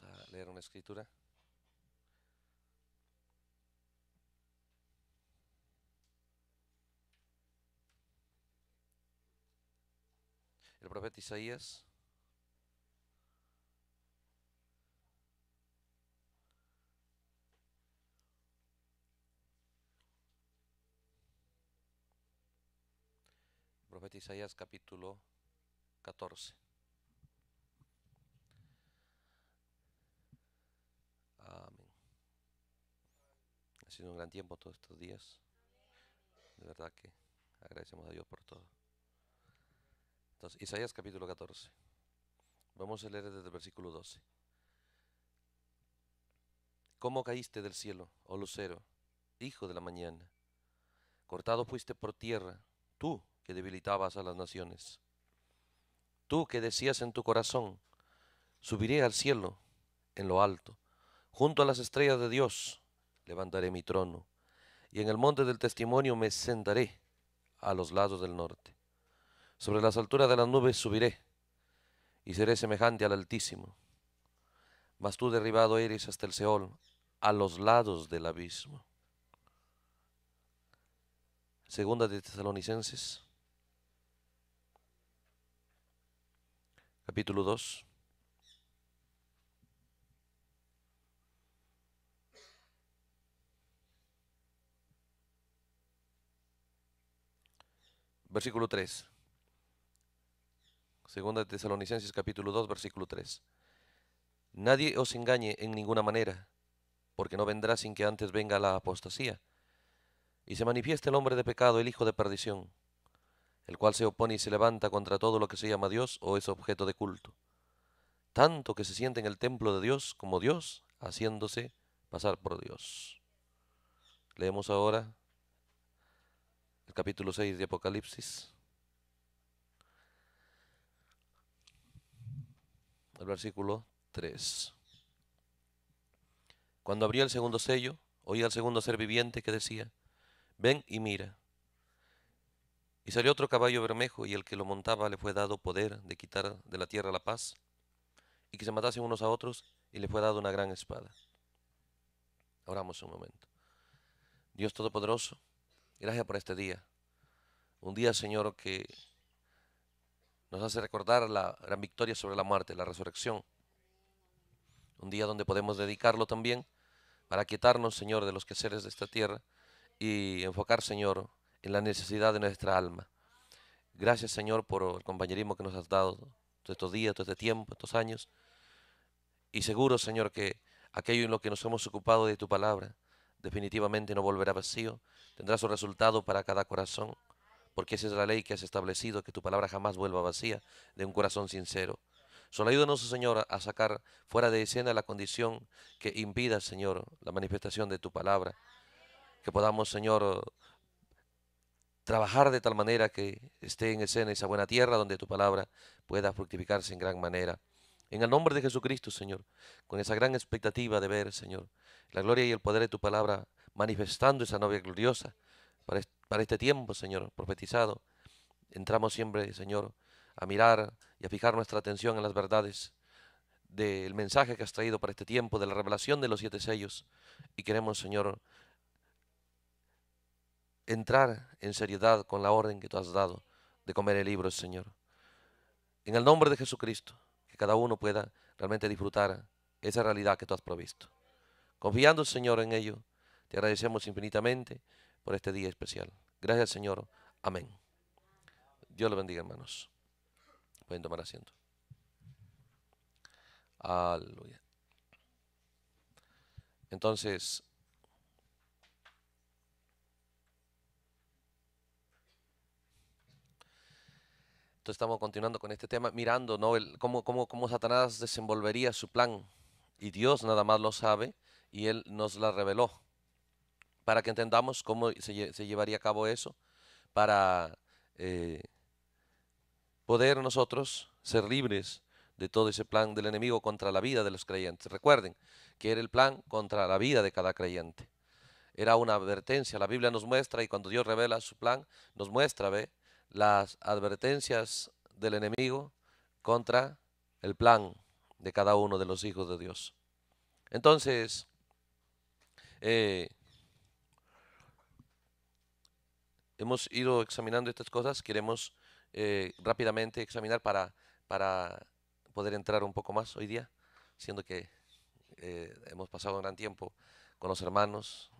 Vamos a leer una escritura. El profeta Isaías. El profeta Isaías capítulo 14. sido un gran tiempo todos estos días. De verdad que agradecemos a Dios por todo. Entonces, Isaías capítulo 14. Vamos a leer desde el versículo 12. ¿Cómo caíste del cielo, oh lucero, hijo de la mañana? Cortado fuiste por tierra, tú que debilitabas a las naciones. Tú que decías en tu corazón, subiré al cielo, en lo alto, junto a las estrellas de Dios levantaré mi trono, y en el monte del testimonio me sentaré a los lados del norte. Sobre las alturas de las nubes subiré, y seré semejante al Altísimo. Mas tú derribado eres hasta el Seol, a los lados del abismo. Segunda de Tesalonicenses, capítulo 2. versículo 3. Segunda de Tesalonicenses capítulo 2, versículo 3. Nadie os engañe en ninguna manera, porque no vendrá sin que antes venga la apostasía, y se manifiesta el hombre de pecado, el hijo de perdición, el cual se opone y se levanta contra todo lo que se llama Dios o es objeto de culto, tanto que se siente en el templo de Dios como Dios, haciéndose pasar por Dios. Leemos ahora el capítulo 6 de Apocalipsis, el versículo 3. Cuando abrió el segundo sello, oí al segundo ser viviente que decía, ven y mira. Y salió otro caballo bermejo y el que lo montaba le fue dado poder de quitar de la tierra la paz y que se matasen unos a otros y le fue dado una gran espada. Oramos un momento. Dios Todopoderoso, Gracias por este día. Un día, Señor, que nos hace recordar la gran victoria sobre la muerte, la resurrección. Un día donde podemos dedicarlo también para quietarnos, Señor, de los quehaceres de esta tierra y enfocar, Señor, en la necesidad de nuestra alma. Gracias, Señor, por el compañerismo que nos has dado todos estos días, todo este tiempo, estos años. Y seguro, Señor, que aquello en lo que nos hemos ocupado de tu palabra definitivamente no volverá vacío, tendrá su resultado para cada corazón, porque esa es la ley que has establecido, que tu palabra jamás vuelva vacía de un corazón sincero. Solo ayúdanos, Señor, a sacar fuera de escena la condición que impida, Señor, la manifestación de tu palabra. Que podamos, Señor, trabajar de tal manera que esté en escena esa buena tierra donde tu palabra pueda fructificarse en gran manera. En el nombre de Jesucristo, Señor, con esa gran expectativa de ver, Señor, la gloria y el poder de tu palabra manifestando esa novia gloriosa para, este tiempo, Señor, profetizado, entramos siempre, Señor, a mirar y a fijar nuestra atención en las verdades del mensaje que has traído para este tiempo, de la revelación de los siete sellos. Y queremos, Señor, entrar en seriedad con la orden que tú has dado de comer el libro, Señor. En el nombre de Jesucristo cada uno pueda realmente disfrutar esa realidad que tú has provisto. Confiando, Señor, en ello, te agradecemos infinitamente por este día especial. Gracias, Señor. Amén. Dios lo bendiga, hermanos. Pueden tomar asiento. Aleluya. Entonces, Entonces estamos continuando con este tema, mirando cómo, Satanás desenvolvería su plan. Y Dios nada más lo sabe y Él nos la reveló. Para que entendamos cómo se, llevaría a cabo eso, para eh, poder nosotros ser libres de todo ese plan del enemigo contra la vida de los creyentes. Recuerden que era el plan contra la vida de cada creyente. Era una advertencia. La Biblia nos muestra y cuando Dios revela su plan, nos muestra, ve, las advertencias del enemigo contra el plan de cada uno de los hijos de Dios. Entonces, eh, hemos ido examinando estas cosas, queremos eh, rápidamente examinar para, para poder entrar un poco más hoy día, siendo que eh, hemos pasado un gran tiempo con los hermanos,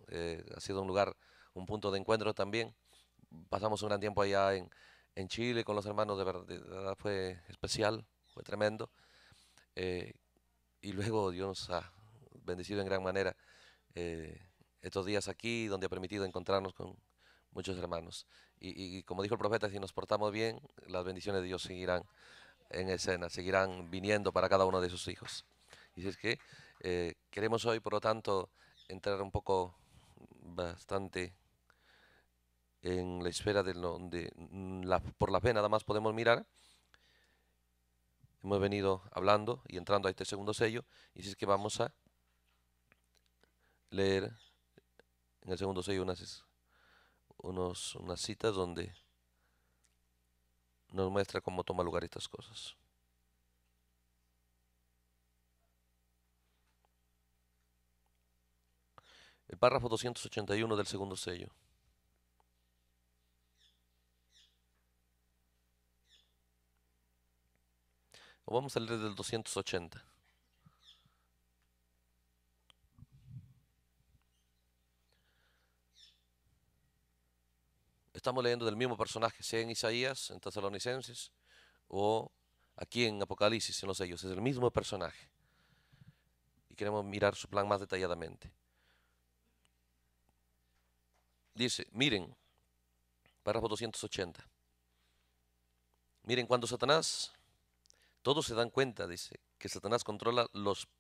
ha sido un lugar, un punto de encuentro también pasamos un gran tiempo allá en, en Chile con los hermanos, de verdad, fue especial, fue tremendo. Eh, y luego Dios nos ha bendecido en gran manera eh, estos días aquí, donde ha permitido encontrarnos con muchos hermanos. Y, y, como dijo el profeta, si nos portamos bien, las bendiciones de Dios seguirán en escena, seguirán viniendo para cada uno de sus hijos. Y si es que eh, queremos hoy, por lo tanto, entrar un poco bastante en la esfera de donde mm, por la fe nada más podemos mirar. Hemos venido hablando y entrando a este segundo sello, y si es que vamos a leer en el segundo sello unas, unas citas donde nos muestra cómo toma lugar estas cosas. El párrafo 281 del segundo sello. vamos a leer del 280. Estamos leyendo del mismo personaje, sea en Isaías, en Tesalonicenses, o aquí en Apocalipsis, en los sellos. Es el mismo personaje. Y queremos mirar su plan más detalladamente. Dice, miren, párrafo 280. Miren, cuando Satanás todos se dan cuenta, dice, que Satanás controla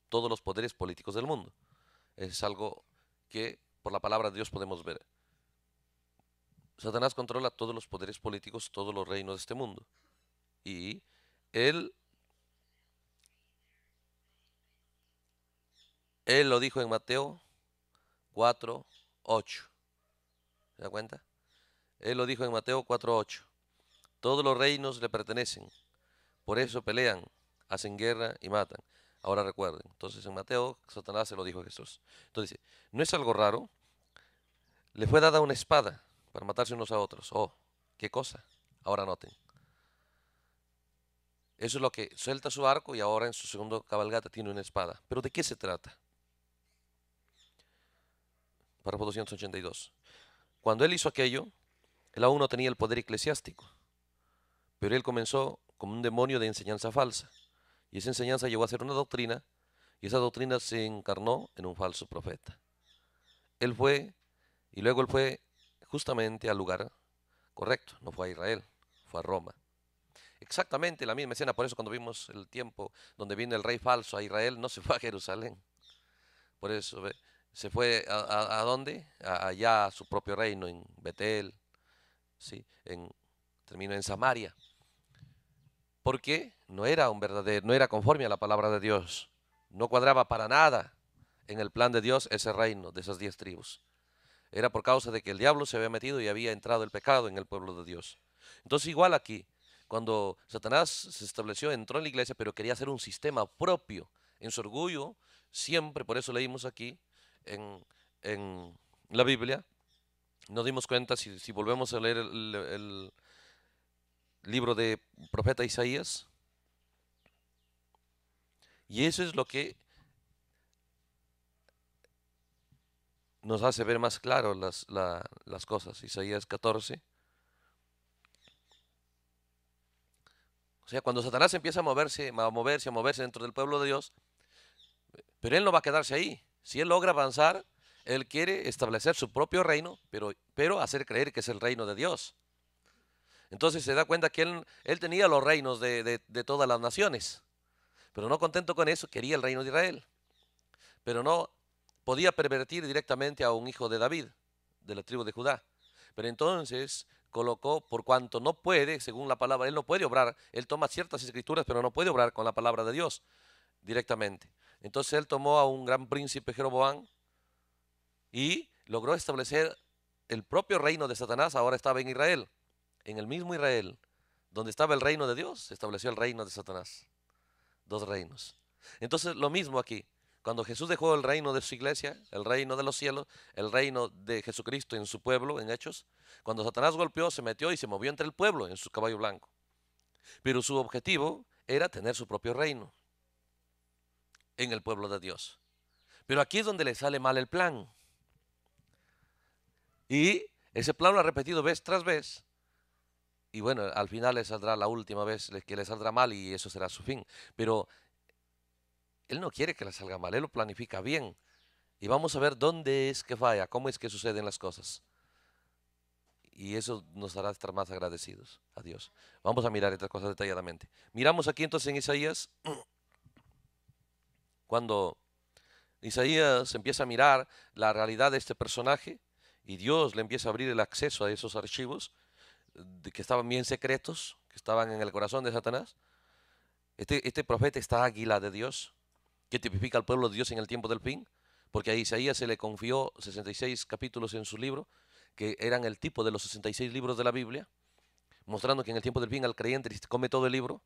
todos los poderes políticos del mundo. Es algo que por la palabra de Dios podemos ver. Satanás controla todos los poderes políticos, todos los reinos de este mundo. Y él, él lo dijo en Mateo 4, 8. ¿Se da cuenta? Él lo dijo en Mateo 4:8. Todos los reinos le pertenecen por eso pelean, hacen guerra y matan. Ahora recuerden, entonces en Mateo, Satanás se lo dijo a Jesús. Entonces ¿no es algo raro? Le fue dada una espada para matarse unos a otros. Oh, qué cosa. Ahora noten. Eso es lo que suelta su arco y ahora en su segundo cabalgata tiene una espada. Pero ¿de qué se trata? Párrafo 282. Cuando él hizo aquello, él aún no tenía el poder eclesiástico, pero él comenzó como un demonio de enseñanza falsa. Y esa enseñanza llegó a ser una doctrina y esa doctrina se encarnó en un falso profeta. Él fue, y luego él fue justamente al lugar correcto, no fue a Israel, fue a Roma. Exactamente la misma escena, por eso cuando vimos el tiempo donde vino el rey falso a Israel, no se fue a Jerusalén. Por eso se fue a, donde dónde? allá a su propio reino, en Betel, ¿sí? en, terminó en Samaria porque no era un verdadero, no era conforme a la palabra de Dios. No cuadraba para nada en el plan de Dios ese reino de esas diez tribus. Era por causa de que el diablo se había metido y había entrado el pecado en el pueblo de Dios. Entonces igual aquí, cuando Satanás se estableció, entró en la iglesia, pero quería hacer un sistema propio. En su orgullo, siempre, por eso leímos aquí en, la Biblia, nos dimos cuenta, si, volvemos a leer el, el, libro de profeta Isaías. Y eso es lo que nos hace ver más claro las, cosas. Isaías 14. O sea, cuando Satanás empieza a moverse, a moverse, a moverse dentro del pueblo de Dios, pero él no va a quedarse ahí. Si él logra avanzar, él quiere establecer su propio reino, pero, pero hacer creer que es el reino de Dios. Entonces se da cuenta que él, tenía los reinos de, de todas las naciones. Pero no contento con eso, quería el reino de Israel. Pero no podía pervertir directamente a un hijo de David, de la tribu de Judá. Pero entonces colocó, por cuanto no puede, según la palabra, él no puede obrar, él toma ciertas escrituras, pero no puede obrar con la palabra de Dios directamente. Entonces él tomó a un gran príncipe Jeroboam y logró establecer el propio reino de Satanás, ahora estaba en Israel en el mismo Israel, donde estaba el reino de Dios, se estableció el reino de Satanás. Dos reinos. Entonces, lo mismo aquí. Cuando Jesús dejó el reino de su iglesia, el reino de los cielos, el reino de Jesucristo en su pueblo, en Hechos, cuando Satanás golpeó, se metió y se movió entre el pueblo en su caballo blanco. Pero su objetivo era tener su propio reino en el pueblo de Dios. Pero aquí es donde le sale mal el plan. Y ese plan lo ha repetido vez tras vez y bueno, al final le saldrá la última vez que le saldrá mal y eso será su fin. Pero él no quiere que le salga mal, él lo planifica bien. Y vamos a ver dónde es que falla, cómo es que suceden las cosas. Y eso nos hará estar más agradecidos a Dios. Vamos a mirar estas cosas detalladamente. Miramos aquí entonces en Isaías, cuando Isaías empieza a mirar la realidad de este personaje y Dios le empieza a abrir el acceso a esos archivos, que estaban bien secretos, que estaban en el corazón de Satanás. Este, este profeta, está águila de Dios, que tipifica al pueblo de Dios en el tiempo del fin, porque a Isaías se le confió 66 capítulos en su libro, que eran el tipo de los 66 libros de la Biblia, mostrando que en el tiempo del fin al creyente come todo el libro.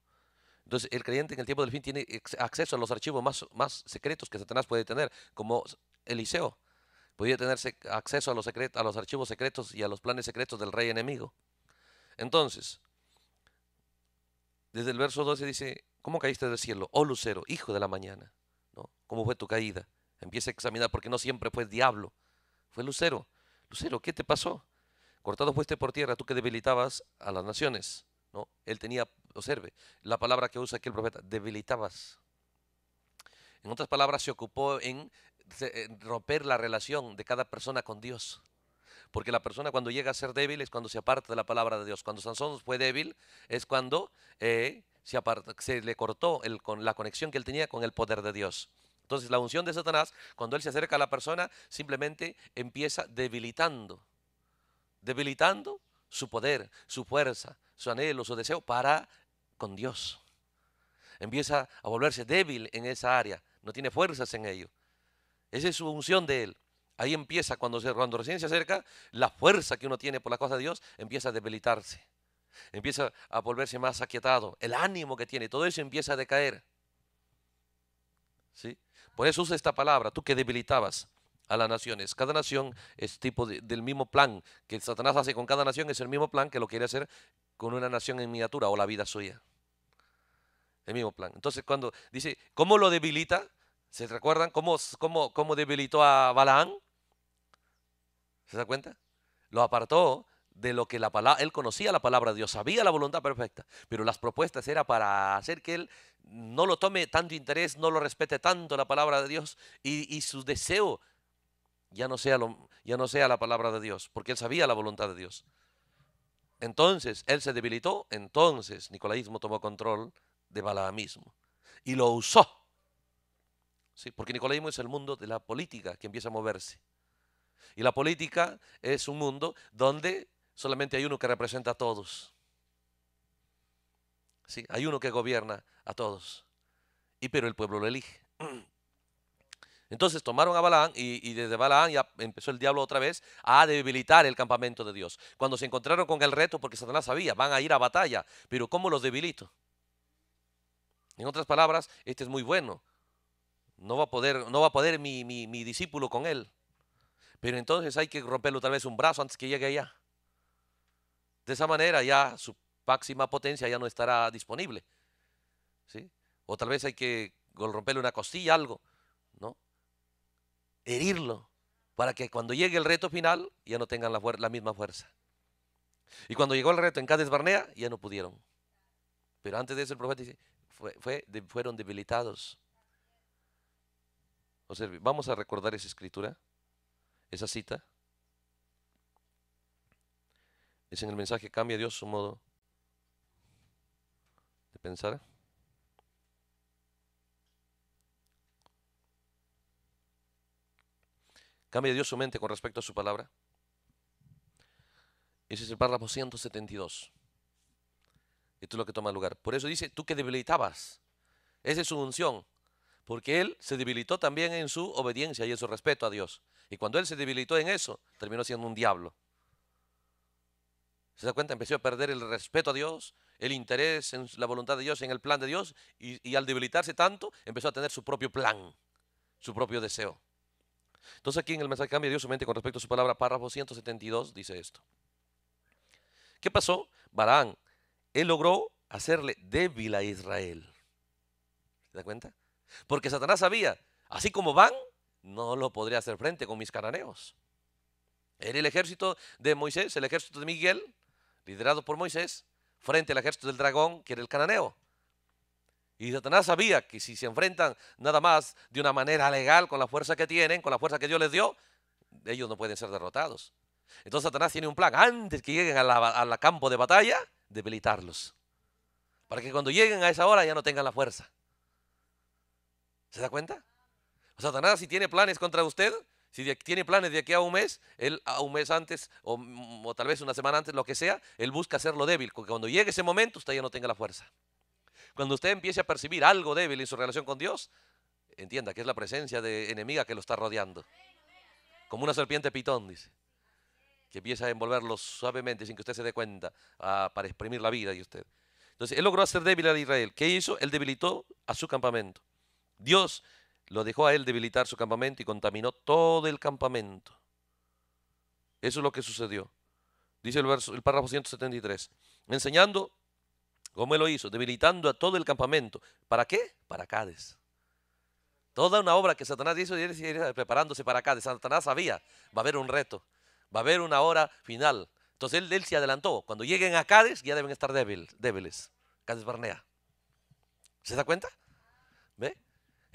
Entonces, el creyente en el tiempo del fin tiene acceso a los archivos más, más secretos que Satanás puede tener, como Eliseo. Podía tener acceso a los, secretos, a los archivos secretos y a los planes secretos del rey enemigo. Entonces, desde el verso 12 dice, ¿cómo caíste del cielo? Oh Lucero, hijo de la mañana. ¿No? ¿Cómo fue tu caída? Empieza a examinar porque no siempre fue diablo, fue Lucero. Lucero, ¿qué te pasó? Cortado fuiste por tierra, tú que debilitabas a las naciones. ¿no? Él tenía, observe, la palabra que usa aquí el profeta, debilitabas. En otras palabras, se ocupó en romper la relación de cada persona con Dios. Porque la persona cuando llega a ser débil es cuando se aparta de la palabra de Dios. Cuando Sansón fue débil es cuando eh, se, le cortó la conexión que él tenía con el poder de Dios. Entonces la unción de Satanás, cuando él se acerca a la persona, simplemente empieza debilitando, debilitando su poder, su fuerza, su anhelo, su deseo para con Dios. Empieza a volverse débil en esa área, no tiene fuerzas en ello. Esa es su unción de él. Ahí empieza, cuando, se, cuando recién se acerca, la fuerza que uno tiene por la cosa de Dios empieza a debilitarse. Empieza a volverse más aquietado. El ánimo que tiene, todo eso empieza a decaer. ¿Sí? Por eso usa esta palabra, tú que debilitabas a las naciones. Cada nación es tipo del mismo plan que Satanás hace con cada nación, es el mismo plan que lo quiere hacer con una nación en miniatura o la vida suya. El mismo plan. Entonces, cuando dice, ¿cómo lo debilita? ¿Se recuerdan cómo, cómo debilitó a Balaán? ¿Se da cuenta? Lo apartó de lo que la palabra, él conocía la palabra de Dios, sabía la voluntad perfecta, pero las propuestas eran para hacer que él no lo tome tanto interés, no lo respete tanto la palabra de Dios y, su deseo ya no, sea lo, ya no sea la palabra de Dios, porque él sabía la voluntad de Dios. Entonces él se debilitó, entonces Nicolaísmo tomó control de Balaamismo y lo usó. Sí, porque Nicolaísmo es el mundo de la política que empieza a moverse. Y la política es un mundo donde solamente hay uno que representa a todos. Sí, hay uno que gobierna a todos. Y pero el pueblo lo elige. Entonces tomaron a Balaán y, desde Balaán ya empezó el diablo otra vez a debilitar el campamento de Dios. Cuando se encontraron con el reto, porque Satanás sabía, van a ir a batalla, pero ¿cómo los debilito? En otras palabras, este es muy bueno. No va a poder, no va a poder mi discípulo con él. Pero entonces hay que romperlo tal vez un brazo antes que llegue allá. De esa manera ya su máxima potencia ya no estará disponible. ¿sí? O tal vez hay que romperle una costilla, algo, ¿no? Herirlo para que cuando llegue el reto final ya no tengan la, misma fuerza. Y cuando llegó el reto en Cádiz Barnea ya no pudieron. Pero antes de eso el profeta dice, fue, fueron debilitados. vamos a recordar esa escritura. Esa cita es en el mensaje Cambia Dios su modo de pensar. Cambia Dios su mente con respecto a su palabra. Ese es el párrafo 172. Esto es lo que toma lugar. Por eso dice, tú que debilitabas. Esa es su unción porque él se debilitó también en su obediencia y en su respeto a Dios. Y cuando él se debilitó en eso, terminó siendo un diablo. ¿Se da cuenta? Empezó a perder el respeto a Dios, el interés en la voluntad de Dios, en el plan de Dios, y, al debilitarse tanto, empezó a tener su propio plan, su propio deseo. Entonces aquí en el mensaje cambia Dios su mente con respecto a su palabra, párrafo 172, dice esto. ¿Qué pasó? Barán, él logró hacerle débil a Israel. ¿Se da cuenta? Porque Satanás sabía, así como van, no lo podría hacer frente con mis cananeos. Era el ejército de Moisés, el ejército de Miguel, liderado por Moisés, frente al ejército del dragón, que era el cananeo. Y Satanás sabía que si se enfrentan nada más de una manera legal con la fuerza que tienen, con la fuerza que Dios les dio, ellos no pueden ser derrotados. Entonces Satanás tiene un plan, antes que lleguen al campo de batalla, debilitarlos. Para que cuando lleguen a esa hora ya no tengan la fuerza. ¿Se da cuenta? O nada. si tiene planes contra usted, si tiene planes de aquí a un mes, él a un mes antes o, tal vez una semana antes, lo que sea, él busca hacerlo débil. porque Cuando llegue ese momento, usted ya no tenga la fuerza. Cuando usted empiece a percibir algo débil en su relación con Dios, entienda que es la presencia de enemiga que lo está rodeando. Como una serpiente pitón, dice. Que empieza a envolverlo suavemente sin que usted se dé cuenta para exprimir la vida de usted. Entonces, él logró hacer débil a Israel. ¿Qué hizo? Él debilitó a su campamento. Dios lo dejó a él debilitar su campamento y contaminó todo el campamento. Eso es lo que sucedió. Dice el, verso, el párrafo 173. Enseñando cómo él lo hizo, debilitando a todo el campamento. ¿Para qué? Para Cádiz. Toda una obra que Satanás hizo y él preparándose para Cades. Satanás sabía, va a haber un reto, va a haber una hora final. Entonces él, se adelantó. Cuando lleguen a Cades ya deben estar débiles. Cádiz Barnea. ¿Se da cuenta?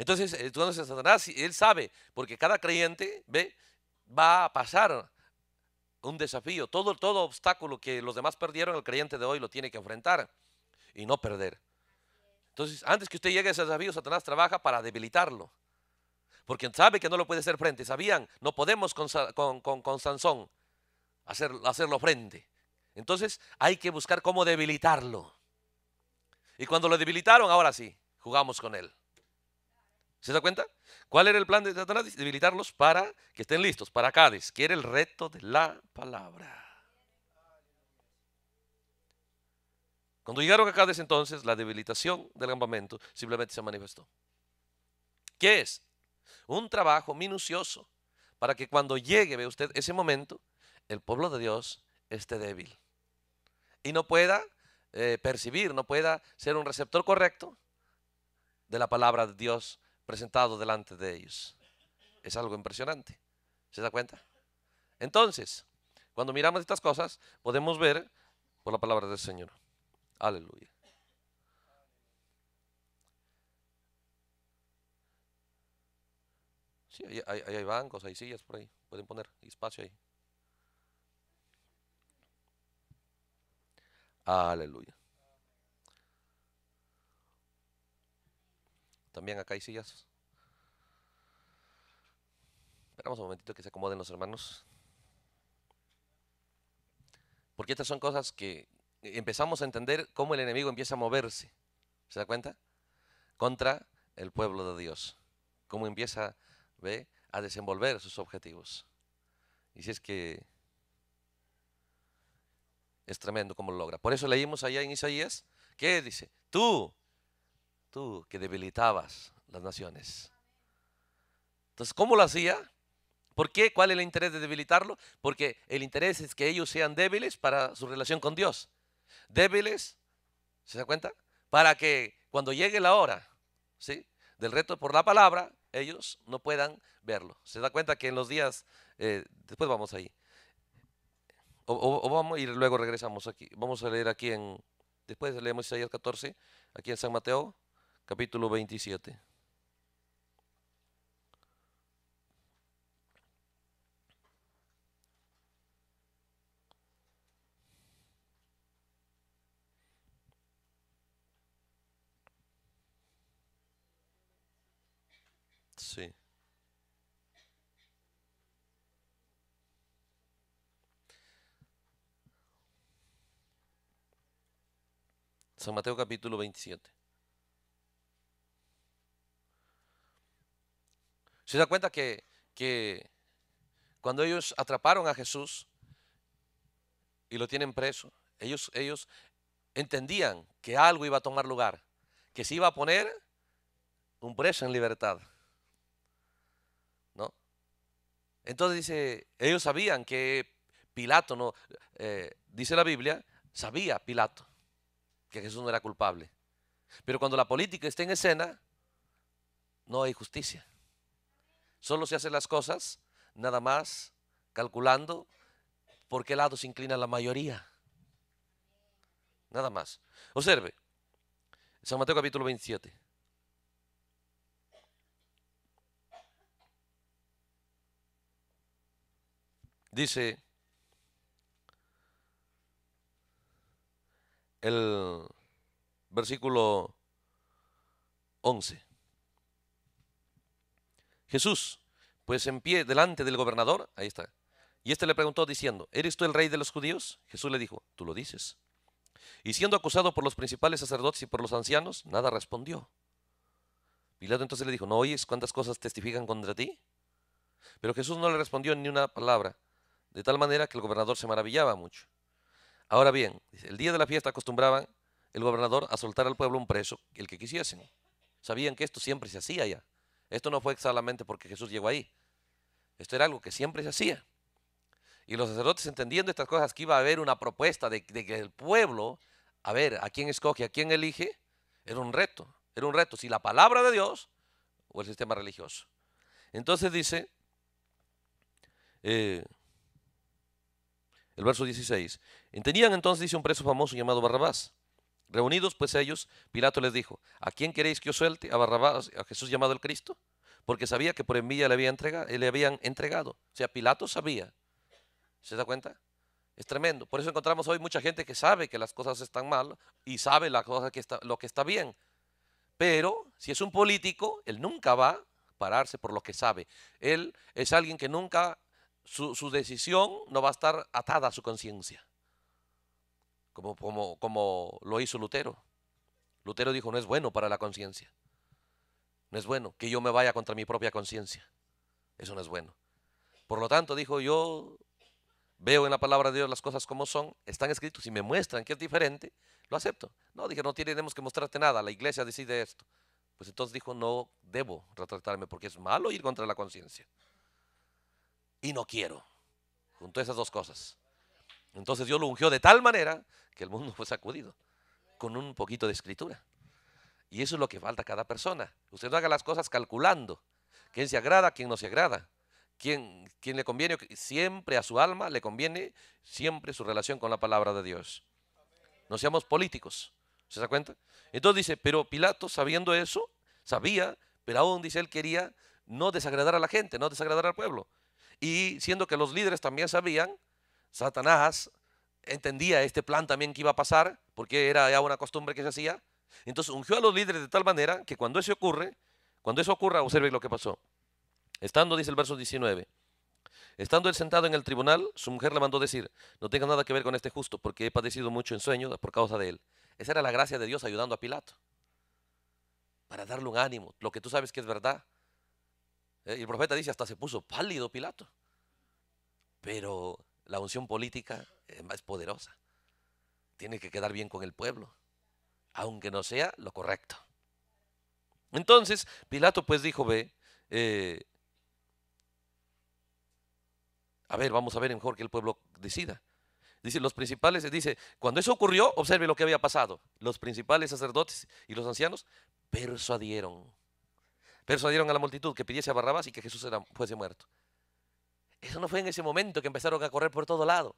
Entonces, entonces eh, Satanás, él sabe, porque cada creyente ve, va a pasar un desafío. Todo, todo obstáculo que los demás perdieron, el creyente de hoy lo tiene que enfrentar y no perder. Entonces, antes que usted llegue a ese desafío, Satanás trabaja para debilitarlo. Porque sabe que no lo puede hacer frente. Sabían, no podemos con, con, Sansón hacerlo frente. Entonces hay que buscar cómo debilitarlo. Y cuando lo debilitaron, ahora sí, jugamos con él. ¿Se da cuenta? ¿Cuál era el plan de Satanás? Debilitarlos para que estén listos, para Cádiz, que era el reto de la palabra. Cuando llegaron a Cádiz entonces, la debilitación del campamento simplemente se manifestó. ¿Qué es? Un trabajo minucioso para que cuando llegue, ve usted, ese momento, el pueblo de Dios esté débil y no pueda eh, percibir, no pueda ser un receptor correcto de la palabra de Dios presentado delante de ellos. Es algo impresionante. ¿Se da cuenta? Entonces, cuando miramos estas cosas, podemos ver por la palabra del Señor. Aleluya. Sí, hay, bancos, hay sillas por ahí. Pueden poner espacio ahí. Aleluya. También acá hay sillas. Esperamos un momentito que se acomoden los hermanos. Porque estas son cosas que empezamos a entender cómo el enemigo empieza a moverse. ¿Se da cuenta? Contra el pueblo de Dios. Cómo empieza ¿ve? a desenvolver sus objetivos. Y si es que es tremendo cómo lo logra. Por eso leímos allá en Isaías, ¿qué dice? Tú, tú que debilitabas las naciones. Entonces, ¿cómo lo hacía? ¿Por qué? ¿Cuál es el interés de debilitarlo? Porque el interés es que ellos sean débiles para su relación con Dios. Débiles, ¿se da cuenta? Para que cuando llegue la hora ¿sí? del reto por la palabra, ellos no puedan verlo. ¿Se da cuenta que en los días, eh, después vamos ahí? O, vamos y luego regresamos aquí. Vamos a leer aquí en, después leemos Isaías 14, aquí en San Mateo, capítulo 27. Sí. San Mateo capítulo 27. ¿Se da cuenta que, cuando ellos atraparon a Jesús y lo tienen preso, ellos, ellos entendían que algo iba a tomar lugar, que se iba a poner un preso en libertad. ¿No? Entonces dice, ellos sabían que Pilato no, eh, dice la Biblia, sabía Pilato que Jesús no era culpable. Pero cuando la política está en escena, no hay justicia. Solo se hacen las cosas nada más calculando por qué lado se inclina la mayoría. Nada más. Observe, San Mateo capítulo 27. Dice el versículo 11. Jesús, pues en pie delante del gobernador, ahí está. Y éste le preguntó diciendo, ¿eres tú el rey de los judíos? Jesús le dijo, tú lo dices. Y siendo acusado por los principales sacerdotes y por los ancianos, nada respondió. Pilato entonces le dijo, ¿no oyes cuántas cosas testifican contra ti? Pero Jesús no le respondió ni una palabra, de tal manera que el gobernador se maravillaba mucho. Ahora bien, el día de la fiesta acostumbraban el gobernador a soltar al pueblo un preso, el que quisiesen. Sabían que esto siempre se hacía ya. Esto no fue solamente porque Jesús llegó ahí. Esto era algo que siempre se hacía. Y los sacerdotes entendiendo estas cosas, que iba a haber una propuesta de, que el pueblo, a ver, a quién escoge, a quién elige, era un reto. Era un reto, si la palabra de Dios o el sistema religioso. Entonces dice, eh, el verso 16, ¿entendían entonces, dice un preso famoso llamado Barrabás, Reunidos pues ellos, Pilato les dijo, ¿a quién queréis que os suelte? ¿A Barrabás, a Jesús llamado el Cristo? Porque sabía que por envidia le, había entregado, eh, le habían entregado. O sea, Pilato sabía. ¿Se da cuenta? Es tremendo. Por eso encontramos hoy mucha gente que sabe que las cosas están mal y sabe la cosa que está, lo que está bien. Pero si es un político, él nunca va a pararse por lo que sabe. Él es alguien que nunca, su decisión no va a estar atada a su conciencia como, como, lo hizo Lutero. Lutero dijo, no es bueno para la conciencia. No es bueno que yo me vaya contra mi propia conciencia. Eso no es bueno. Por lo tanto, dijo, yo veo en la palabra de Dios las cosas como son, están escritos y me muestran que es diferente, lo acepto. No, dije, no tenemos que mostrarte nada, la iglesia decide esto. Pues entonces dijo, no debo retractarme porque es malo ir contra la conciencia. Y no quiero. Junto a esas dos cosas. Entonces Dios lo ungió de tal manera que el mundo fue sacudido con un poquito de escritura. Y eso es lo que falta a cada persona. Usted no haga las cosas calculando quién se agrada, quién no se agrada, quién, quién le conviene, siempre a su alma le conviene siempre su relación con la palabra de Dios. No seamos políticos, ¿se da cuenta? Entonces dice, pero Pilato sabiendo eso, sabía, pero aún dice él quería no desagradar a la gente, no desagradar al pueblo. Y siendo que los líderes también sabían, Satanás entendía este plan también que iba a pasar, porque era ya una costumbre que se hacía. Entonces ungió a los líderes de tal manera que cuando eso ocurre, cuando eso ocurra, observe lo que pasó. Estando, dice el verso 19, estando él sentado en el tribunal, su mujer le mandó decir, no tenga nada que ver con este justo, porque he padecido mucho en sueño, por causa de él. Esa era la gracia de Dios ayudando a Pilato, para darle un ánimo, lo que tú sabes que es verdad. Eh, y el profeta dice, hasta se puso pálido Pilato. Pero la unción política eh, es más poderosa. Tiene que quedar bien con el pueblo, aunque no sea lo correcto. Entonces, Pilato pues dijo, ve, eh, a ver, vamos a ver mejor que el pueblo decida. Dice, los principales, dice, cuando eso ocurrió, observe lo que había pasado. Los principales sacerdotes y los ancianos persuadieron. Persuadieron a la multitud que pidiese a Barrabás y que Jesús fuese muerto. Eso no fue en ese momento que empezaron a correr por todo lado.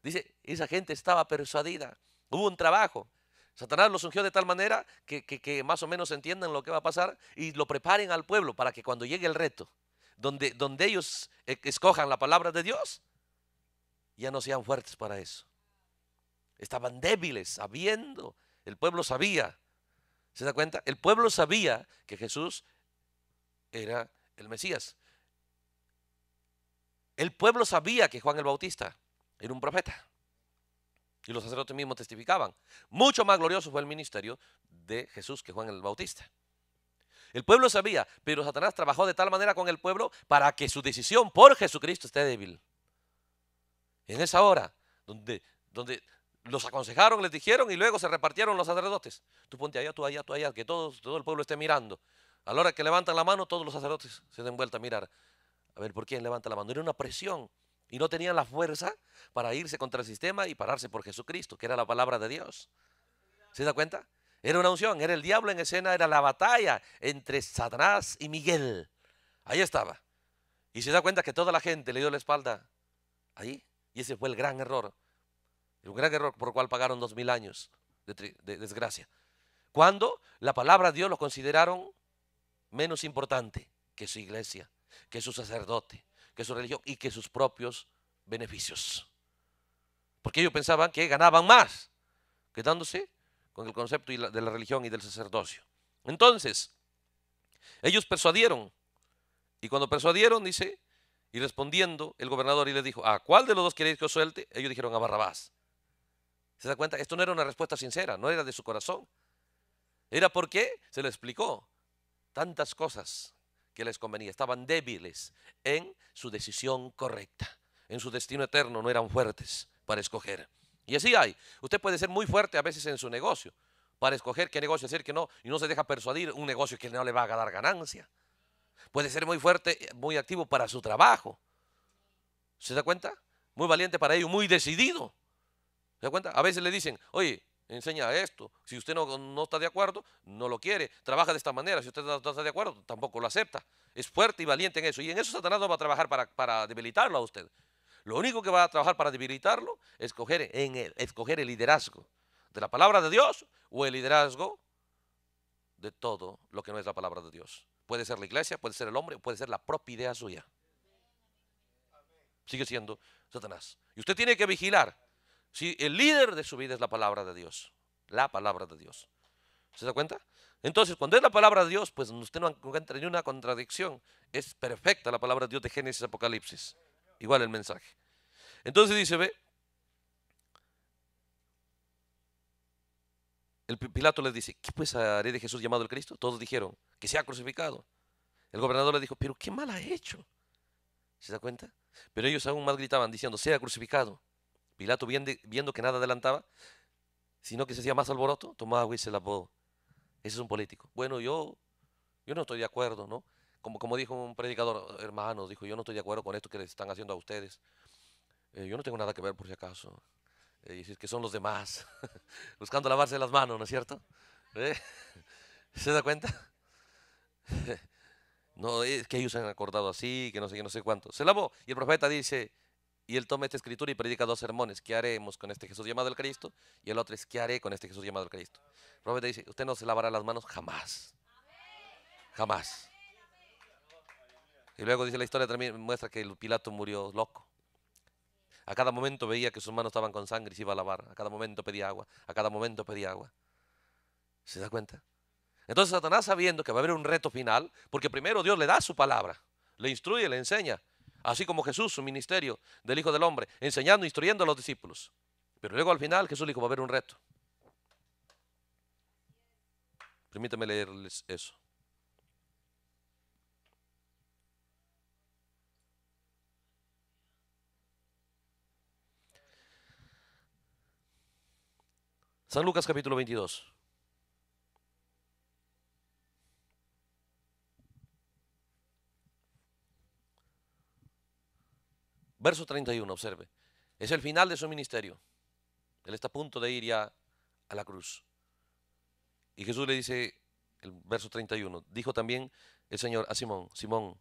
Dice, esa gente estaba persuadida. Hubo un trabajo. Satanás los ungió de tal manera que, más o menos entiendan lo que va a pasar y lo preparen al pueblo para que cuando llegue el reto, donde, donde ellos eh, escojan la palabra de Dios, ya no sean fuertes para eso. Estaban débiles, sabiendo. El pueblo sabía. ¿Se da cuenta? El pueblo sabía que Jesús era el Mesías. El pueblo sabía que Juan el Bautista era un profeta. Y los sacerdotes mismos testificaban. Mucho más glorioso fue el ministerio de Jesús que Juan el Bautista. El pueblo sabía, pero Satanás trabajó de tal manera con el pueblo para que su decisión por Jesucristo esté débil. En esa hora, donde, donde los aconsejaron, les dijeron y luego se repartieron los sacerdotes. Tú ponte allá, tú allá, tú allá, que todo, todo el pueblo esté mirando. A la hora que levantan la mano, todos los sacerdotes se den vuelta a mirar. A ver, ¿por quién levanta la mano? Era una presión. Y no tenían la fuerza para irse contra el sistema y pararse por Jesucristo, que era la palabra de Dios. ¿Se da cuenta? Era una unción, era el diablo en escena, era la batalla entre Satanás y Miguel. Ahí estaba. Y se da cuenta que toda la gente le dio la espalda ahí. Y ese fue el gran error. el gran error por el cual pagaron dos mil años de, de desgracia. Cuando la palabra de Dios lo consideraron menos importante que su iglesia que su sacerdote, que su religión y que sus propios beneficios. Porque ellos pensaban que ganaban más quedándose con el concepto de la religión y del sacerdocio. Entonces, ellos persuadieron. Y cuando persuadieron, dice, y respondiendo el gobernador y le dijo, ¿a cuál de los dos queréis que os suelte? Ellos dijeron a Barrabás. ¿Se da cuenta? Esto no era una respuesta sincera, no era de su corazón. Era porque se le explicó tantas cosas que les convenía. Estaban débiles en su decisión correcta. En su destino eterno no eran fuertes para escoger. Y así hay. Usted puede ser muy fuerte a veces en su negocio para escoger qué negocio hacer, que no, y no se deja persuadir un negocio que no le va a dar ganancia. Puede ser muy fuerte, eh, muy activo para su trabajo. ¿Se da cuenta? Muy valiente para ello, muy decidido. ¿Se da cuenta? A veces le dicen, oye, enseña esto. Si usted no, no, está de acuerdo, no lo quiere. Trabaja de esta manera. Si usted no, está de acuerdo, tampoco lo acepta. Es fuerte y valiente en eso. Y en eso Satanás no va a trabajar para, para debilitarlo a usted. Lo único que va a trabajar para debilitarlo es en escoger el liderazgo de la palabra de Dios o el liderazgo de todo lo que no es la palabra de Dios. Puede ser la iglesia, puede ser el hombre, puede ser la propia idea suya. Sigue siendo Satanás. Y usted tiene que vigilar si el líder de su vida es la palabra de Dios. La palabra de Dios. ¿Se da cuenta? Entonces, cuando es la palabra de Dios, pues usted no encuentra ninguna una contradicción. Es perfecta la palabra de Dios de Génesis Apocalipsis. Igual el mensaje. Entonces dice, ve. El Pilato le dice, ¿qué pues haré de Jesús llamado el Cristo? Todos dijeron, que sea crucificado. El gobernador le dijo, pero qué mal ha hecho. ¿Se da cuenta? Pero ellos aún más gritaban diciendo, sea crucificado. Pilato, viendo que nada adelantaba, sino que se hacía más alboroto, tomaba agua y se lavó. Ese es un político. Bueno, yo, yo no estoy de acuerdo, ¿no? Como, como dijo un predicador, hermano, dijo, yo no estoy de acuerdo con esto que les están haciendo a ustedes. Eh, yo no tengo nada que ver por si acaso. decir eh, que son los demás, buscando lavarse las manos, ¿no es cierto? ¿Eh? ¿Se da cuenta? no, es que ellos se han acordado así, que no sé no sé cuánto. Se lavó. Y el profeta dice, y él toma esta escritura y predica dos sermones. ¿Qué haremos con este Jesús llamado el Cristo? Y el otro es, ¿qué haré con este Jesús llamado el Cristo? Robert dice, usted no se lavará las manos jamás. Jamás. Y luego dice la historia también, muestra que Pilato murió loco. A cada momento veía que sus manos estaban con sangre y se iba a lavar. A cada momento pedía agua. A cada momento pedía agua. ¿Se da cuenta? Entonces Satanás sabiendo que va a haber un reto final, porque primero Dios le da su palabra, le instruye, le enseña así como Jesús, su ministerio del Hijo del Hombre, enseñando, e instruyendo a los discípulos. Pero luego al final Jesús dijo, va a haber un reto. Permítame leerles eso. San Lucas capítulo 22. Verso 31, observe. Es el final de su ministerio. Él está a punto de ir ya a la cruz. Y Jesús le dice, el verso 31, dijo también el Señor a Simón, Simón,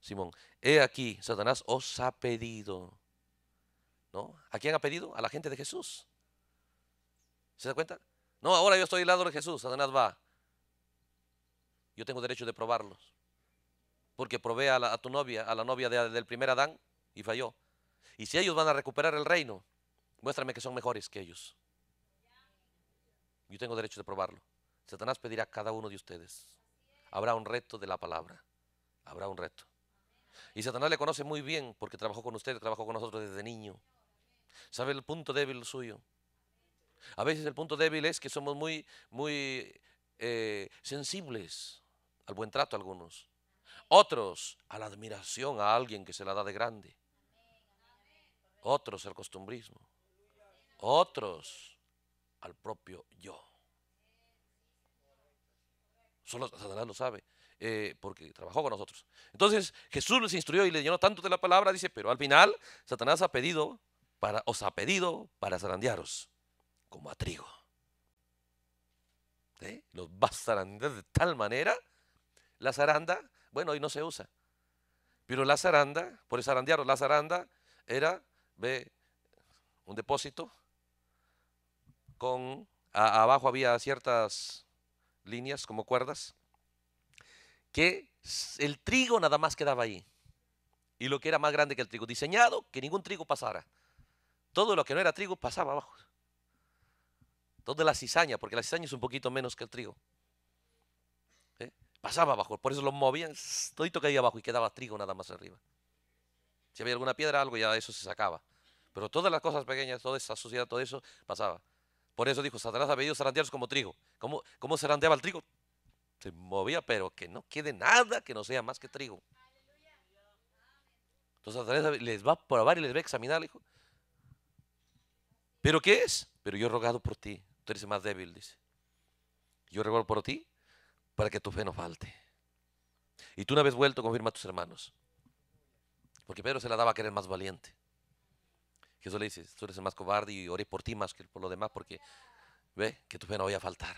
Simón, he aquí, Satanás os ha pedido. ¿No? ¿A quién ha pedido? A la gente de Jesús. ¿Se da cuenta? No, ahora yo estoy al lado de Jesús, Satanás va. Yo tengo derecho de probarlos. Porque probé a, tu novia, a la novia del primer Adán, y falló. Y si ellos van a recuperar el reino, muéstrame que son mejores que ellos. Yo tengo derecho de probarlo. Satanás pedirá a cada uno de ustedes. Habrá un reto de la palabra. Habrá un reto. Y Satanás le conoce muy bien porque trabajó con ustedes trabajó con nosotros desde niño. ¿Sabe el punto débil suyo? A veces el punto débil es que somos muy, muy eh, sensibles al buen trato algunos. Otros a la admiración a alguien que se la da de grande otros al costumbrismo, otros al propio yo. Solo Satanás lo sabe, eh, porque trabajó con nosotros. Entonces Jesús les instruyó y le llenó tanto de la palabra, dice, pero al final Satanás ha pedido, para, os ha pedido para zarandearos como a trigo. ¿Eh? Los va a zarandear de tal manera, la zaranda, bueno, hoy no se usa, pero la zaranda, por zarandearos, la zaranda era ve un depósito con abajo había ciertas líneas como cuerdas que el trigo nada más quedaba ahí y lo que era más grande que el trigo diseñado que ningún trigo pasara todo lo que no era trigo pasaba abajo todo la cizaña porque la cizaña es un poquito menos que el trigo ¿eh? pasaba abajo por eso lo movían todito caía abajo y quedaba trigo nada más arriba si había alguna piedra, algo ya eso se sacaba. Pero todas las cosas pequeñas, toda esa suciedad, todo eso pasaba. Por eso dijo, Satanás ha pedido zarandearlos como trigo. ¿Cómo, cómo zarandeaba el trigo? Se movía, pero que no quede nada que no sea más que trigo. Entonces Satanás les va a probar y les va a examinar, dijo. ¿Pero qué es? Pero yo he rogado por ti. Tú eres más débil, dice. Yo he rogado por ti para que tu fe no falte. Y tú una vez vuelto, confirma a tus hermanos. Porque Pedro se la daba a que era más valiente. Jesús le dice, tú eres el más cobarde y oré por ti más que por lo demás porque ve que tu fe no voy a faltar.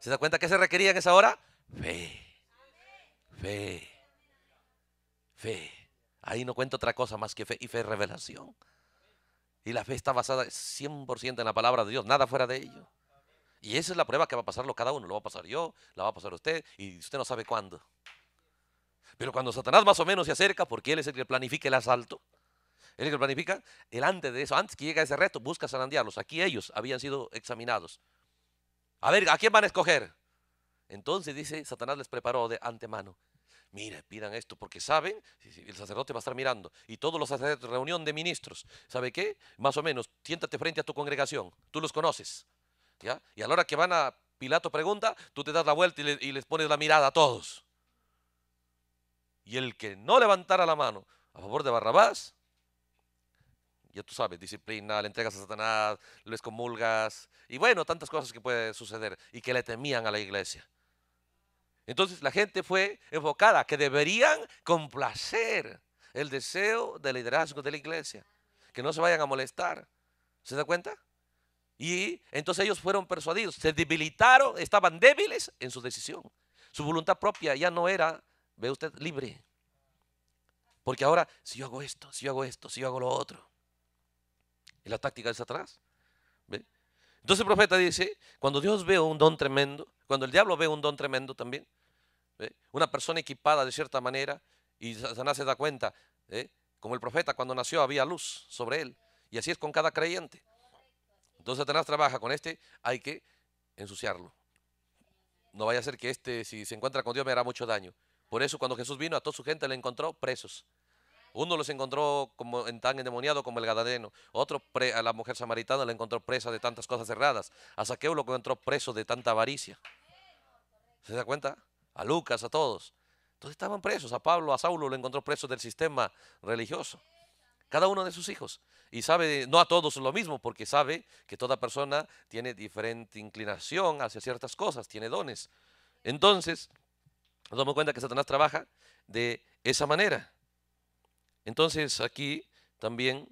¿Se da cuenta qué se requería en esa hora? Fe. Fe. Fe. Ahí no cuenta otra cosa más que fe y fe es revelación. Y la fe está basada 100% en la palabra de Dios, nada fuera de ello. Y esa es la prueba que va a pasarlo cada uno, lo va a pasar yo, la va a pasar usted y usted no sabe cuándo. Pero cuando Satanás más o menos se acerca, porque él es el que planifica el asalto, él es el que planifica, el antes de eso, antes que llegue ese reto, busca zarandearlos. Aquí ellos habían sido examinados. A ver, ¿a quién van a escoger? Entonces dice, Satanás les preparó de antemano. Mira, pidan esto, porque saben, el sacerdote va a estar mirando, y todos los sacerdotes, reunión de ministros, ¿sabe qué? Más o menos, siéntate frente a tu congregación, tú los conoces, ¿ya? Y a la hora que van a Pilato pregunta, tú te das la vuelta y les pones la mirada a todos. Y el que no levantara la mano a favor de Barrabás, ya tú sabes, disciplina, le entregas a Satanás, lo excomulgas, y bueno, tantas cosas que puede suceder y que le temían a la iglesia. Entonces la gente fue enfocada, que deberían complacer el deseo del liderazgo de la iglesia, que no se vayan a molestar. ¿Se da cuenta? Y entonces ellos fueron persuadidos, se debilitaron, estaban débiles en su decisión. Su voluntad propia ya no era ve usted libre. Porque ahora, si yo hago esto, si yo hago esto, si yo hago lo otro, es la táctica de Satanás. ¿Ve? Entonces el profeta dice, cuando Dios ve un don tremendo, cuando el diablo ve un don tremendo también, una persona equipada de cierta manera, y Satanás se da cuenta, ¿eh? como el profeta cuando nació había luz sobre él, y así es con cada creyente. Entonces Satanás trabaja con este, hay que ensuciarlo. No vaya a ser que este, si se encuentra con Dios, me hará mucho daño. Por eso cuando Jesús vino a toda su gente le encontró presos. Uno los encontró como en tan endemoniado como el gadadeno. Otro a la mujer samaritana le encontró presa de tantas cosas cerradas. A Saqueo lo encontró preso de tanta avaricia. ¿Se da cuenta? A Lucas, a todos. Entonces estaban presos. A Pablo, a Saulo lo encontró preso del sistema religioso. Cada uno de sus hijos. Y sabe, no a todos lo mismo, porque sabe que toda persona tiene diferente inclinación hacia ciertas cosas, tiene dones. Entonces, nos damos cuenta que Satanás trabaja de esa manera. Entonces aquí también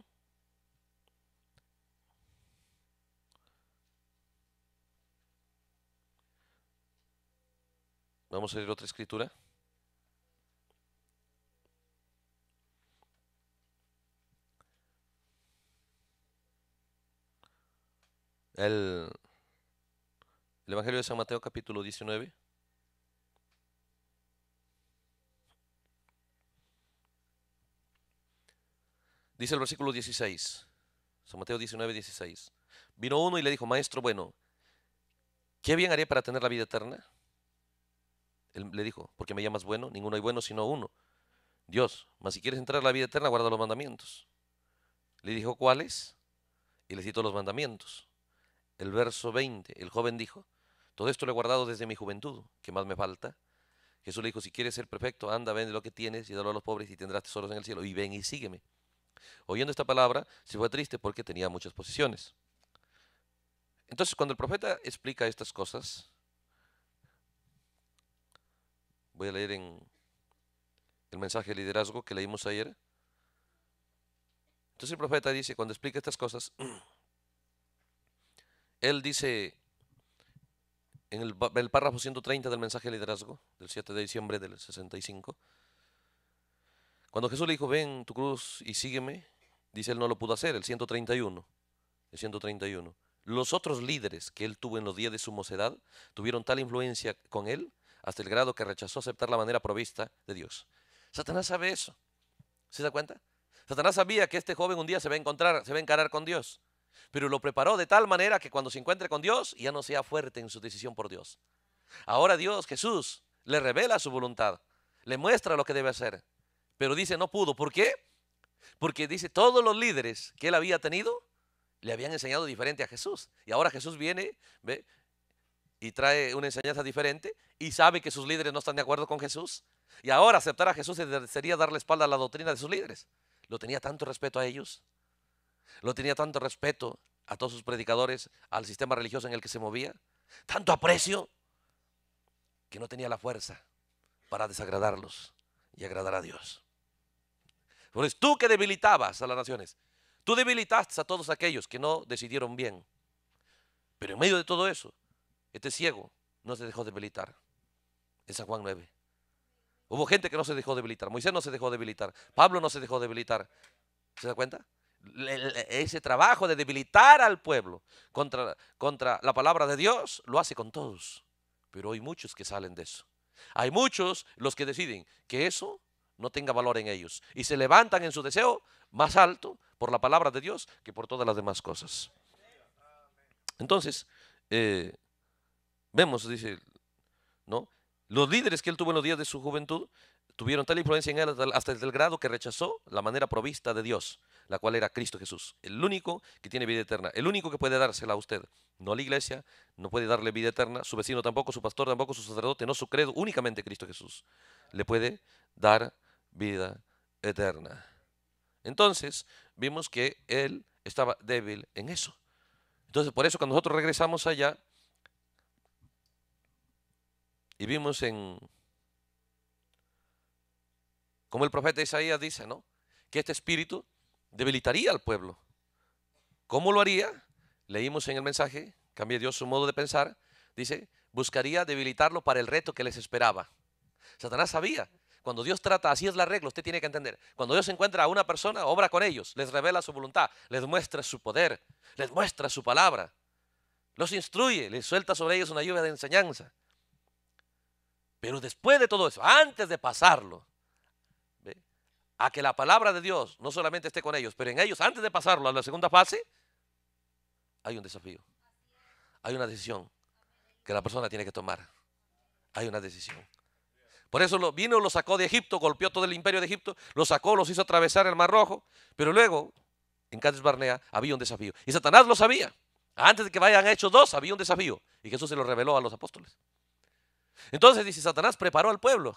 Vamos a leer otra escritura. El, el Evangelio de San Mateo capítulo 19. Dice el versículo 16, San Mateo 19, 16. Vino uno y le dijo, maestro, bueno, ¿qué bien haré para tener la vida eterna? Él le dijo, porque me llamas bueno, ninguno hay bueno sino uno, Dios. Mas si quieres entrar a la vida eterna, guarda los mandamientos. Le dijo, ¿cuáles? Y le citó los mandamientos. El verso 20, el joven dijo, todo esto lo he guardado desde mi juventud, ¿qué más me falta? Jesús le dijo, si quieres ser perfecto, anda, vende lo que tienes y dalo a los pobres y tendrás tesoros en el cielo. Y ven y sígueme. Oyendo esta palabra, se fue triste porque tenía muchas posiciones. Entonces, cuando el profeta explica estas cosas, voy a leer en el mensaje de liderazgo que leímos ayer. Entonces el profeta dice, cuando explica estas cosas, él dice en el, el párrafo 130 del mensaje de liderazgo del 7 de diciembre del 65, cuando Jesús le dijo, ven tu cruz y sígueme, dice él no lo pudo hacer, el 131, el 131. Los otros líderes que él tuvo en los días de su mocedad tuvieron tal influencia con él hasta el grado que rechazó aceptar la manera provista de Dios. Satanás sabe eso. ¿Se da cuenta? Satanás sabía que este joven un día se va a encontrar, se va a encarar con Dios. Pero lo preparó de tal manera que cuando se encuentre con Dios ya no sea fuerte en su decisión por Dios. Ahora Dios, Jesús, le revela su voluntad, le muestra lo que debe hacer. Pero dice, no pudo. ¿Por qué? Porque dice, todos los líderes que él había tenido le habían enseñado diferente a Jesús. Y ahora Jesús viene ¿ve? y trae una enseñanza diferente y sabe que sus líderes no están de acuerdo con Jesús. Y ahora aceptar a Jesús sería darle espalda a la doctrina de sus líderes. Lo tenía tanto respeto a ellos. Lo tenía tanto respeto a todos sus predicadores, al sistema religioso en el que se movía. Tanto aprecio que no tenía la fuerza para desagradarlos y agradar a Dios. Entonces tú que debilitabas a las naciones, tú debilitaste a todos aquellos que no decidieron bien. Pero en medio de todo eso, este ciego no se dejó debilitar. En San Juan 9. Hubo gente que no se dejó debilitar. Moisés no se dejó debilitar. Pablo no se dejó debilitar. ¿Se da cuenta? Ese trabajo de debilitar al pueblo contra, contra la palabra de Dios lo hace con todos. Pero hay muchos que salen de eso. Hay muchos los que deciden que eso no tenga valor en ellos. Y se levantan en su deseo más alto por la palabra de Dios que por todas las demás cosas. Entonces, eh, vemos, dice, ¿no? Los líderes que él tuvo en los días de su juventud tuvieron tal influencia en él hasta el grado que rechazó la manera provista de Dios, la cual era Cristo Jesús, el único que tiene vida eterna, el único que puede dársela a usted, no a la iglesia, no puede darle vida eterna, su vecino tampoco, su pastor tampoco, su sacerdote, no su credo, únicamente Cristo Jesús le puede dar vida eterna. Entonces, vimos que él estaba débil en eso. Entonces, por eso cuando nosotros regresamos allá y vimos en, como el profeta Isaías dice, ¿no? Que este espíritu debilitaría al pueblo. ¿Cómo lo haría? Leímos en el mensaje, cambié Dios su modo de pensar, dice, buscaría debilitarlo para el reto que les esperaba. Satanás sabía cuando Dios trata, así es la regla, usted tiene que entender. Cuando Dios encuentra a una persona, obra con ellos, les revela su voluntad, les muestra su poder, les muestra su palabra, los instruye, les suelta sobre ellos una lluvia de enseñanza. Pero después de todo eso, antes de pasarlo, a que la palabra de Dios no solamente esté con ellos, pero en ellos, antes de pasarlo a la segunda fase, hay un desafío. Hay una decisión que la persona tiene que tomar. Hay una decisión. Por eso lo, vino, lo sacó de Egipto, golpeó todo el imperio de Egipto, lo sacó, los hizo atravesar el Mar Rojo, pero luego en Cádiz Barnea había un desafío. Y Satanás lo sabía. Antes de que vayan a hechos dos, había un desafío. Y Jesús se lo reveló a los apóstoles. Entonces dice, Satanás preparó al pueblo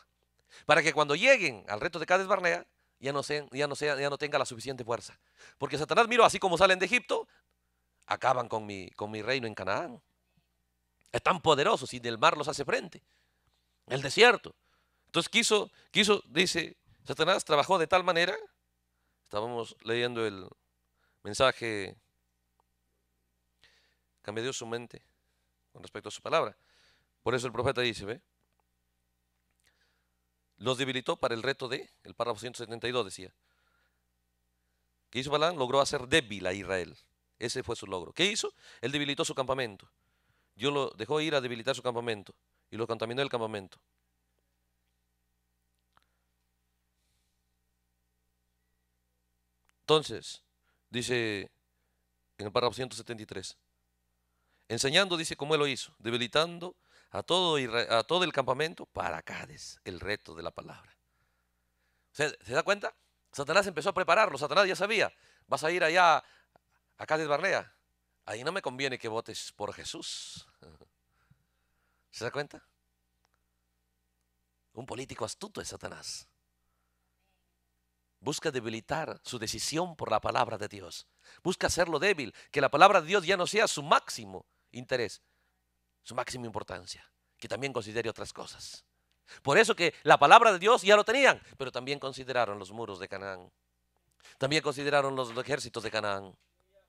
para que cuando lleguen al reto de Cádiz Barnea, ya no, sea, ya, no tenga la suficiente fuerza. Porque Satanás miró, así como salen de Egipto, acaban con mi, con mi reino en Canaán. Están poderosos y del mar los hace frente. El desierto. Entonces, quiso, quiso, dice, Satanás trabajó de tal manera, estábamos leyendo el mensaje, cambió su mente con respecto a su palabra. Por eso el profeta dice, ¿ve? Los debilitó para el reto de, el párrafo 172 decía, ¿Qué hizo Balán? Logró hacer débil a Israel. Ese fue su logro. ¿Qué hizo? Él debilitó su campamento. Dios lo dejó ir a debilitar su campamento y lo contaminó el campamento. Entonces, dice en el párrafo 173, enseñando, dice, como él lo hizo, debilitando a todo, a todo el campamento para Cádiz, el reto de la palabra. ¿Se, da cuenta? Satanás empezó a prepararlo, Satanás ya sabía, vas a ir allá a Cádiz Barnea, ahí no me conviene que votes por Jesús. ¿Se da cuenta? Un político astuto es Satanás busca debilitar su decisión por la palabra de Dios. Busca hacerlo débil, que la palabra de Dios ya no sea su máximo interés, su máxima importancia, que también considere otras cosas. Por eso que la palabra de Dios ya lo tenían, pero también consideraron los muros de Canaán. También consideraron los ejércitos de Canaán,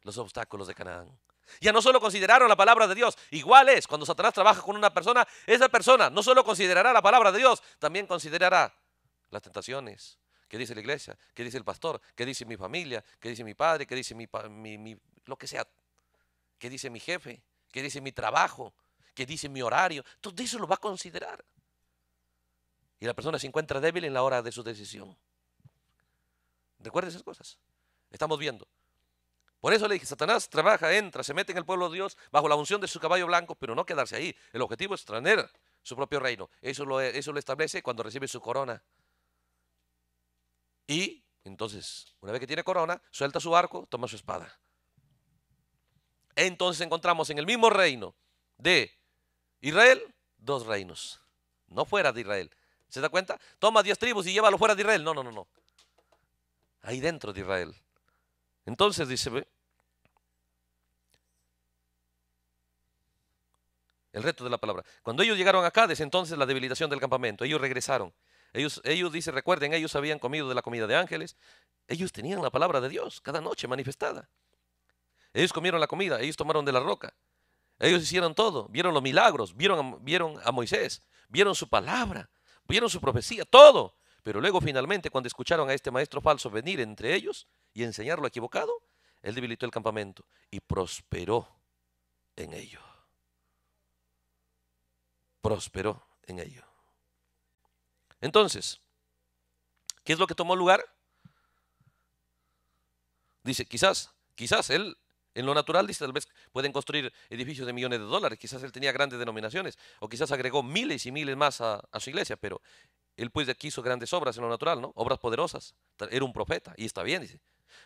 los obstáculos de Canaán. Ya no solo consideraron la palabra de Dios, igual es cuando Satanás trabaja con una persona, esa persona no solo considerará la palabra de Dios, también considerará las tentaciones, ¿Qué dice la iglesia? ¿Qué dice el pastor? ¿Qué dice mi familia? ¿Qué dice mi padre? ¿Qué dice mi, lo que sea? ¿Qué dice mi jefe? ¿Qué dice mi trabajo? ¿Qué dice mi horario? Todo eso lo va a considerar. Y la persona se encuentra débil en la hora de su decisión. Recuerda esas cosas. Estamos viendo. Por eso le dije, Satanás trabaja, entra, se mete en el pueblo de Dios bajo la unción de su caballo blanco, pero no quedarse ahí. El objetivo es traer su propio reino. Eso eso lo establece cuando recibe su corona. Y entonces, una vez que tiene corona, suelta su arco, toma su espada. Entonces encontramos en el mismo reino de Israel dos reinos, no fuera de Israel. ¿Se da cuenta? Toma diez tribus y llévalo fuera de Israel. No, no, no, no. Ahí dentro de Israel. Entonces dice, el reto de la palabra. Cuando ellos llegaron acá, desde entonces la debilitación del campamento, ellos regresaron. Ellos, ellos recuerden, ellos habían comido de la comida de ángeles. Ellos tenían la palabra de Dios cada noche manifestada. Ellos comieron la comida, ellos tomaron de la roca. Ellos hicieron todo, vieron los milagros, vieron, vieron a Moisés, vieron su palabra, vieron su profecía, todo. Pero luego finalmente cuando escucharon a este maestro falso venir entre ellos y enseñar lo equivocado, él debilitó el campamento y prosperó en ello. Prosperó en ello. Entonces, ¿qué es lo que tomó lugar? Dice, quizás, quizás él, en lo natural, dice, tal vez pueden construir edificios de millones de dólares, quizás él tenía grandes denominaciones, o quizás agregó miles y miles más a, su iglesia, pero él pues de aquí hizo grandes obras en lo natural, ¿no? Obras poderosas, era un profeta, y está bien, dice.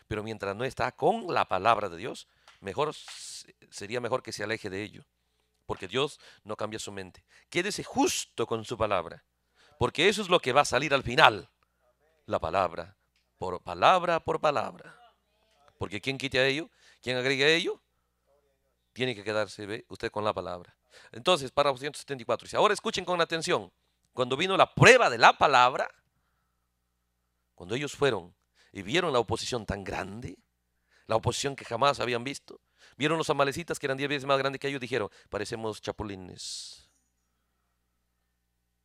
Pero mientras no está con la palabra de Dios, mejor sería mejor que se aleje de ello, porque Dios no cambia su mente. Quédese justo con su palabra porque eso es lo que va a salir al final. La palabra, por palabra, por palabra. Porque quien quite a ello, quien agregue a ello, tiene que quedarse usted con la palabra. Entonces, para 174 dice, ahora escuchen con atención, cuando vino la prueba de la palabra, cuando ellos fueron y vieron la oposición tan grande, la oposición que jamás habían visto, vieron los amalecitas que eran diez veces más grandes que ellos, dijeron, parecemos chapulines.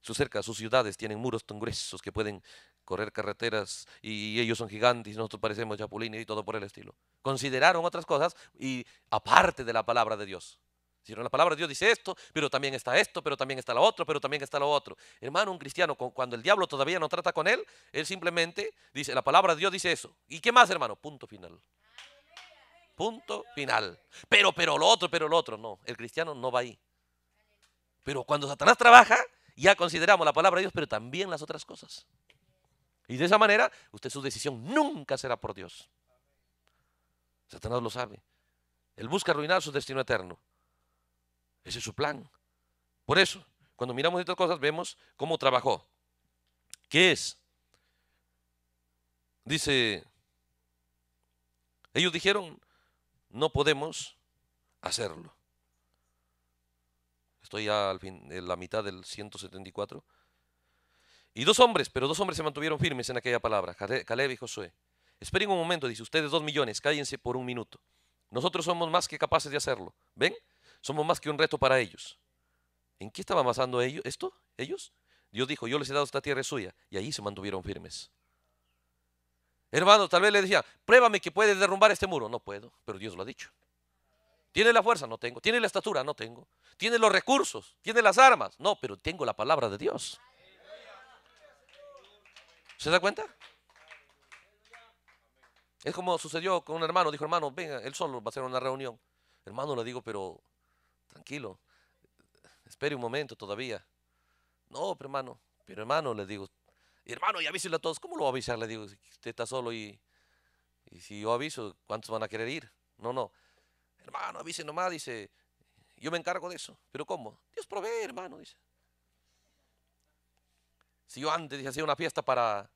Sus cercas, sus ciudades tienen muros tan gruesos que pueden correr carreteras y ellos son gigantes, nosotros parecemos chapulines y todo por el estilo. Consideraron otras cosas y aparte de la palabra de Dios. Si no, la palabra de Dios dice esto, pero también está esto, pero también está lo otro, pero también está lo otro. Hermano, un cristiano, cuando el diablo todavía no trata con él, él simplemente dice, la palabra de Dios dice eso. ¿Y qué más, hermano? Punto final. Punto final. Pero, pero lo otro, pero lo otro. No, el cristiano no va ahí. Pero cuando Satanás trabaja, ya consideramos la palabra de Dios, pero también las otras cosas. Y de esa manera, usted su decisión nunca será por Dios. Satanás lo sabe. Él busca arruinar su destino eterno. Ese es su plan. Por eso, cuando miramos estas cosas, vemos cómo trabajó. ¿Qué es? Dice, ellos dijeron, no podemos hacerlo estoy al fin, en la mitad del 174. Y dos hombres, pero dos hombres se mantuvieron firmes en aquella palabra, Caleb y Josué. Esperen un momento, dice, ustedes dos millones, cállense por un minuto. Nosotros somos más que capaces de hacerlo. ¿Ven? Somos más que un reto para ellos. ¿En qué estaba basando ellos esto? ¿Ellos? Dios dijo, yo les he dado esta tierra suya. Y ahí se mantuvieron firmes. Hermano, tal vez le decía, pruébame que puedes derrumbar este muro. No puedo, pero Dios lo ha dicho. ¿Tiene la fuerza? No tengo. ¿Tiene la estatura? No tengo. ¿Tiene los recursos? ¿Tiene las armas? No, pero tengo la palabra de Dios. ¿Se da cuenta? Es como sucedió con un hermano, dijo hermano, venga, él solo va a hacer una reunión. Hermano, le digo, pero tranquilo, espere un momento todavía. No, pero hermano, pero hermano, le digo, hermano, y avísele a todos, ¿cómo lo voy a avisar? Le digo, usted está solo y, y si yo aviso, ¿cuántos van a querer ir? No, no, Hermano, avise nomás, dice, yo me encargo de eso. ¿Pero cómo? Dios provee, hermano, dice. Si yo antes hacía una fiesta para,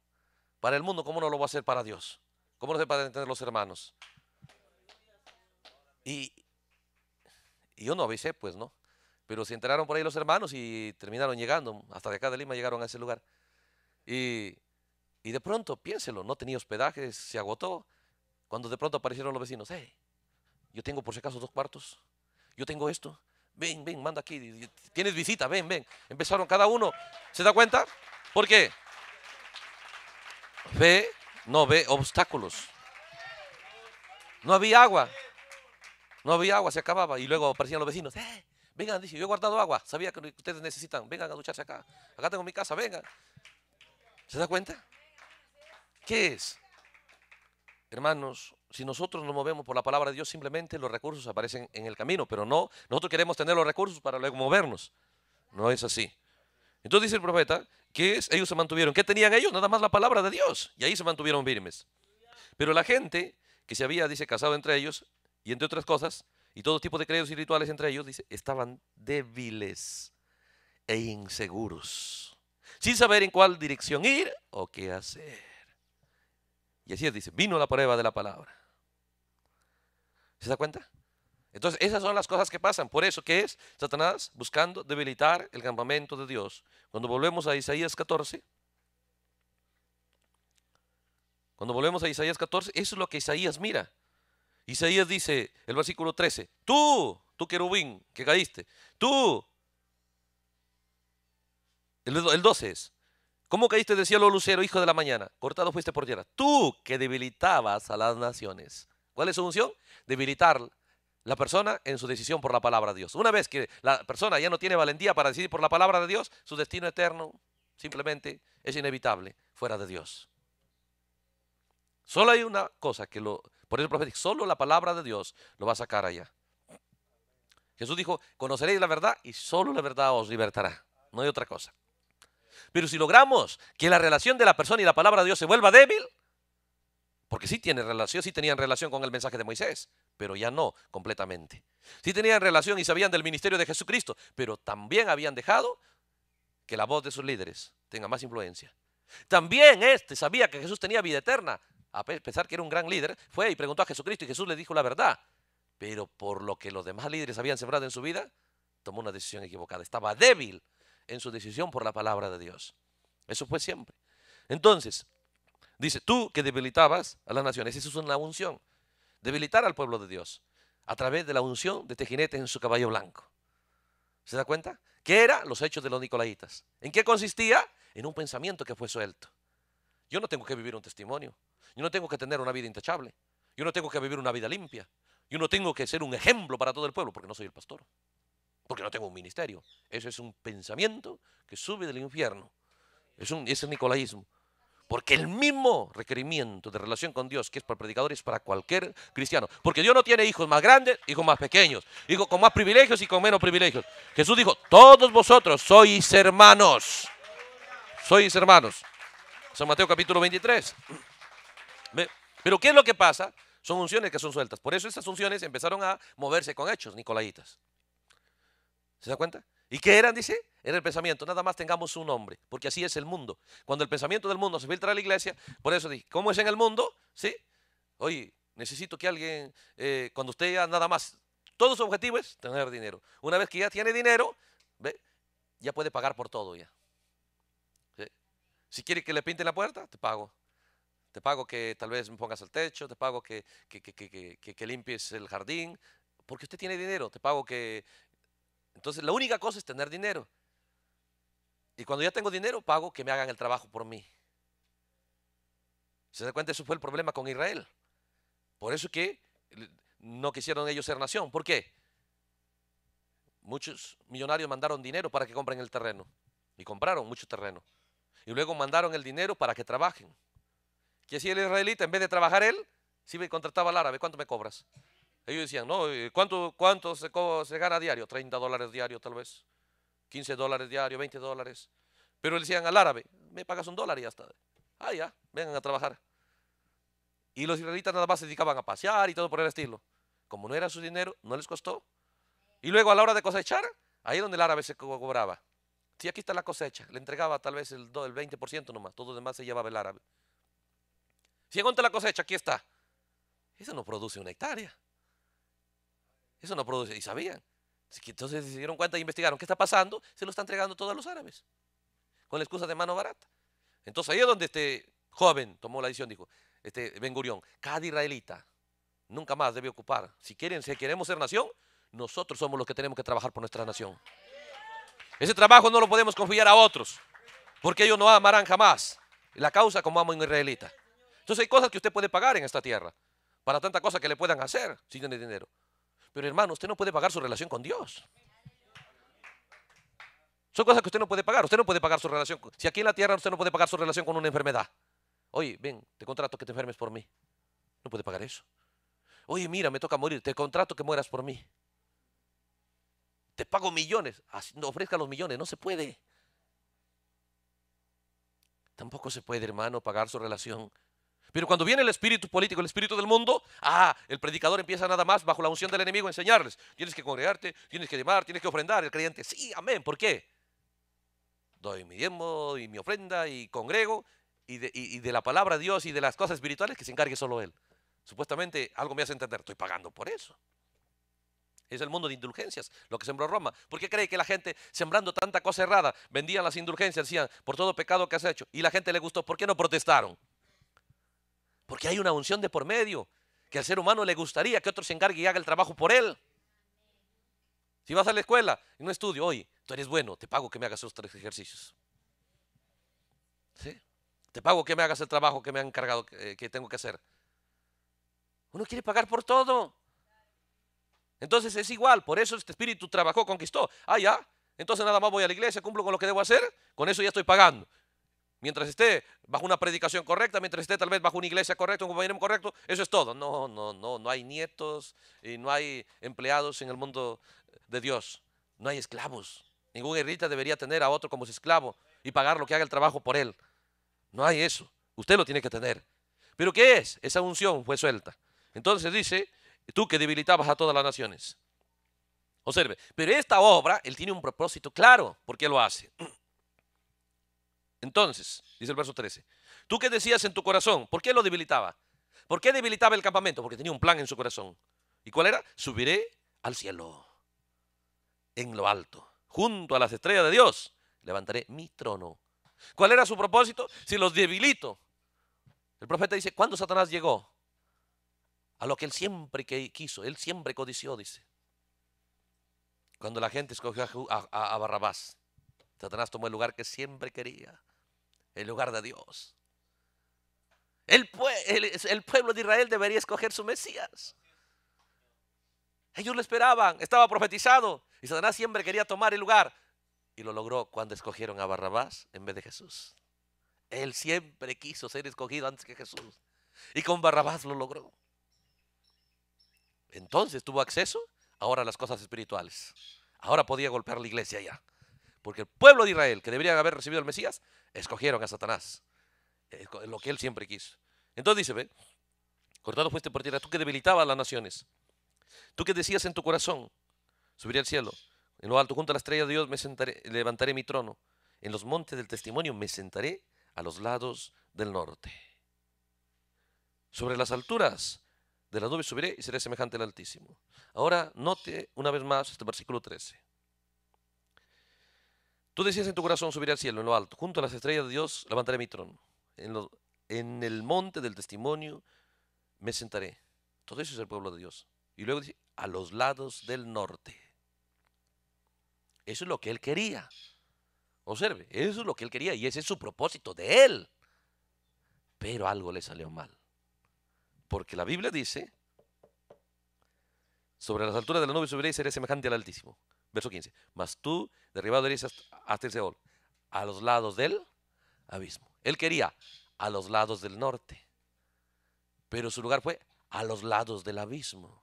para el mundo, ¿cómo no lo voy a hacer para Dios? ¿Cómo no se pueden entender los hermanos? Y, yo no avisé, pues, ¿no? Pero se enteraron por ahí los hermanos y terminaron llegando. Hasta de acá de Lima llegaron a ese lugar. Y, y de pronto, piénselo, no tenía hospedaje, se agotó. Cuando de pronto aparecieron los vecinos, ¡eh! Yo tengo por si acaso dos cuartos. Yo tengo esto. Ven, ven, manda aquí. Tienes visita, ven, ven. Empezaron cada uno. ¿Se da cuenta? ¿Por qué? Ve, no ve obstáculos. No había agua. No había agua, se acababa. Y luego aparecían los vecinos. Eh, vengan, dice, yo he guardado agua. Sabía que ustedes necesitan. Vengan a ducharse acá. Acá tengo mi casa, vengan. ¿Se da cuenta? ¿Qué es? Hermanos, si nosotros nos movemos por la palabra de Dios, simplemente los recursos aparecen en el camino, pero no, nosotros queremos tener los recursos para luego movernos. No es así. Entonces dice el profeta que ellos se mantuvieron. ¿Qué tenían ellos? Nada más la palabra de Dios. Y ahí se mantuvieron firmes. Pero la gente que se había, dice, casado entre ellos, y entre otras cosas, y todo tipo de credos y rituales entre ellos, dice, estaban débiles e inseguros, sin saber en cuál dirección ir o qué hacer. Y así es, dice, vino la prueba de la palabra. ¿Se da cuenta? Entonces, esas son las cosas que pasan. Por eso que es Satanás buscando debilitar el campamento de Dios. Cuando volvemos a Isaías 14, cuando volvemos a Isaías 14, eso es lo que Isaías mira. Isaías dice, el versículo 13, tú, tú querubín que caíste, tú, el, el 12 es, ¿Cómo caíste del cielo, lucero, hijo de la mañana? Cortado fuiste por tierra. Tú que debilitabas a las naciones. ¿Cuál es su función? Debilitar la persona en su decisión por la palabra de Dios. Una vez que la persona ya no tiene valentía para decidir por la palabra de Dios, su destino eterno simplemente es inevitable fuera de Dios. Solo hay una cosa que lo... Por eso el profeta dice, solo la palabra de Dios lo va a sacar allá. Jesús dijo, conoceréis la verdad y solo la verdad os libertará. No hay otra cosa. Pero si logramos que la relación de la persona y la palabra de Dios se vuelva débil, porque sí tiene relación, sí tenían relación con el mensaje de Moisés, pero ya no completamente. Sí tenían relación y sabían del ministerio de Jesucristo, pero también habían dejado que la voz de sus líderes tenga más influencia. También este sabía que Jesús tenía vida eterna, a pesar que era un gran líder, fue y preguntó a Jesucristo y Jesús le dijo la verdad. Pero por lo que los demás líderes habían sembrado en su vida, tomó una decisión equivocada. Estaba débil en su decisión por la palabra de Dios. Eso fue siempre. Entonces, dice, tú que debilitabas a las naciones, eso es una unción. Debilitar al pueblo de Dios a través de la unción de este jinete en su caballo blanco. ¿Se da cuenta? ¿Qué eran los hechos de los nicolaitas? ¿En qué consistía? En un pensamiento que fue suelto. Yo no tengo que vivir un testimonio. Yo no tengo que tener una vida intachable. Yo no tengo que vivir una vida limpia. Yo no tengo que ser un ejemplo para todo el pueblo porque no soy el pastor porque no tengo un ministerio. Eso es un pensamiento que sube del infierno. Es un es el nicolaísmo. Porque el mismo requerimiento de relación con Dios que es para predicadores es para cualquier cristiano. Porque Dios no tiene hijos más grandes, hijos más pequeños, hijos con más privilegios y con menos privilegios. Jesús dijo, todos vosotros sois hermanos. Sois hermanos. San Mateo capítulo 23. Pero ¿qué es lo que pasa? Son unciones que son sueltas. Por eso esas unciones empezaron a moverse con hechos nicolaitas. ¿Se da cuenta? ¿Y qué eran, dice? Era el pensamiento, nada más tengamos un nombre, porque así es el mundo. Cuando el pensamiento del mundo se filtra a la iglesia, por eso dije, ¿cómo es en el mundo? ¿Sí? Oye, necesito que alguien, eh, cuando usted ya nada más, todo su objetivo es tener dinero. Una vez que ya tiene dinero, ya puede pagar por todo ya. Si quiere que le pinte la puerta, te pago. Te pago que tal vez me pongas el techo, te pago que, que, que limpies el jardín, porque usted tiene dinero, te pago que entonces, la única cosa es tener dinero. Y cuando ya tengo dinero, pago que me hagan el trabajo por mí. ¿Se da cuenta? Eso fue el problema con Israel. Por eso que no quisieron ellos ser nación. ¿Por qué? Muchos millonarios mandaron dinero para que compren el terreno. Y compraron mucho terreno. Y luego mandaron el dinero para que trabajen. Que si el israelita, en vez de trabajar él, si me contrataba al árabe, ¿cuánto me cobras? Ellos decían, no, eh, ¿cuánto, cuánto se, gana diario? 30 dólares diario tal vez, 15 dólares diario, 20 dólares. Pero le decían al árabe, me pagas un dólar y ya está. Ah, ya, vengan a trabajar. Y los israelitas nada más se dedicaban a pasear y todo por el estilo. Como no era su dinero, no les costó. Y luego a la hora de cosechar, ahí es donde el árabe se cobraba. Si aquí está la cosecha, le entregaba tal vez el, 20% nomás, todo lo demás se llevaba el árabe. Si sí, la cosecha, aquí está. Eso no produce una hectárea. Eso no produce, y sabían. entonces se dieron cuenta y investigaron qué está pasando, se lo están entregando todos los árabes, con la excusa de mano barata. Entonces ahí es donde este joven tomó la decisión, dijo, este Ben Gurión, cada israelita nunca más debe ocupar. Si quieren, si queremos ser nación, nosotros somos los que tenemos que trabajar por nuestra nación. Ese trabajo no lo podemos confiar a otros, porque ellos no amarán jamás la causa como amo un israelita. Entonces hay cosas que usted puede pagar en esta tierra, para tanta cosa que le puedan hacer si tiene dinero. Pero hermano, usted no puede pagar su relación con Dios. Son cosas que usted no puede pagar. Usted no puede pagar su relación. si aquí en la tierra usted no puede pagar su relación con una enfermedad. Oye, ven, te contrato que te enfermes por mí. No puede pagar eso. Oye, mira, me toca morir. Te contrato que mueras por mí. Te pago millones. No ofrezca los millones. No se puede. Tampoco se puede, hermano, pagar su relación pero cuando viene el espíritu político, el espíritu del mundo, ah, el predicador empieza nada más bajo la unción del enemigo a enseñarles. Tienes que congregarte, tienes que llamar, tienes que ofrendar. El creyente, sí, amén. ¿Por qué? Doy mi diezmo y mi ofrenda y congrego y de, de la palabra de Dios y de las cosas espirituales que se encargue solo Él. Supuestamente algo me hace entender, estoy pagando por eso. Es el mundo de indulgencias, lo que sembró Roma. ¿Por qué cree que la gente, sembrando tanta cosa errada, vendían las indulgencias, decían, por todo pecado que has hecho? Y la gente le gustó, ¿por qué no protestaron? Porque hay una unción de por medio que al ser humano le gustaría que otro se encargue y haga el trabajo por él. Si vas a la escuela y no estudio hoy, tú eres bueno, te pago que me hagas esos tres ejercicios. ¿Sí? Te pago que me hagas el trabajo que me han encargado eh, que tengo que hacer. Uno quiere pagar por todo. Entonces es igual, por eso este espíritu trabajó, conquistó. Ah, ya, entonces nada más voy a la iglesia, cumplo con lo que debo hacer, con eso ya estoy pagando. Mientras esté bajo una predicación correcta, mientras esté tal vez bajo una iglesia correcta, un compañero correcto, eso es todo. No, no, no, no hay nietos y no hay empleados en el mundo de Dios. No hay esclavos. Ningún herrita debería tener a otro como su esclavo y pagar lo que haga el trabajo por él. No hay eso. Usted lo tiene que tener. ¿Pero qué es? Esa unción fue suelta. Entonces dice, tú que debilitabas a todas las naciones. Observe, pero esta obra, él tiene un propósito claro. ¿Por qué lo hace? Entonces, dice el verso 13, tú que decías en tu corazón, ¿por qué lo debilitaba? ¿Por qué debilitaba el campamento? Porque tenía un plan en su corazón. ¿Y cuál era? Subiré al cielo, en lo alto, junto a las estrellas de Dios, levantaré mi trono. ¿Cuál era su propósito? Si los debilito. El profeta dice, ¿cuándo Satanás llegó? A lo que él siempre quiso, él siempre codició, dice. Cuando la gente escogió a, a, Barrabás. Satanás tomó el lugar que siempre quería, el lugar de Dios. El, pueblo de Israel debería escoger su Mesías. Ellos lo esperaban, estaba profetizado. Y Satanás siempre quería tomar el lugar. Y lo logró cuando escogieron a Barrabás en vez de Jesús. Él siempre quiso ser escogido antes que Jesús. Y con Barrabás lo logró. Entonces tuvo acceso ahora a las cosas espirituales. Ahora podía golpear la iglesia ya. Porque el pueblo de Israel, que deberían haber recibido al Mesías, escogieron a Satanás, lo que él siempre quiso. Entonces dice, ve, cortado fuiste por tierra, tú que debilitabas a las naciones, tú que decías en tu corazón, subiré al cielo, en lo alto junto a la estrella de Dios me sentaré, levantaré mi trono, en los montes del testimonio me sentaré a los lados del norte. Sobre las alturas de la nube subiré y seré semejante al Altísimo. Ahora note una vez más este versículo 13. Tú decías en tu corazón, subiré al cielo, en lo alto, junto a las estrellas de Dios levantaré mi trono. En, el monte del testimonio me sentaré. Todo eso es el pueblo de Dios. Y luego dice, a los lados del norte. Eso es lo que él quería. Observe, eso es lo que él quería y ese es su propósito de él. Pero algo le salió mal. Porque la Biblia dice, sobre las alturas de la nube subiré y seré semejante al Altísimo. Verso 15. Mas tú derribado eres hasta el Seol, a los lados del abismo. Él quería a los lados del norte, pero su lugar fue a los lados del abismo.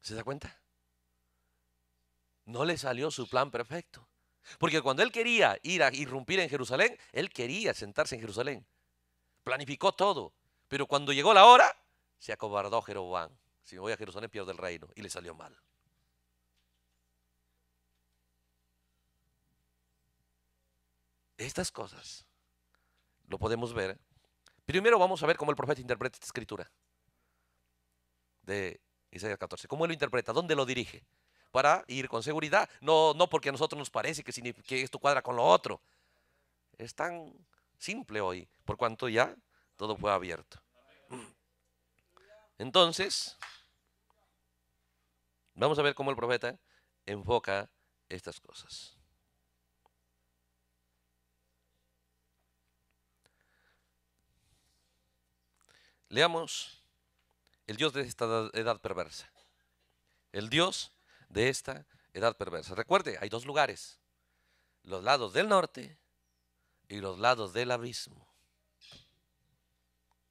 ¿Se da cuenta? No le salió su plan perfecto. Porque cuando él quería ir a irrumpir en Jerusalén, él quería sentarse en Jerusalén. Planificó todo. Pero cuando llegó la hora, se acobardó Jeroboam. Si me voy a Jerusalén pierdo el reino. Y le salió mal. Estas cosas lo podemos ver. Primero vamos a ver cómo el profeta interpreta esta escritura de Isaías 14. ¿Cómo él lo interpreta? ¿Dónde lo dirige? Para ir con seguridad. No, no porque a nosotros nos parece que, que esto cuadra con lo otro. Es tan simple hoy, por cuanto ya todo fue abierto. Entonces, vamos a ver cómo el profeta enfoca estas cosas. Leamos el Dios de esta edad perversa. El Dios de esta edad perversa. Recuerde, hay dos lugares. Los lados del norte y los lados del abismo.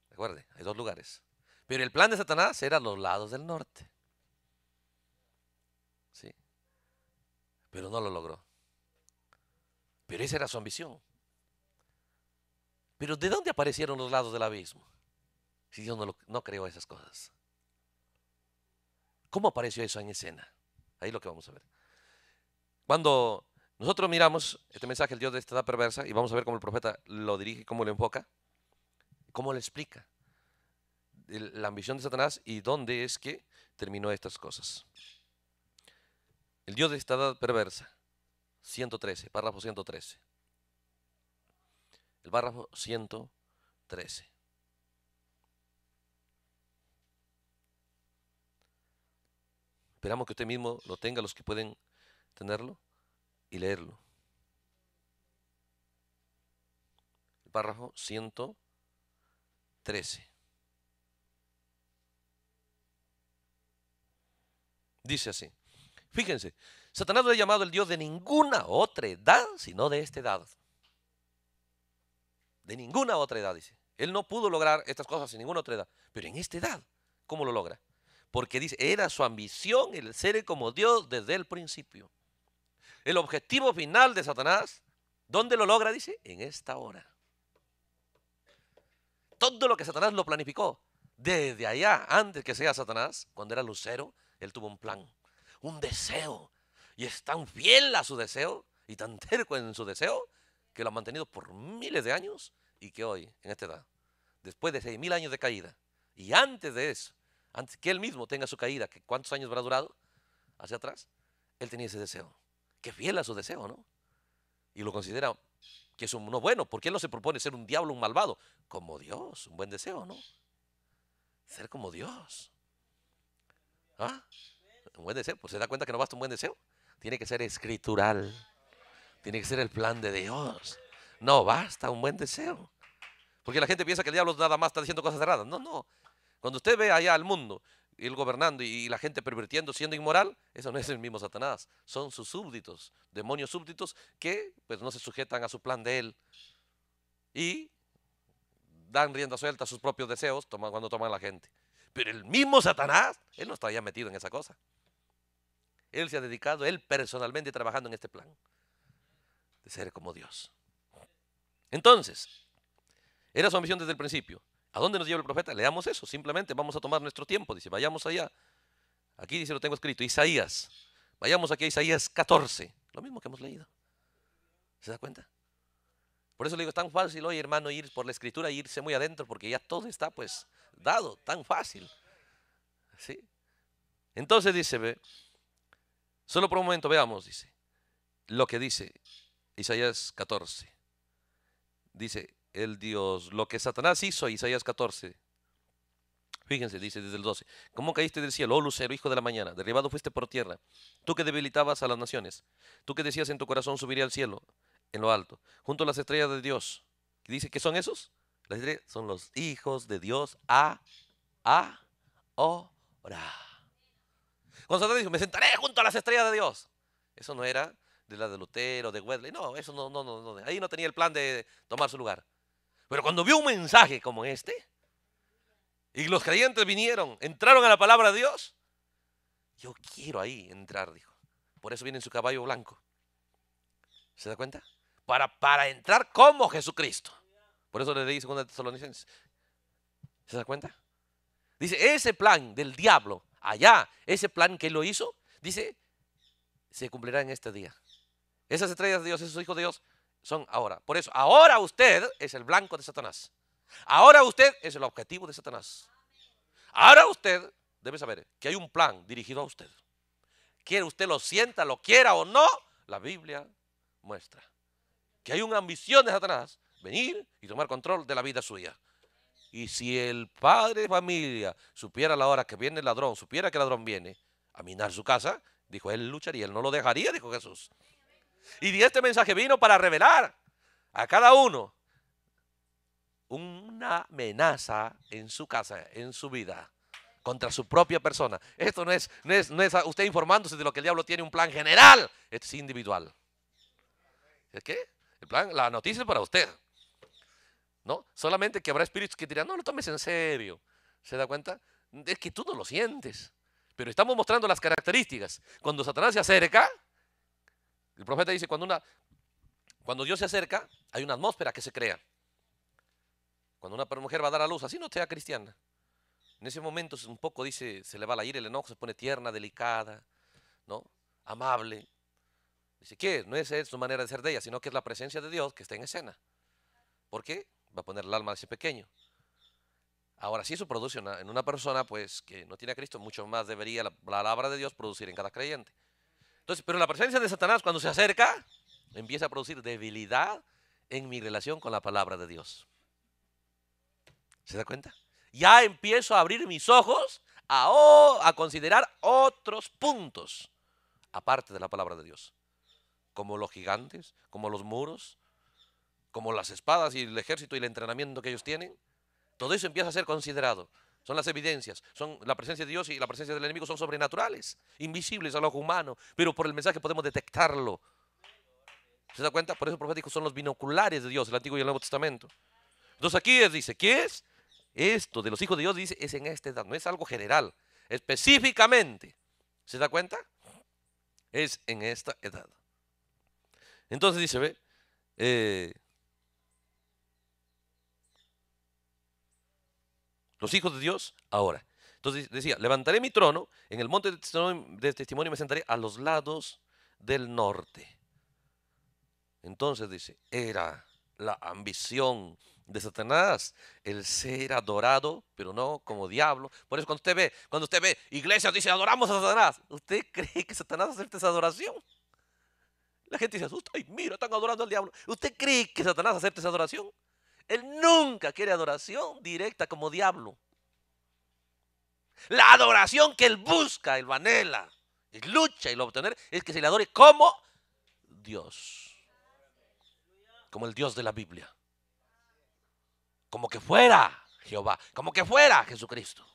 Recuerde, hay dos lugares. Pero el plan de Satanás era los lados del norte. ¿Sí? Pero no lo logró. Pero esa era su ambición. Pero ¿de dónde aparecieron los lados del abismo? Si Dios no, no creó esas cosas. ¿Cómo apareció eso en escena? Ahí es lo que vamos a ver. Cuando nosotros miramos este mensaje, el Dios de esta edad perversa, y vamos a ver cómo el profeta lo dirige, cómo lo enfoca, cómo lo explica la ambición de Satanás y dónde es que terminó estas cosas. El Dios de esta edad perversa, 113, párrafo 113. El párrafo 113. Esperamos que usted mismo lo tenga, los que pueden tenerlo, y leerlo. El párrafo 113. Dice así. Fíjense, Satanás no ha llamado el Dios de ninguna otra edad, sino de esta edad. De ninguna otra edad, dice. Él no pudo lograr estas cosas en ninguna otra edad. Pero en esta edad, ¿cómo lo logra? Porque dice, era su ambición el ser como Dios desde el principio. El objetivo final de Satanás, ¿dónde lo logra? Dice, en esta hora. Todo lo que Satanás lo planificó, desde allá, antes que sea Satanás, cuando era lucero, él tuvo un plan, un deseo. Y es tan fiel a su deseo y tan terco en su deseo que lo ha mantenido por miles de años y que hoy, en esta edad, después de seis mil años de caída y antes de eso, antes que él mismo tenga su caída, que cuántos años habrá durado hacia atrás, él tenía ese deseo. Que fiel a su deseo, ¿no? Y lo considera que es un no bueno, porque él no se propone ser un diablo, un malvado, como Dios, un buen deseo, ¿no? Ser como Dios. ¿Ah? Un buen deseo. Pues se da cuenta que no basta un buen deseo. Tiene que ser escritural. Tiene que ser el plan de Dios. No basta un buen deseo. Porque la gente piensa que el diablo nada más está diciendo cosas erradas No, no. Cuando usted ve allá al mundo, ir gobernando y la gente pervirtiendo, siendo inmoral, eso no es el mismo Satanás. Son sus súbditos, demonios súbditos que pues no se sujetan a su plan de él. Y dan rienda suelta a sus propios deseos cuando toman a la gente. Pero el mismo Satanás, él no estaba ya metido en esa cosa. Él se ha dedicado, él personalmente trabajando en este plan de ser como Dios. Entonces, era su misión desde el principio. ¿A dónde nos lleva el profeta? Leamos eso, simplemente vamos a tomar nuestro tiempo. Dice, vayamos allá. Aquí dice, lo tengo escrito, Isaías. Vayamos aquí a Isaías 14, lo mismo que hemos leído. ¿Se da cuenta? Por eso le digo, es tan fácil hoy, hermano, ir por la escritura e irse muy adentro, porque ya todo está pues dado, tan fácil. ¿Sí? Entonces dice, ve, solo por un momento veamos, dice, lo que dice Isaías 14. Dice, el Dios, lo que Satanás hizo, Isaías 14. Fíjense, dice desde el 12, ¿cómo caíste del cielo, oh Lucero, hijo de la mañana? Derribado fuiste por tierra, tú que debilitabas a las naciones, tú que decías en tu corazón subiría al cielo, en lo alto, junto a las estrellas de Dios. Dice, que son esos? son los hijos de Dios a, a, o, dijo, me sentaré junto a las estrellas de Dios. Eso no era de la de Lutero, de Wedley, No, eso no, no, no, no. Ahí no tenía el plan de tomar su lugar. Pero cuando vio un mensaje como este, y los creyentes vinieron, entraron a la palabra de Dios, yo quiero ahí entrar, dijo. Por eso viene en su caballo blanco. ¿Se da cuenta? para, entrar como Jesucristo. Por eso le di 2 Tesalonicenses. ¿Se da cuenta? Dice, ese plan del diablo allá, ese plan que él lo hizo, dice, se cumplirá en este día. Esas estrellas de Dios, esos hijos de Dios son ahora. Por eso, ahora usted es el blanco de Satanás. Ahora usted es el objetivo de Satanás. Ahora usted debe saber que hay un plan dirigido a usted. Quiere usted lo sienta, lo quiera o no, la Biblia muestra que hay una ambición de venir y tomar control de la vida suya. Y si el padre de familia supiera la hora que viene el ladrón, supiera que el ladrón viene a minar su casa, dijo, él lucharía, él no lo dejaría, dijo Jesús. Y este mensaje vino para revelar a cada uno una amenaza en su casa, en su vida, contra su propia persona. Esto no es, no es, usted informándose de lo que el diablo tiene un plan general, es individual. ¿Es qué? plan, la noticia es para usted. ¿No? Solamente que habrá espíritus que dirán, no lo tomes en serio. ¿Se da cuenta? Es que tú no lo sientes. Pero estamos mostrando las características. Cuando Satanás se acerca, el profeta dice, cuando, una, cuando Dios se acerca, hay una atmósfera que se crea. Cuando una mujer va a dar a luz, así no sea cristiana. En ese momento un poco dice, se le va la ira, el enojo, se pone tierna, delicada, ¿no? Amable. Dice que no es, su manera de ser de ella, sino que es la presencia de Dios que está en escena. ¿Por qué? Va a poner el alma de ese pequeño. Ahora, si eso produce en una persona pues, que no tiene a Cristo, mucho más debería la palabra de Dios producir en cada creyente. Entonces, pero la presencia de Satanás cuando se acerca, empieza a producir debilidad en mi relación con la palabra de Dios. ¿Se da cuenta? Ya empiezo a abrir mis ojos a considerar otros puntos aparte de la palabra de Dios como los gigantes, como los muros, como las espadas y el ejército y el entrenamiento que ellos tienen. Todo eso empieza a ser considerado. Son las evidencias, son la presencia de Dios y la presencia del enemigo son sobrenaturales, invisibles al ojo humano, pero por el mensaje podemos detectarlo. ¿Se da cuenta? Por eso proféticos son los binoculares de Dios, el Antiguo y el Nuevo Testamento. Entonces aquí dice, ¿qué es? Esto de los hijos de Dios dice, es en esta edad, no es algo general, específicamente. ¿Se da cuenta? Es en esta edad. Entonces dice, ve, eh, los hijos de Dios ahora. Entonces decía, levantaré mi trono en el monte de testimonio, y me sentaré a los lados del norte. Entonces dice, era la ambición de Satanás, el ser adorado, pero no como diablo. Por eso cuando usted ve, cuando usted ve iglesias dice adoramos a Satanás, ¿usted cree que Satanás acepta esa adoración? La gente se asusta. y mira, están adorando al diablo! ¿Usted cree que Satanás acepta esa adoración? Él nunca quiere adoración directa como diablo. La adoración que él busca, él vanela, anhela, lucha y lo obtener, es que se le adore como Dios. Como el Dios de la Biblia. Como que fuera Jehová. Como que fuera Jesucristo.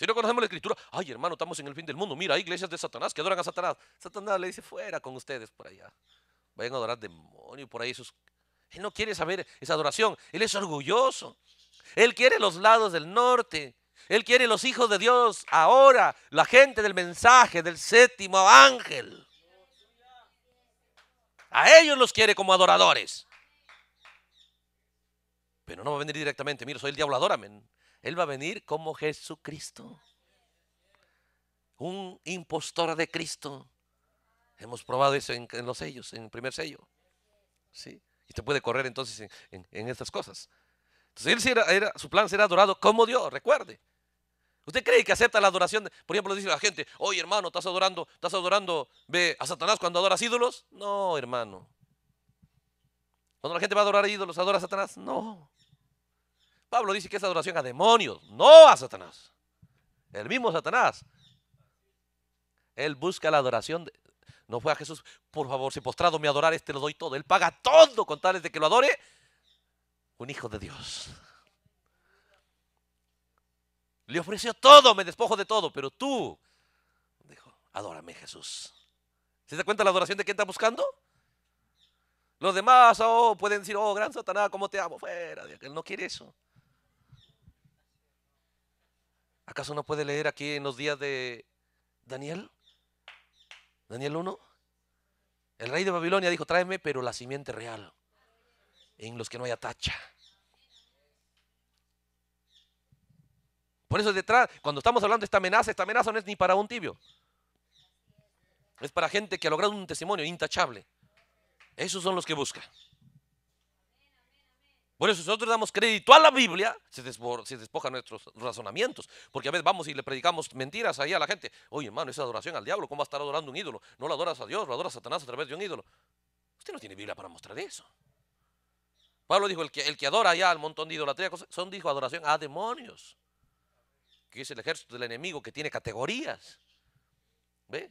Si no conocemos la escritura, ay hermano, estamos en el fin del mundo. Mira, hay iglesias de Satanás que adoran a Satanás. Satanás le dice, fuera con ustedes por allá. Vayan a adorar demonio por ahí. Él no quiere saber esa adoración. Él es orgulloso. Él quiere los lados del norte. Él quiere los hijos de Dios ahora, la gente del mensaje, del séptimo ángel. A ellos los quiere como adoradores. Pero no va a venir directamente. Mira, soy el diablo, adórame. Él va a venir como Jesucristo. Un impostor de Cristo. Hemos probado eso en, los sellos, en el primer sello. ¿Sí? Y te puede correr entonces en, estas cosas. Entonces, él era, su plan será adorado como Dios, recuerde. ¿Usted cree que acepta la adoración? por ejemplo, dice la gente, oye hermano, estás adorando, estás adorando, ve a Satanás cuando adoras ídolos. No, hermano. Cuando la gente va a adorar ídolos, adora a Satanás. No. Pablo dice que es adoración a demonios, no a Satanás. El mismo Satanás. Él busca la adoración. no fue a Jesús, por favor, si postrado me adorar, te este lo doy todo. Él paga todo con tales de que lo adore. Un hijo de Dios. Le ofreció todo, me despojo de todo, pero tú, dijo, adórame Jesús. ¿Se da cuenta la adoración de quién está buscando? Los demás oh, pueden decir, oh, gran Satanás, ¿cómo te amo? Fuera, él no quiere eso. ¿Acaso no puede leer aquí en los días de Daniel? Daniel 1. El rey de Babilonia dijo, tráeme, pero la simiente real, en los que no haya tacha. Por eso detrás, cuando estamos hablando de esta amenaza, esta amenaza no es ni para un tibio. Es para gente que ha logrado un testimonio intachable. Esos son los que buscan. Por eso, si nosotros damos crédito a la Biblia, se, despojan nuestros razonamientos. Porque a veces vamos y le predicamos mentiras ahí a la gente. Oye, hermano, esa adoración al diablo, ¿cómo va a estar adorando un ídolo? No lo adoras a Dios, lo adoras a Satanás a través de un ídolo. Usted no tiene Biblia para mostrar eso. Pablo dijo: el que, el que adora ya al montón de idolatría, son, dijo, adoración a demonios. Que es el ejército del enemigo que tiene categorías. ¿Ve?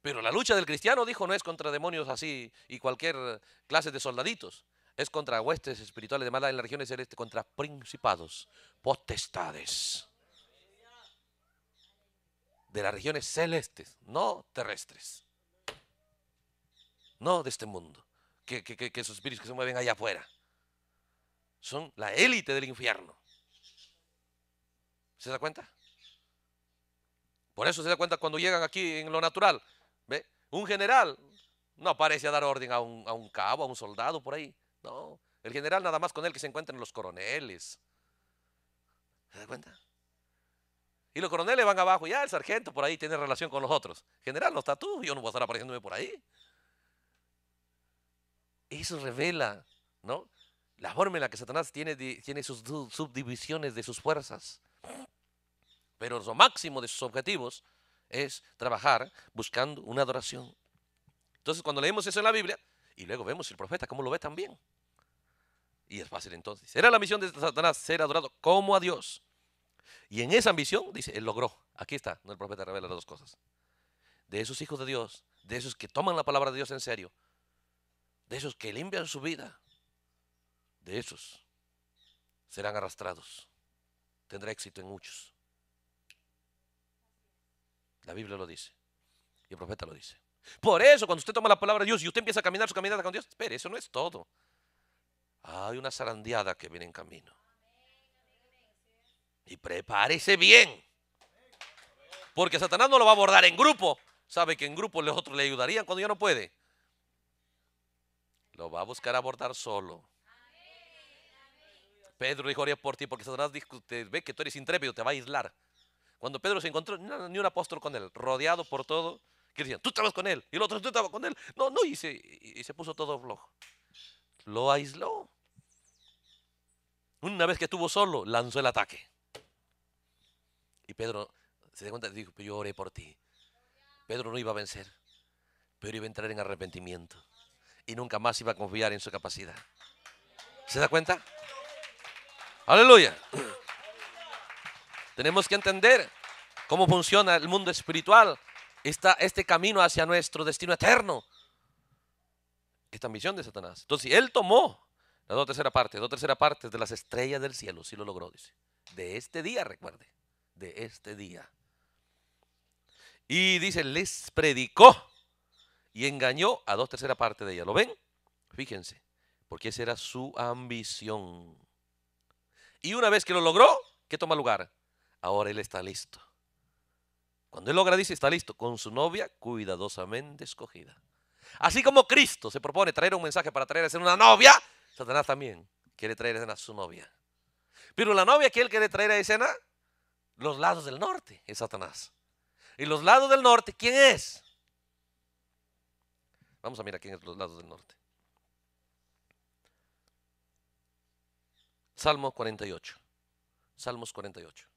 Pero la lucha del cristiano, dijo, no es contra demonios así y cualquier clase de soldaditos es contra huestes espirituales de maldad en las regiones celestes, contra principados, potestades de las regiones celestes, no terrestres, no de este mundo, que, que, esos espíritus que se mueven allá afuera son la élite del infierno. ¿Se da cuenta? Por eso se da cuenta cuando llegan aquí en lo natural. ¿Ve? Un general no aparece a dar orden a un, a un cabo, a un soldado por ahí. No, el general nada más con él que se encuentran los coroneles. ¿Se da cuenta? Y los coroneles van abajo, ya el sargento por ahí tiene relación con los otros. General, no está tú, yo no voy a estar apareciéndome por ahí. Eso revela, ¿no? La forma en la que Satanás tiene, tiene sus subdivisiones de sus fuerzas. Pero lo máximo de sus objetivos es trabajar buscando una adoración. Entonces, cuando leemos eso en la Biblia, y luego vemos el profeta, cómo lo ve también. Y es fácil entonces. Era la misión de Satanás ser adorado como a Dios. Y en esa misión, dice, él logró. Aquí está, el profeta revela las dos cosas. De esos hijos de Dios, de esos que toman la palabra de Dios en serio, de esos que limpian su vida, de esos serán arrastrados. Tendrá éxito en muchos. La Biblia lo dice. Y el profeta lo dice. Por eso, cuando usted toma la palabra de Dios y usted empieza a caminar su caminata con Dios, Pero eso no es todo. Hay una zarandeada que viene en camino. Y prepárese bien. Porque Satanás no lo va a abordar en grupo. Sabe que en grupo los otros le ayudarían cuando ya no puede. Lo va a buscar abordar solo. Pedro dijo, por ti, porque Satanás te ve que tú eres intrépido, te va a aislar. Cuando Pedro se encontró, ni un apóstol con él, rodeado por todo, que decían, tú estabas con él, y el otro, tú estabas con él. No, no, y se, se puso todo flojo. Lo aisló. Una vez que estuvo solo, lanzó el ataque. Y Pedro se da cuenta y dijo, yo oré por ti. Pedro no iba a vencer, pero iba a entrar en arrepentimiento. Y nunca más iba a confiar en su capacidad. ¿Se da cuenta? Aleluya. Tenemos que entender cómo funciona el mundo espiritual este camino hacia nuestro destino eterno. Esta ambición de Satanás. Entonces, él tomó la dos tercera parte, dos tercera partes de las estrellas del cielo, si lo logró, dice. De este día, recuerde, de este día. Y dice, les predicó y engañó a dos tercera parte de ella. ¿Lo ven? Fíjense, porque esa era su ambición. Y una vez que lo logró, ¿qué toma lugar? Ahora él está listo cuando él logra, dice, está listo, con su novia cuidadosamente escogida. Así como Cristo se propone traer un mensaje para traer a a una novia, Satanás también quiere traer a escena a su novia. Pero la novia que él quiere traer a escena, los lados del norte, es Satanás. Y los lados del norte, ¿quién es? Vamos a mirar quién es los lados del norte. Salmo 48. Salmos 48.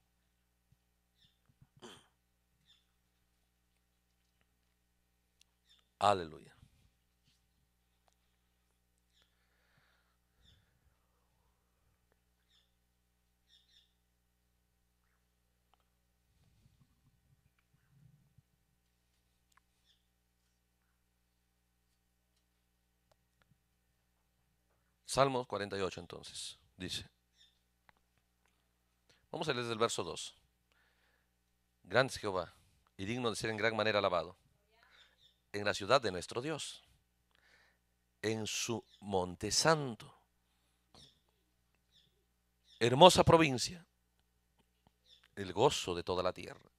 Aleluya. Salmos 48 entonces, dice. Vamos a leer desde el verso 2. Grande Jehová y digno de ser en gran manera alabado en la ciudad de nuestro Dios, en su monte santo. Hermosa provincia, el gozo de toda la tierra.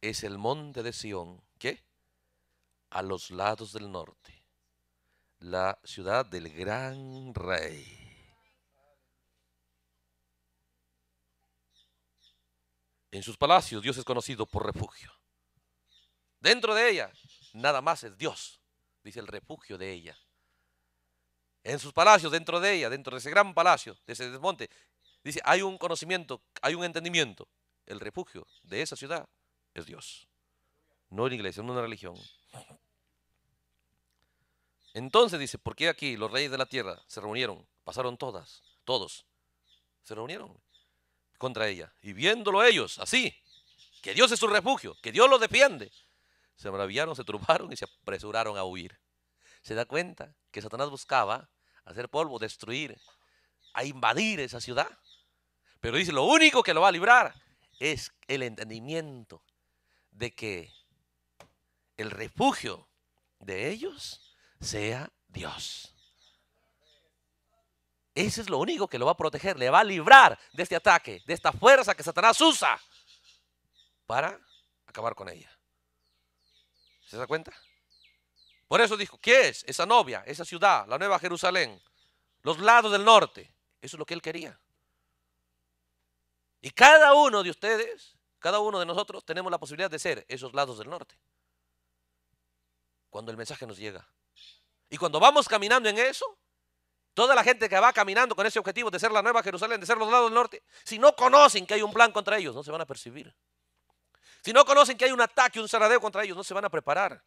Es el monte de Sión, que a los lados del norte, la ciudad del gran rey. En sus palacios Dios es conocido por refugio. Dentro de ella nada más es Dios, dice el refugio de ella. En sus palacios, dentro de ella, dentro de ese gran palacio, de ese desmonte, dice, hay un conocimiento, hay un entendimiento. El refugio de esa ciudad es Dios. No una iglesia, no una religión. Entonces dice, ¿por qué aquí los reyes de la tierra se reunieron? Pasaron todas, todos. Se reunieron contra ella. Y viéndolo ellos así, que Dios es su refugio, que Dios lo defiende, se maravillaron, se turbaron y se apresuraron a huir. Se da cuenta que Satanás buscaba hacer polvo, destruir, a invadir esa ciudad. Pero dice, lo único que lo va a librar es el entendimiento de que el refugio de ellos sea Dios. Ese es lo único que lo va a proteger, le va a librar de este ataque, de esta fuerza que Satanás usa para acabar con ella. ¿Se da cuenta? Por eso dijo, ¿qué es esa novia, esa ciudad, la nueva Jerusalén, los lados del norte? Eso es lo que él quería. Y cada uno de ustedes, cada uno de nosotros, tenemos la posibilidad de ser esos lados del norte. Cuando el mensaje nos llega. Y cuando vamos caminando en eso, toda la gente que va caminando con ese objetivo de ser la nueva Jerusalén, de ser los lados del norte, si no conocen que hay un plan contra ellos, no se van a percibir. Si no conocen que hay un ataque, un zaradeo contra ellos, no se van a preparar.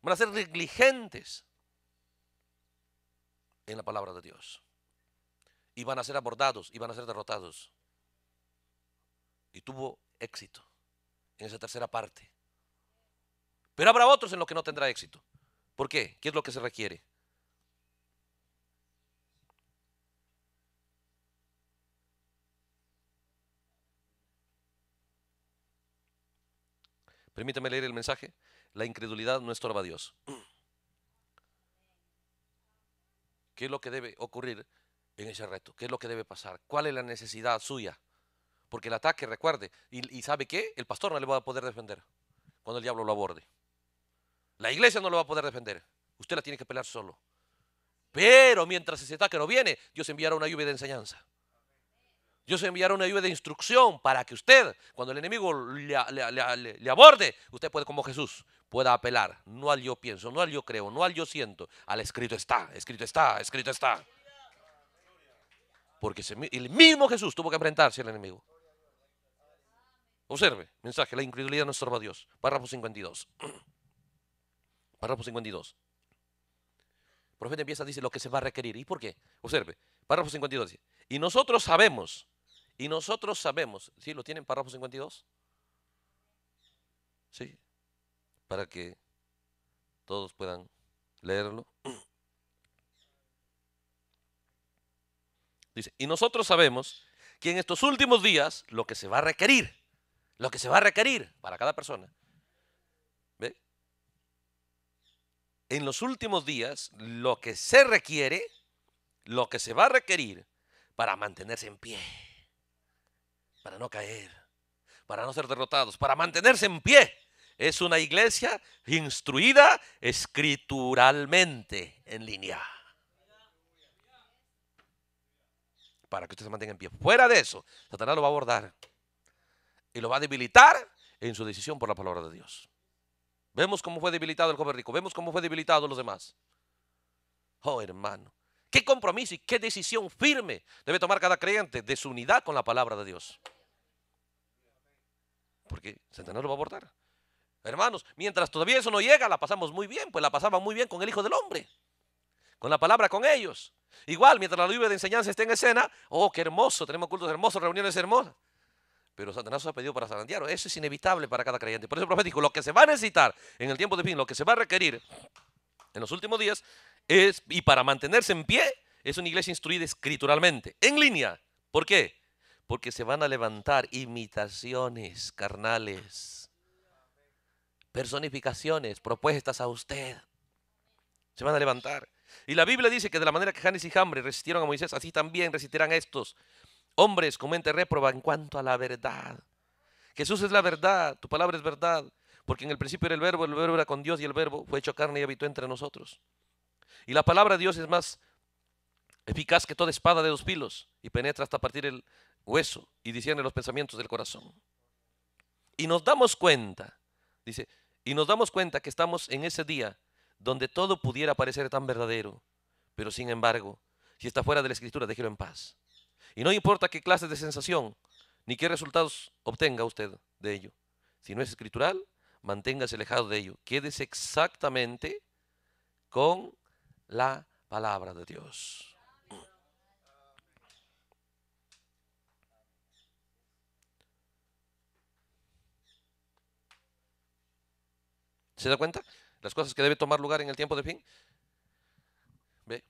Van a ser negligentes en la palabra de Dios. Y van a ser abordados y van a ser derrotados. Y tuvo éxito en esa tercera parte. Pero habrá otros en los que no tendrá éxito. ¿Por qué? ¿Qué es lo que se requiere? Permítame leer el mensaje. La incredulidad no estorba a Dios. ¿Qué es lo que debe ocurrir en ese reto? ¿Qué es lo que debe pasar? ¿Cuál es la necesidad suya? Porque el ataque, recuerde, y, sabe qué? el pastor no le va a poder defender cuando el diablo lo aborde. La iglesia no lo va a poder defender. Usted la tiene que pelear solo. Pero mientras ese ataque no viene, Dios enviará una lluvia de enseñanza. Dios enviará una lluvia de instrucción para que usted, cuando el enemigo le, aborde, usted puede, como Jesús, pueda apelar, no al yo pienso, no al yo creo, no al yo siento, al escrito está, escrito está, escrito está. Porque el mismo Jesús tuvo que enfrentarse al enemigo. Observe, mensaje, la incredulidad no estorba a Dios. Párrafo 52. Párrafo 52. El profeta empieza, dice lo que se va a requerir. ¿Y por qué? Observe, párrafo 52 dice, y nosotros sabemos y nosotros sabemos, ¿sí? ¿Lo tienen párrafo 52? ¿Sí? Para que todos puedan leerlo. Dice, y nosotros sabemos que en estos últimos días lo que se va a requerir, lo que se va a requerir para cada persona, ¿ve? En los últimos días lo que se requiere, lo que se va a requerir para mantenerse en pie para no caer, para no ser derrotados, para mantenerse en pie. Es una iglesia instruida escrituralmente en línea. Para que usted se mantenga en pie. Fuera de eso, Satanás lo va a abordar y lo va a debilitar en su decisión por la palabra de Dios. Vemos cómo fue debilitado el joven rico, vemos cómo fue debilitado los demás. Oh, hermano, qué compromiso y qué decisión firme debe tomar cada creyente de su unidad con la palabra de Dios porque Satanás lo va a abortar. Hermanos, mientras todavía eso no llega, la pasamos muy bien, pues la pasaba muy bien con el Hijo del Hombre, con la palabra, con ellos. Igual, mientras la lluvia de enseñanza esté en escena, oh, qué hermoso, tenemos cultos hermosos, reuniones hermosas. Pero Satanás ha pedido para Satanás, Eso es inevitable para cada creyente. Por eso el profeta dijo, lo que se va a necesitar en el tiempo de fin, lo que se va a requerir en los últimos días, es, y para mantenerse en pie, es una iglesia instruida escrituralmente, en línea. ¿Por qué? porque se van a levantar imitaciones carnales, personificaciones propuestas a usted. Se van a levantar. Y la Biblia dice que de la manera que Janes y Hambre resistieron a Moisés, así también resistirán estos hombres con mente réproba en cuanto a la verdad. Jesús es la verdad, tu palabra es verdad, porque en el principio era el verbo, el verbo era con Dios y el verbo fue hecho carne y habitó entre nosotros. Y la palabra de Dios es más eficaz que toda espada de dos pilos y penetra hasta partir el, hueso y discierne los pensamientos del corazón. Y nos damos cuenta, dice, y nos damos cuenta que estamos en ese día donde todo pudiera parecer tan verdadero, pero sin embargo, si está fuera de la escritura, déjelo en paz. Y no importa qué clase de sensación ni qué resultados obtenga usted de ello. Si no es escritural, manténgase alejado de ello. Quédese exactamente con la palabra de Dios. ¿Se da cuenta? Las cosas que debe tomar lugar en el tiempo de fin. ¿Ve?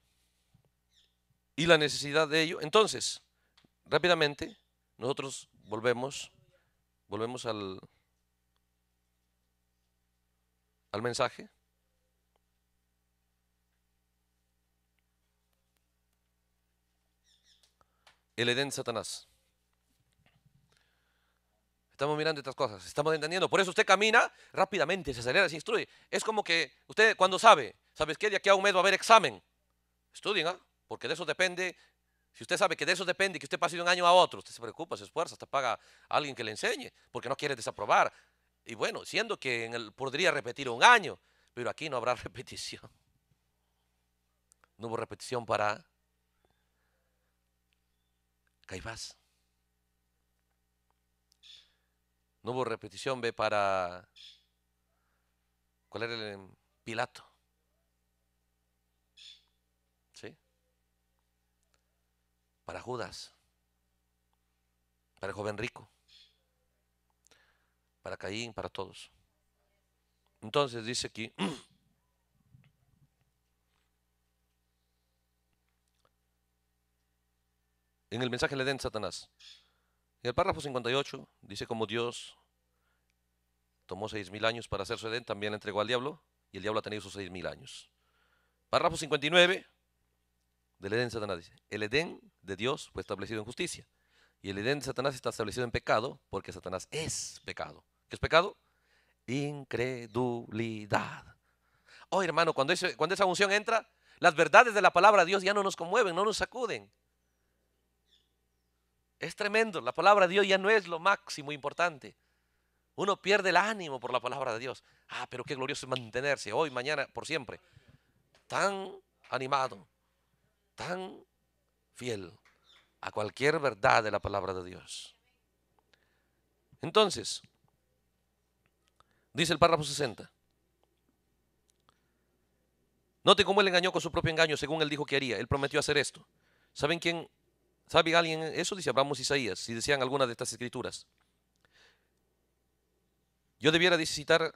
Y la necesidad de ello. Entonces, rápidamente, nosotros volvemos, volvemos al, al mensaje. El Edén Satanás. Estamos mirando estas cosas, estamos entendiendo. Por eso usted camina rápidamente, se acelera, se instruye. Es como que usted cuando sabe, ¿sabes qué? De aquí a un mes va a haber examen. Estudien, ¿ah? Porque de eso depende. Si usted sabe que de eso depende, que usted pase de un año a otro, usted se preocupa, se esfuerza, hasta paga a alguien que le enseñe, porque no quiere desaprobar. Y bueno, siendo que podría repetir un año, pero aquí no habrá repetición. No hubo repetición para Caifás. No hubo repetición, ve para... ¿Cuál era el em, Pilato? ¿Sí? Para Judas, para el joven rico, para Caín, para todos. Entonces dice aquí, en el mensaje le den Satanás, en el párrafo 58 dice como Dios tomó seis mil años para hacer su Edén, también le entregó al diablo y el diablo ha tenido sus seis mil años. Párrafo 59 del Edén de Satanás dice, el Edén de Dios fue establecido en justicia y el Edén de Satanás está establecido en pecado porque Satanás es pecado. ¿Qué es pecado? Incredulidad. Oh hermano, cuando, cuando esa unción entra, las verdades de la palabra de Dios ya no nos conmueven, no nos sacuden. Es tremendo, la palabra de Dios ya no es lo máximo importante. Uno pierde el ánimo por la palabra de Dios. Ah, pero qué glorioso es mantenerse hoy, mañana, por siempre. Tan animado, tan fiel a cualquier verdad de la palabra de Dios. Entonces, dice el párrafo 60. Note cómo él engañó con su propio engaño, según él dijo que haría. Él prometió hacer esto. ¿Saben quién ¿Sabe alguien eso? Dice vamos Isaías, si decían algunas de estas escrituras. Yo debiera citar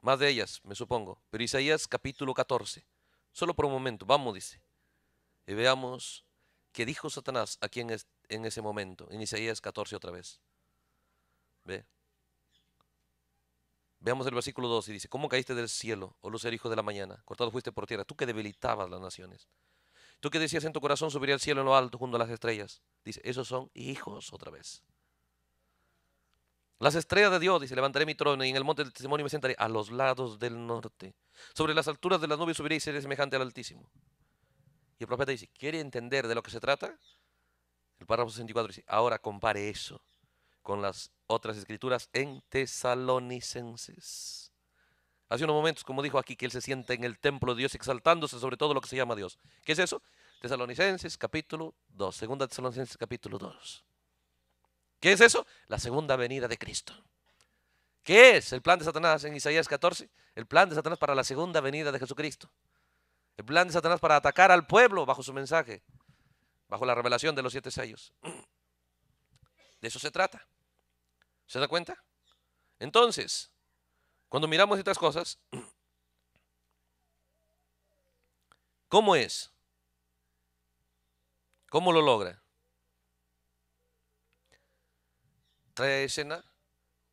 más de ellas, me supongo, pero Isaías capítulo 14, solo por un momento, vamos, dice, y veamos qué dijo Satanás aquí en, en ese momento, en Isaías 14 otra vez. ¿Ve? Veamos el versículo 2 y dice, ¿cómo caíste del cielo, oh lucero hijo de la mañana? Cortado fuiste por tierra, tú que debilitabas las naciones. Tú que decías en tu corazón, subiré al cielo en lo alto junto a las estrellas. Dice, esos son hijos otra vez. Las estrellas de Dios, dice, levantaré mi trono y en el monte del testimonio me sentaré a los lados del norte. Sobre las alturas de las nubes subiré y seré semejante al Altísimo. Y el profeta dice, ¿quiere entender de lo que se trata? El párrafo 64 dice, ahora compare eso con las otras escrituras en tesalonicenses. Hace unos momentos, como dijo aquí, que él se sienta en el templo de Dios exaltándose sobre todo lo que se llama Dios. ¿Qué es eso? Tesalonicenses capítulo 2, segunda Tesalonicenses capítulo 2. ¿Qué es eso? La segunda venida de Cristo. ¿Qué es el plan de Satanás en Isaías 14? El plan de Satanás para la segunda venida de Jesucristo. El plan de Satanás para atacar al pueblo bajo su mensaje, bajo la revelación de los siete sellos. De eso se trata. ¿Se da cuenta? Entonces, cuando miramos estas cosas, ¿cómo es? ¿Cómo lo logra? Trae a escena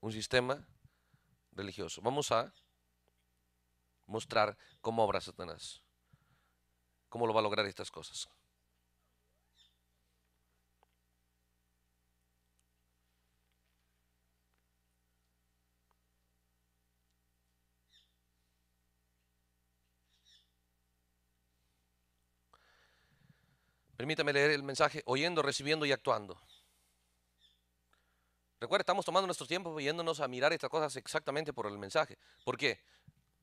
un sistema religioso. Vamos a mostrar cómo obra Satanás, cómo lo va a lograr estas cosas. Permítame leer el mensaje, oyendo, recibiendo y actuando. Recuerda, estamos tomando nuestro tiempo yéndonos a mirar estas cosas exactamente por el mensaje. ¿Por qué?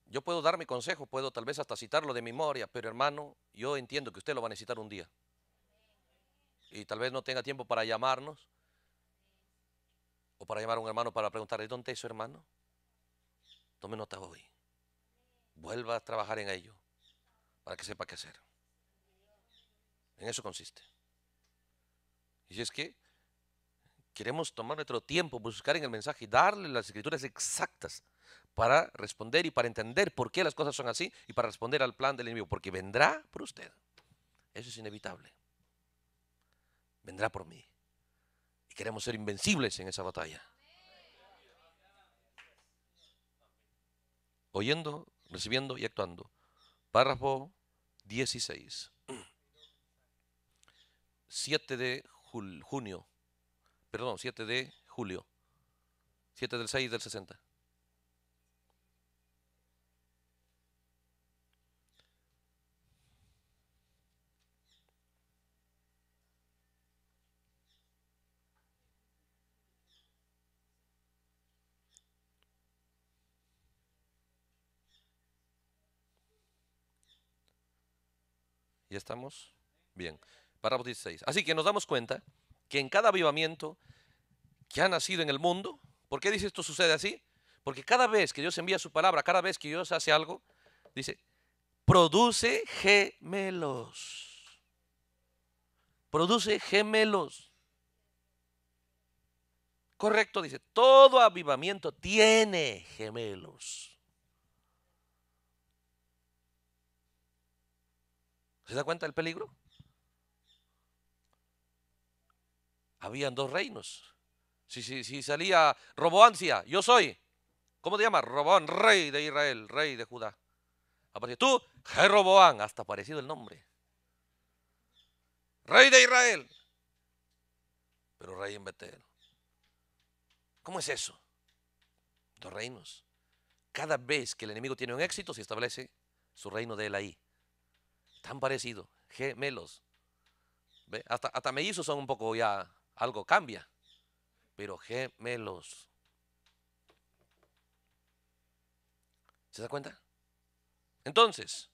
Yo puedo dar mi consejo, puedo tal vez hasta citarlo de memoria, pero hermano, yo entiendo que usted lo va a necesitar un día. Y tal vez no tenga tiempo para llamarnos o para llamar a un hermano para preguntarle, ¿dónde es su hermano? Tome nota hoy. Vuelva a trabajar en ello para que sepa qué hacer. En eso consiste. Y es que queremos tomar nuestro tiempo, buscar en el mensaje y darle las escrituras exactas para responder y para entender por qué las cosas son así y para responder al plan del enemigo, porque vendrá por usted. Eso es inevitable. Vendrá por mí. Y queremos ser invencibles en esa batalla. Oyendo, recibiendo y actuando. Párrafo 16. 7 de jul, junio, perdón, 7 de julio, 7 del 6 del 60. ¿Ya estamos? Bien. 16. Así que nos damos cuenta que en cada avivamiento que ha nacido en el mundo, ¿por qué dice esto sucede así? Porque cada vez que Dios envía su palabra, cada vez que Dios hace algo, dice, produce gemelos. Produce gemelos. Correcto, dice, todo avivamiento tiene gemelos. ¿Se da cuenta del peligro? habían dos reinos. Si, si, si salía Roboancia, yo soy, ¿cómo te llamas? Roboán, rey de Israel, rey de Judá. Apareció tú, Jeroboán, hasta parecido el nombre. Rey de Israel, pero rey en Betel. ¿Cómo es eso? Dos reinos. Cada vez que el enemigo tiene un éxito, se establece su reino de él ahí. Tan parecido, gemelos. ¿Ve? Hasta, hasta mellizos son un poco ya algo cambia. Pero gemelos. ¿Se da cuenta? Entonces,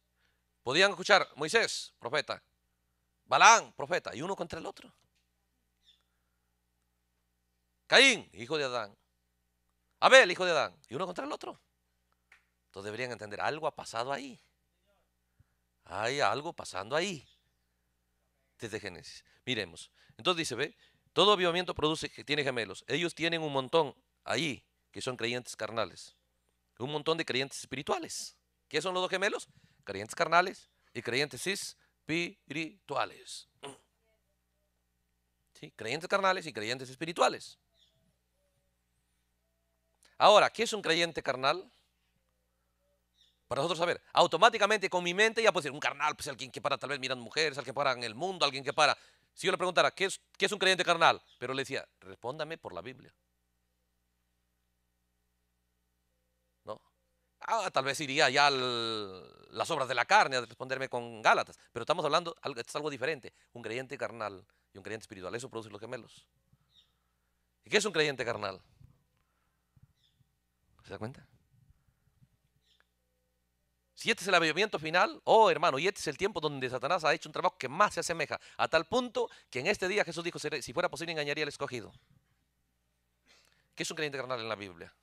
podían escuchar Moisés, profeta, Balán, profeta, y uno contra el otro. Caín, hijo de Adán. Abel, hijo de Adán, y uno contra el otro. Entonces deberían entender, algo ha pasado ahí. Hay algo pasando ahí. Desde Génesis. Miremos. Entonces dice, ve, todo avivamiento produce que tiene gemelos. Ellos tienen un montón ahí que son creyentes carnales. Un montón de creyentes espirituales. ¿Qué son los dos gemelos? Creyentes carnales y creyentes espirituales. ¿Sí? Creyentes carnales y creyentes espirituales. Ahora, ¿qué es un creyente carnal? Para nosotros saber, automáticamente con mi mente ya puedo decir, un carnal, pues alguien que para tal vez miran mujeres, alguien que para en el mundo, alguien que para si yo le preguntara, ¿qué es, un creyente carnal? Pero le decía, respóndame por la Biblia. ¿No? Ah, tal vez iría ya a las obras de la carne a responderme con Gálatas, pero estamos hablando, es algo diferente, un creyente carnal y un creyente espiritual, eso produce los gemelos. ¿Y qué es un creyente carnal? ¿Se da cuenta? Si este es el avivamiento final, oh hermano, y este es el tiempo donde Satanás ha hecho un trabajo que más se asemeja, a tal punto que en este día Jesús dijo, si fuera posible, engañaría al escogido. ¿Qué es un creyente carnal en la Biblia?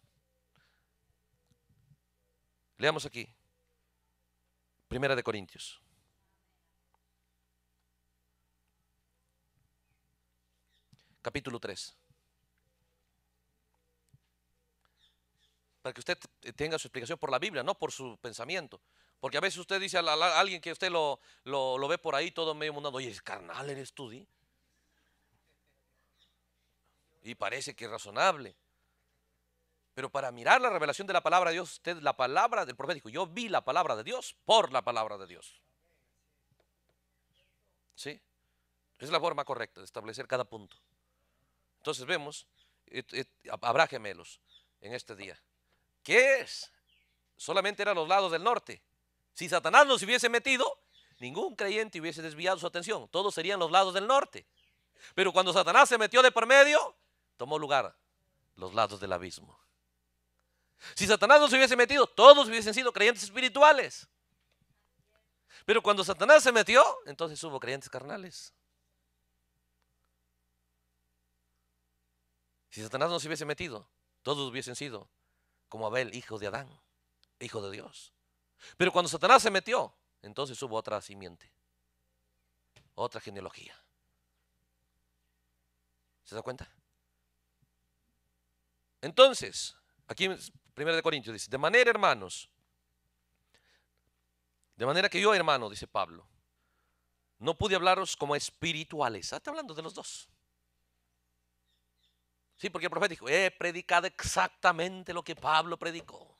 Leamos aquí. Primera de Corintios. Capítulo 3. para que usted tenga su explicación por la Biblia, no por su pensamiento. Porque a veces usted dice a, alguien que usted lo, ve por ahí todo medio mundo, oye, es carnal, eres tú, Y parece que es razonable. Pero para mirar la revelación de la palabra de Dios, usted la palabra del profético, yo vi la palabra de Dios por la palabra de Dios. ¿Sí? Es la forma correcta de establecer cada punto. Entonces vemos, habrá gemelos en este día. ¿Qué es? Solamente eran los lados del norte. Si Satanás no se hubiese metido, ningún creyente hubiese desviado su atención. Todos serían los lados del norte. Pero cuando Satanás se metió de por medio, tomó lugar los lados del abismo. Si Satanás no se hubiese metido, todos hubiesen sido creyentes espirituales. Pero cuando Satanás se metió, entonces hubo creyentes carnales. Si Satanás no se hubiese metido, todos hubiesen sido como Abel, hijo de Adán, hijo de Dios. Pero cuando Satanás se metió, entonces hubo otra simiente, otra genealogía. ¿Se da cuenta? Entonces, aquí 1 Corintios dice, de manera hermanos, de manera que yo hermano, dice Pablo, no pude hablaros como espirituales. Ah, hablando de los dos. Sí, porque el profeta dijo, he predicado exactamente lo que Pablo predicó.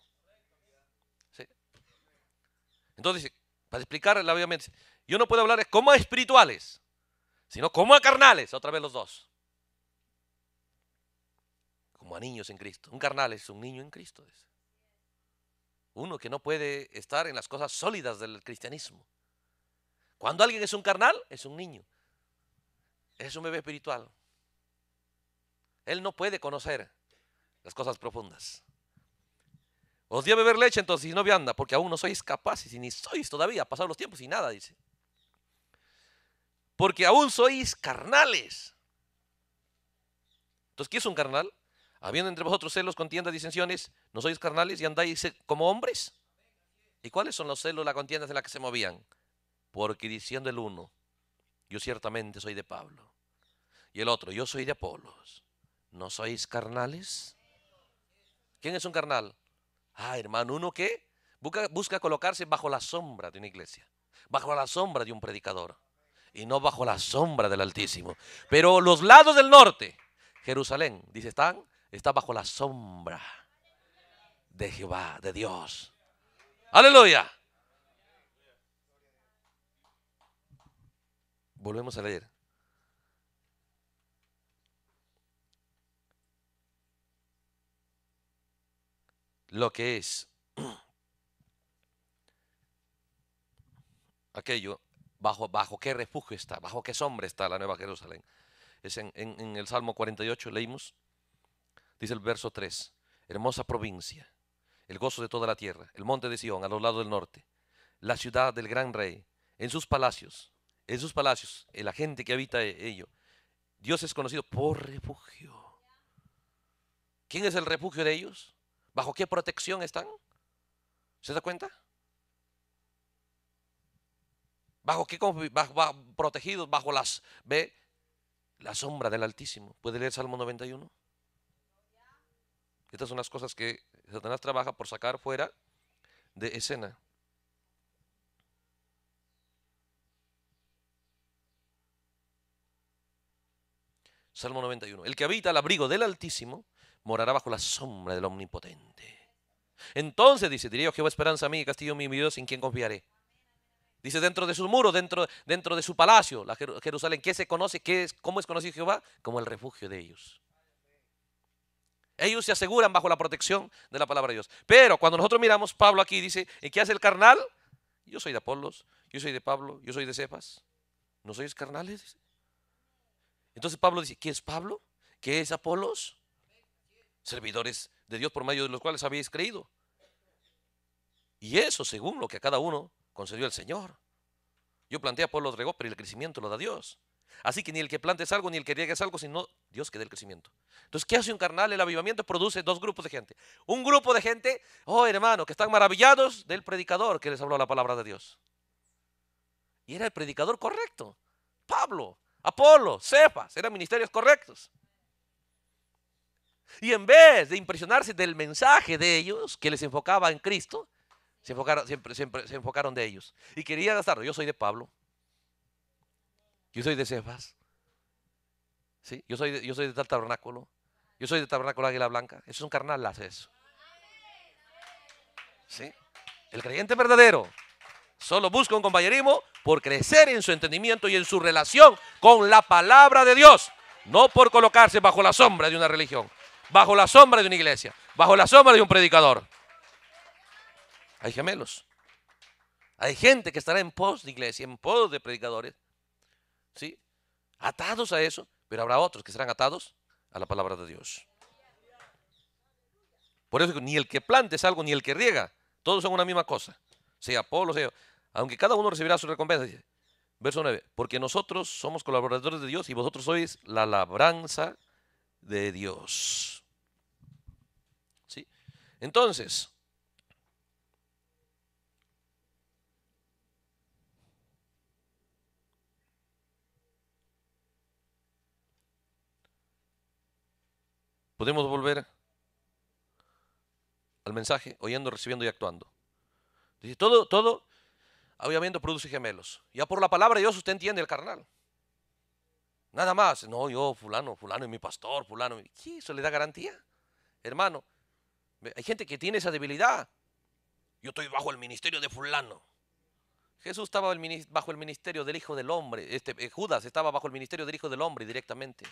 Entonces, para explicar obviamente, yo no puedo hablar como a espirituales, sino como a carnales, otra vez los dos. Como a niños en Cristo. Un carnal es un niño en Cristo. Uno que no puede estar en las cosas sólidas del cristianismo. Cuando alguien es un carnal, es un niño. Es un bebé espiritual. Él no puede conocer las cosas profundas. Os dio a beber leche entonces y no vianda, porque aún no sois capaces y ni sois todavía, pasados los tiempos y nada, dice. Porque aún sois carnales. Entonces, ¿qué es un carnal? Habiendo entre vosotros celos, contiendas, disensiones, ¿no sois carnales y andáis eh, como hombres? ¿Y cuáles son los celos, las contiendas de las que se movían? Porque diciendo el uno, yo ciertamente soy de Pablo. Y el otro, yo soy de Apolos. ¿No sois carnales? ¿Quién es un carnal? Ah, hermano, uno que busca, busca colocarse bajo la sombra de una iglesia, bajo la sombra de un predicador y no bajo la sombra del Altísimo. Pero los lados del norte, Jerusalén, dice, están, está bajo la sombra de Jehová, de Dios. Aleluya. Volvemos a leer. lo que es aquello, bajo, bajo qué refugio está, bajo qué sombra está la Nueva Jerusalén. Es en, el Salmo 48 leímos, dice el verso 3, hermosa provincia, el gozo de toda la tierra, el monte de Sion a los lados del norte, la ciudad del gran rey, en sus palacios, en sus palacios, en eh, la gente que habita eh, ello. Dios es conocido por refugio. ¿Quién es el refugio de ellos? ¿Bajo qué protección están? ¿Se da cuenta? ¿Bajo qué protegidos? Bajo las ve la sombra del Altísimo. ¿Puede leer Salmo 91? Estas son las cosas que Satanás trabaja por sacar fuera de escena. Salmo 91. El que habita al abrigo del Altísimo morará bajo la sombra del Omnipotente. Entonces, dice, diría yo, Jehová, esperanza a mí, castillo mi, mi Dios, en quien confiaré. Dice, dentro de sus muros, dentro, dentro de su palacio, la Jerusalén, ¿qué se conoce? es, ¿Cómo es conocido Jehová? Como el refugio de ellos. Ellos se aseguran bajo la protección de la palabra de Dios. Pero cuando nosotros miramos, Pablo aquí dice, ¿en qué hace el carnal? Yo soy de Apolos, yo soy de Pablo, yo soy de Cepas. ¿No sois carnales? Entonces Pablo dice, ¿quién es Pablo? ¿Qué es Apolos? servidores de Dios por medio de los cuales habéis creído. Y eso según lo que a cada uno concedió el Señor. Yo planteé a Pablo regó, pero el crecimiento lo da Dios. Así que ni el que plantea algo, ni el que riegues algo, sino Dios que dé el crecimiento. Entonces, ¿qué hace un carnal? El avivamiento produce dos grupos de gente. Un grupo de gente, oh hermano, que están maravillados del predicador que les habló la palabra de Dios. Y era el predicador correcto. Pablo, Apolo, Cepas eran ministerios correctos. Y en vez de impresionarse del mensaje de ellos, que les enfocaba en Cristo, se enfocaron, siempre, siempre, se enfocaron de ellos. Y querían gastarlo. Yo soy de Pablo. Yo soy de Cefas. ¿Sí? Yo, soy de, yo soy de tal tabernáculo. Yo soy de tabernáculo Águila Blanca. Eso es un carnal, hace eso. El creyente verdadero solo busca un compañerismo por crecer en su entendimiento y en su relación con la palabra de Dios, no por colocarse bajo la sombra de una religión bajo la sombra de una iglesia, bajo la sombra de un predicador. Hay gemelos. Hay gente que estará en pos de iglesia, en pos de predicadores, ¿sí? Atados a eso, pero habrá otros que serán atados a la palabra de Dios. Por eso ni el que plante es algo, ni el que riega, todos son una misma cosa. Sea Apolo sea, aunque cada uno recibirá su recompensa, Verso 9, porque nosotros somos colaboradores de Dios y vosotros sois la labranza de Dios. Entonces, podemos volver al mensaje, oyendo, recibiendo y actuando. Dice, todo, todo, obviamente produce gemelos. Ya por la palabra de Dios usted entiende el carnal. Nada más, no, yo, fulano, fulano es mi pastor, fulano, ¿qué? ¿Eso le da garantía? Hermano, hay gente que tiene esa debilidad. Yo estoy bajo el ministerio de fulano. Jesús estaba bajo el ministerio del Hijo del Hombre. Este, eh, Judas estaba bajo el ministerio del Hijo del Hombre directamente.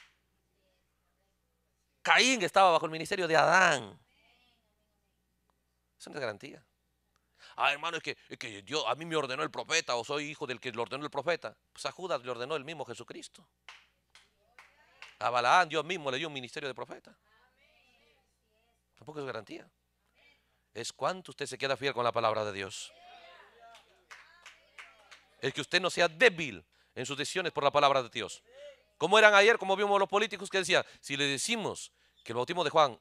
Caín estaba bajo el ministerio de Adán. Eso no es garantía. Ah, hermano, es que, a mí me ordenó el profeta o soy hijo del que le ordenó el profeta. Pues a Judas le ordenó el mismo Jesucristo. A Balaán Dios mismo le dio un ministerio de profeta. Tampoco es garantía. Es cuánto usted se queda fiel con la palabra de Dios. El que usted no sea débil en sus decisiones por la palabra de Dios. Como eran ayer, como vimos los políticos que decían, si le decimos que el bautismo de Juan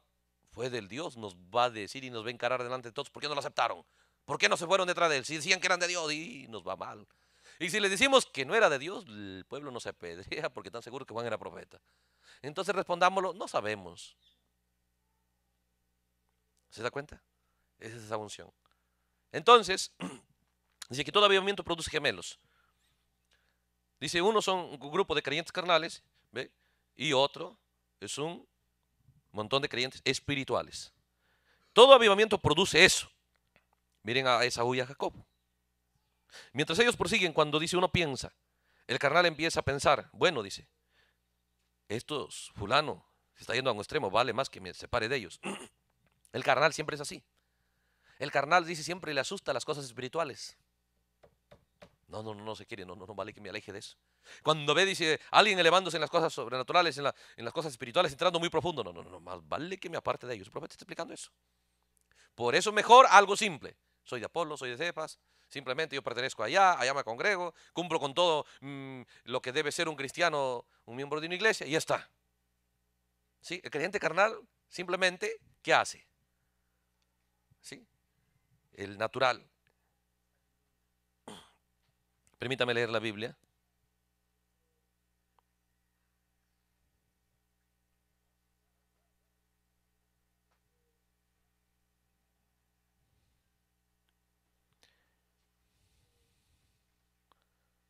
fue del Dios, nos va a decir y nos va a encarar delante de todos, ¿por qué no lo aceptaron? ¿Por qué no se fueron detrás de él? Si decían que eran de Dios, y nos va mal. Y si le decimos que no era de Dios, el pueblo no se apedrea porque están seguros que Juan era profeta. Entonces respondámoslo, no sabemos. ¿Se da cuenta? Esa es esa función. Entonces, dice que todo avivamiento produce gemelos. Dice, uno son un grupo de creyentes carnales, Y otro es un montón de creyentes espirituales. Todo avivamiento produce eso. Miren a esa y a Jacob. Mientras ellos prosiguen, cuando dice uno piensa, el carnal empieza a pensar, bueno, dice, estos, fulano, se está yendo a un extremo, vale más que me separe de ellos. El carnal siempre es así. El carnal dice siempre le asusta las cosas espirituales. No, no, no, no se quiere, no, no, vale que me aleje de eso. Cuando ve, dice, alguien elevándose en las cosas sobrenaturales, en, las cosas espirituales, entrando muy profundo. No, no, no, más vale que me aparte de ellos. El profeta está explicando eso. Por eso mejor algo simple. Soy de Apolo, soy de Cepas, simplemente yo pertenezco allá, allá me congrego, cumplo con todo mm, lo que debe ser un cristiano, un miembro de una iglesia, y ya está. ¿Sí? El creyente carnal simplemente, ¿qué hace? ¿sí? El natural. Permítame leer la Biblia.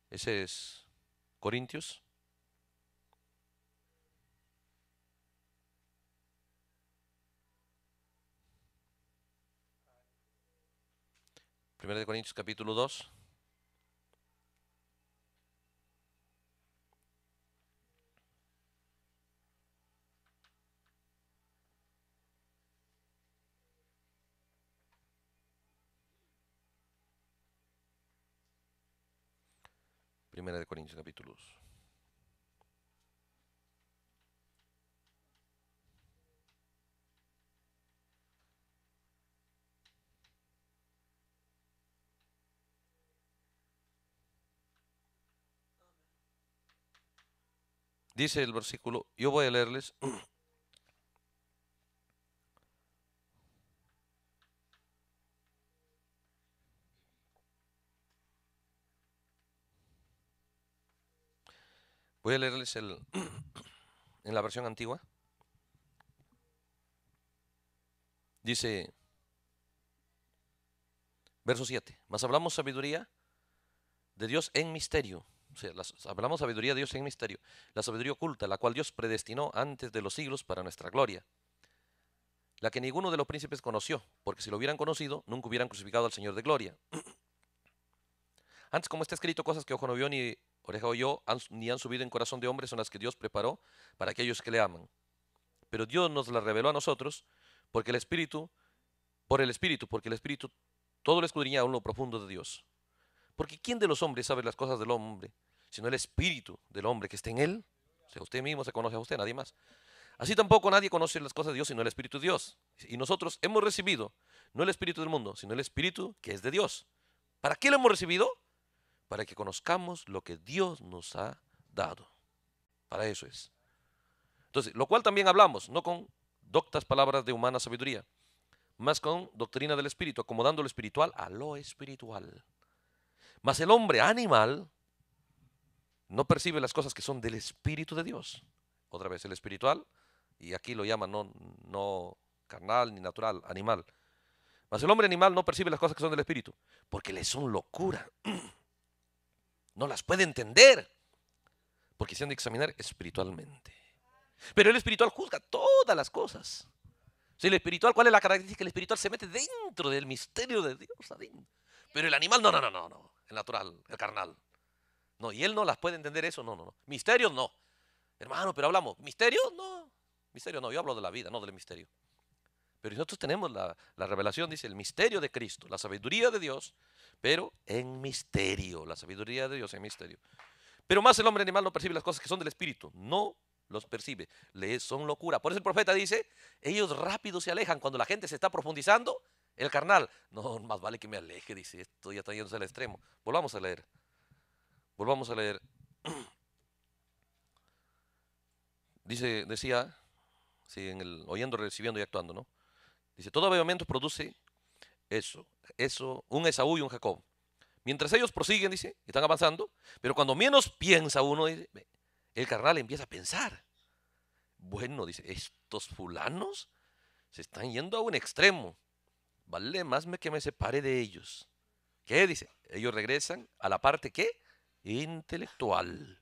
Ese es Corintios 1 de Corintios capítulo 2. Primera de Corintios capítulo 2. Dice el versículo, yo voy a leerles. Voy a leerles el, en la versión antigua. Dice, verso 7, mas hablamos sabiduría de Dios en misterio o sea, hablamos sabiduría de Dios en misterio, la sabiduría oculta, la cual Dios predestinó antes de los siglos para nuestra gloria, la que ninguno de los príncipes conoció, porque si lo hubieran conocido, nunca hubieran crucificado al Señor de gloria. Antes, como está escrito, cosas que ojo no vio ni oreja oyó, ni han subido en corazón de hombres, son las que Dios preparó para aquellos que le aman. Pero Dios nos las reveló a nosotros, porque el Espíritu, por el Espíritu, porque el Espíritu todo lo escudriña aún lo profundo de Dios. Porque ¿quién de los hombres sabe las cosas del hombre? Sino el espíritu del hombre que está en él. O sea, usted mismo se conoce a usted, nadie más. Así tampoco nadie conoce las cosas de Dios sino el Espíritu de Dios. Y nosotros hemos recibido no el Espíritu del mundo, sino el Espíritu que es de Dios. ¿Para qué lo hemos recibido? Para que conozcamos lo que Dios nos ha dado. Para eso es. Entonces, lo cual también hablamos, no con doctas palabras de humana sabiduría, más con doctrina del Espíritu, acomodando lo espiritual a lo espiritual. Mas el hombre animal no percibe las cosas que son del Espíritu de Dios. Otra vez, el espiritual, y aquí lo llaman no, no carnal ni natural, animal. Mas el hombre animal no percibe las cosas que son del Espíritu, porque le son locura. No las puede entender, porque se han de examinar espiritualmente. Pero el espiritual juzga todas las cosas. Si el espiritual, ¿cuál es la característica? El espiritual se mete dentro del misterio de Dios, Pero el animal, no, no, no, no, no natural, el carnal. No, y él no las puede entender eso, no, no, no. Misterios no. Hermano, pero hablamos, misterio No, misterio no, yo hablo de la vida, no del misterio. Pero nosotros tenemos la, revelación, dice, el misterio de Cristo, la sabiduría de Dios, pero en misterio, la sabiduría de Dios en misterio. Pero más el hombre animal no percibe las cosas que son del espíritu, no los percibe, le son locura. Por eso el profeta dice, ellos rápido se alejan cuando la gente se está profundizando, el carnal, no, más vale que me aleje, dice, esto ya está yéndose al extremo. Volvamos a leer. Volvamos a leer. Dice, decía, sí, en el, oyendo, recibiendo y actuando, ¿no? Dice, todo avivamiento produce eso, eso, un Esaú y un Jacob. Mientras ellos prosiguen, dice, están avanzando, pero cuando menos piensa uno, dice, el carnal empieza a pensar. Bueno, dice, estos fulanos se están yendo a un extremo. Vale más me que me separe de ellos. ¿Qué dice? Ellos regresan a la parte ¿qué? intelectual.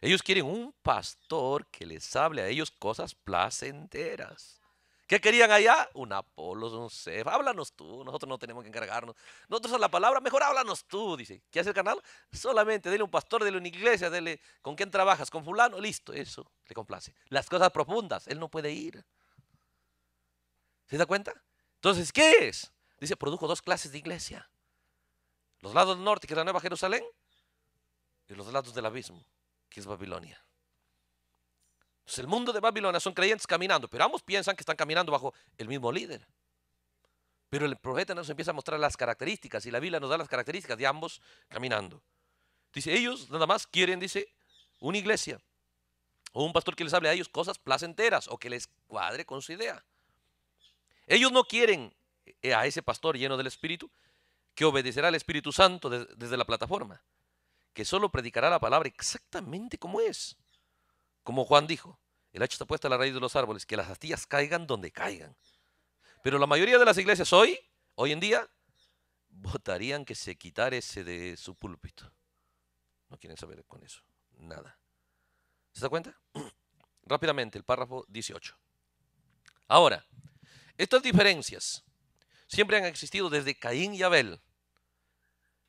Ellos quieren un pastor que les hable a ellos cosas placenteras. ¿Qué querían allá? Un Apolo un Sef. Háblanos tú, nosotros no tenemos que encargarnos. Nosotros son la palabra, mejor háblanos tú, dice. ¿Qué hace el canal? Solamente dele un pastor, dele una iglesia, dele con quién trabajas, con fulano, listo, eso le complace. Las cosas profundas, él no puede ir. ¿Se da cuenta? Entonces, ¿qué es? Dice, produjo dos clases de iglesia. Los lados del norte, que es la Nueva Jerusalén, y los lados del abismo, que es Babilonia. Entonces, el mundo de Babilonia son creyentes caminando, pero ambos piensan que están caminando bajo el mismo líder. Pero el profeta nos empieza a mostrar las características y la Biblia nos da las características de ambos caminando. Dice, ellos nada más quieren, dice, una iglesia o un pastor que les hable a ellos cosas placenteras o que les cuadre con su idea. Ellos no quieren eh, a ese pastor lleno del Espíritu que obedecerá al Espíritu Santo desde la plataforma, que solo predicará la palabra exactamente como es. Como Juan dijo, el hacha está puesta a la raíz de los árboles, que las astillas caigan donde caigan. Pero la mayoría de las iglesias hoy, hoy en día, votarían que se quitara ese de su púlpito. No quieren saber con eso, nada. ¿Se da cuenta? Rápidamente, el párrafo 18. Ahora, estas diferencias siempre han existido desde Caín y Abel,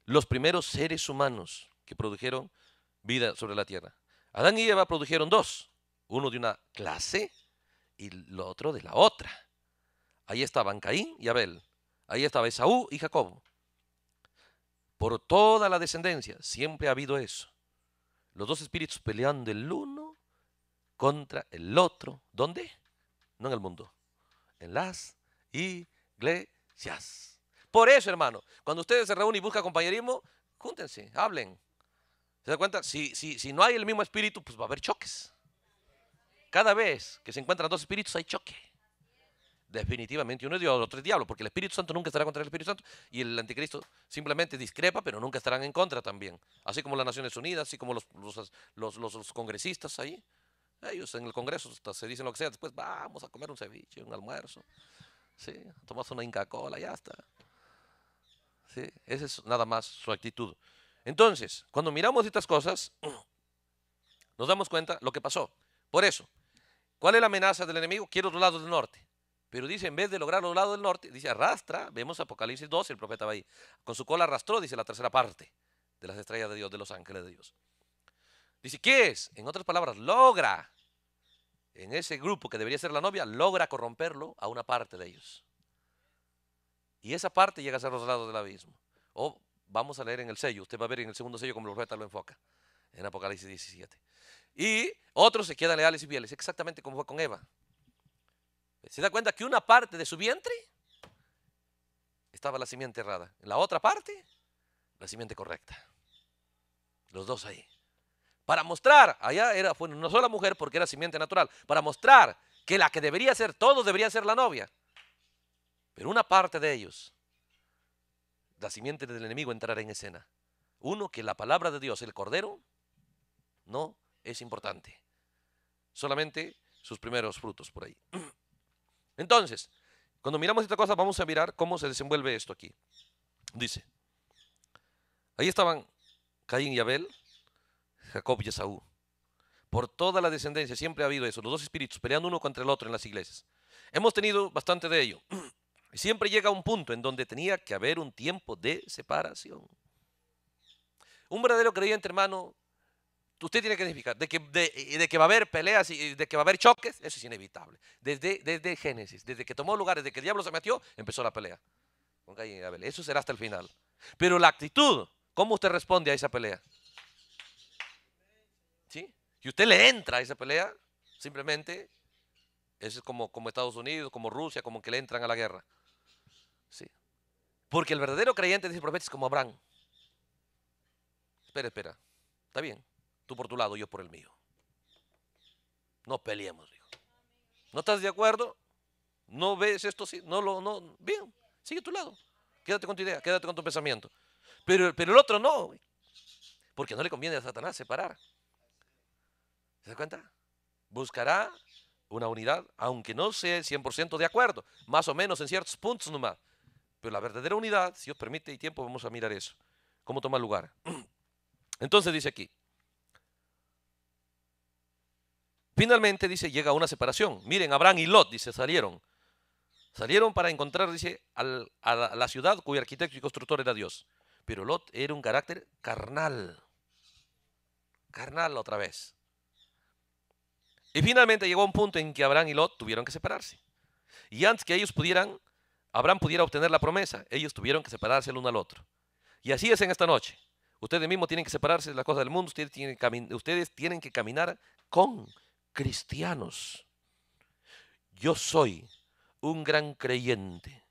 los primeros seres humanos que produjeron vida sobre la tierra. Adán y Eva produjeron dos, uno de una clase y el otro de la otra. Ahí estaban Caín y Abel, ahí estaba Esaú y Jacob. Por toda la descendencia siempre ha habido eso. Los dos espíritus peleando el uno contra el otro. ¿Dónde? No en el mundo en las iglesias. Por eso, hermano, cuando ustedes se reúnen y buscan compañerismo, júntense, hablen. ¿Se dan cuenta? Si, si, si no hay el mismo espíritu, pues va a haber choques. Cada vez que se encuentran dos espíritus hay choque. Definitivamente uno es Dios, otro es diablo, porque el Espíritu Santo nunca estará contra el Espíritu Santo y el anticristo simplemente discrepa, pero nunca estarán en contra también. Así como las Naciones Unidas, así como los, los, los congresistas ahí. Ellos en el Congreso se dicen lo que sea, después vamos a comer un ceviche, un almuerzo, ¿sí? tomas una Inca Cola, ya está. ¿Sí? Esa es nada más su actitud. Entonces, cuando miramos estas cosas, nos damos cuenta lo que pasó. Por eso, ¿cuál es la amenaza del enemigo? Quiero los lados del norte. Pero dice, en vez de lograr los lados del norte, dice, arrastra, vemos Apocalipsis 2 el profeta va ahí, con su cola arrastró, dice la tercera parte de las estrellas de Dios, de los ángeles de Dios. Dice, ¿qué es? En otras palabras, logra en ese grupo que debería ser la novia, logra corromperlo a una parte de ellos. Y esa parte llega a ser los lados del abismo. O vamos a leer en el sello, usted va a ver en el segundo sello como el profeta lo enfoca, en Apocalipsis 17. Y otros se quedan leales y fieles, exactamente como fue con Eva. Se da cuenta que una parte de su vientre estaba la simiente errada, en la otra parte la simiente correcta. Los dos ahí para mostrar, allá era fue una sola mujer porque era simiente natural, para mostrar que la que debería ser, todo debería ser la novia. Pero una parte de ellos, la simiente del enemigo entrará en escena. Uno, que la palabra de Dios, el cordero, no es importante. Solamente sus primeros frutos por ahí. Entonces, cuando miramos esta cosa, vamos a mirar cómo se desenvuelve esto aquí. Dice, ahí estaban Caín y Abel, Jacob y Esaú. Por toda la descendencia siempre ha habido eso, los dos espíritus peleando uno contra el otro en las iglesias. Hemos tenido bastante de ello. Y siempre llega un punto en donde tenía que haber un tiempo de separación. Un verdadero creyente, hermano, usted tiene que identificar de que, va a haber peleas y de que va a haber choques, eso es inevitable. Desde, desde Génesis, desde que tomó lugar, desde que el diablo se metió, empezó la pelea. Eso será hasta el final. Pero la actitud, ¿cómo usted responde a esa pelea? y usted le entra a esa pelea, simplemente, es como, como Estados Unidos, como Rusia, como que le entran a la guerra. Sí. Porque el verdadero creyente, dice profetas es como Abraham. Espera, espera. Está bien. Tú por tu lado, yo por el mío. No peleemos, dijo. ¿No estás de acuerdo? ¿No ves esto? No lo, no. Bien, sigue tu lado. Quédate con tu idea, quédate con tu pensamiento. Pero, pero el otro no, porque no le conviene a Satanás separar. ¿Se da cuenta? Buscará una unidad, aunque no sea 100% de acuerdo, más o menos en ciertos puntos nomás. Pero la verdadera unidad, si Dios permite y tiempo, vamos a mirar eso. ¿Cómo toma lugar? Entonces dice aquí. Finalmente dice, llega una separación. Miren, Abraham y Lot, dice, salieron. Salieron para encontrar, dice, a la ciudad cuyo arquitecto y constructor era Dios. Pero Lot era un carácter carnal. Carnal otra vez. Y finalmente llegó un punto en que Abraham y Lot tuvieron que separarse. Y antes que ellos pudieran, Abraham pudiera obtener la promesa, ellos tuvieron que separarse el uno al otro. Y así es en esta noche. Ustedes mismos tienen que separarse de las cosas del mundo, ustedes tienen que caminar con cristianos. Yo soy un gran creyente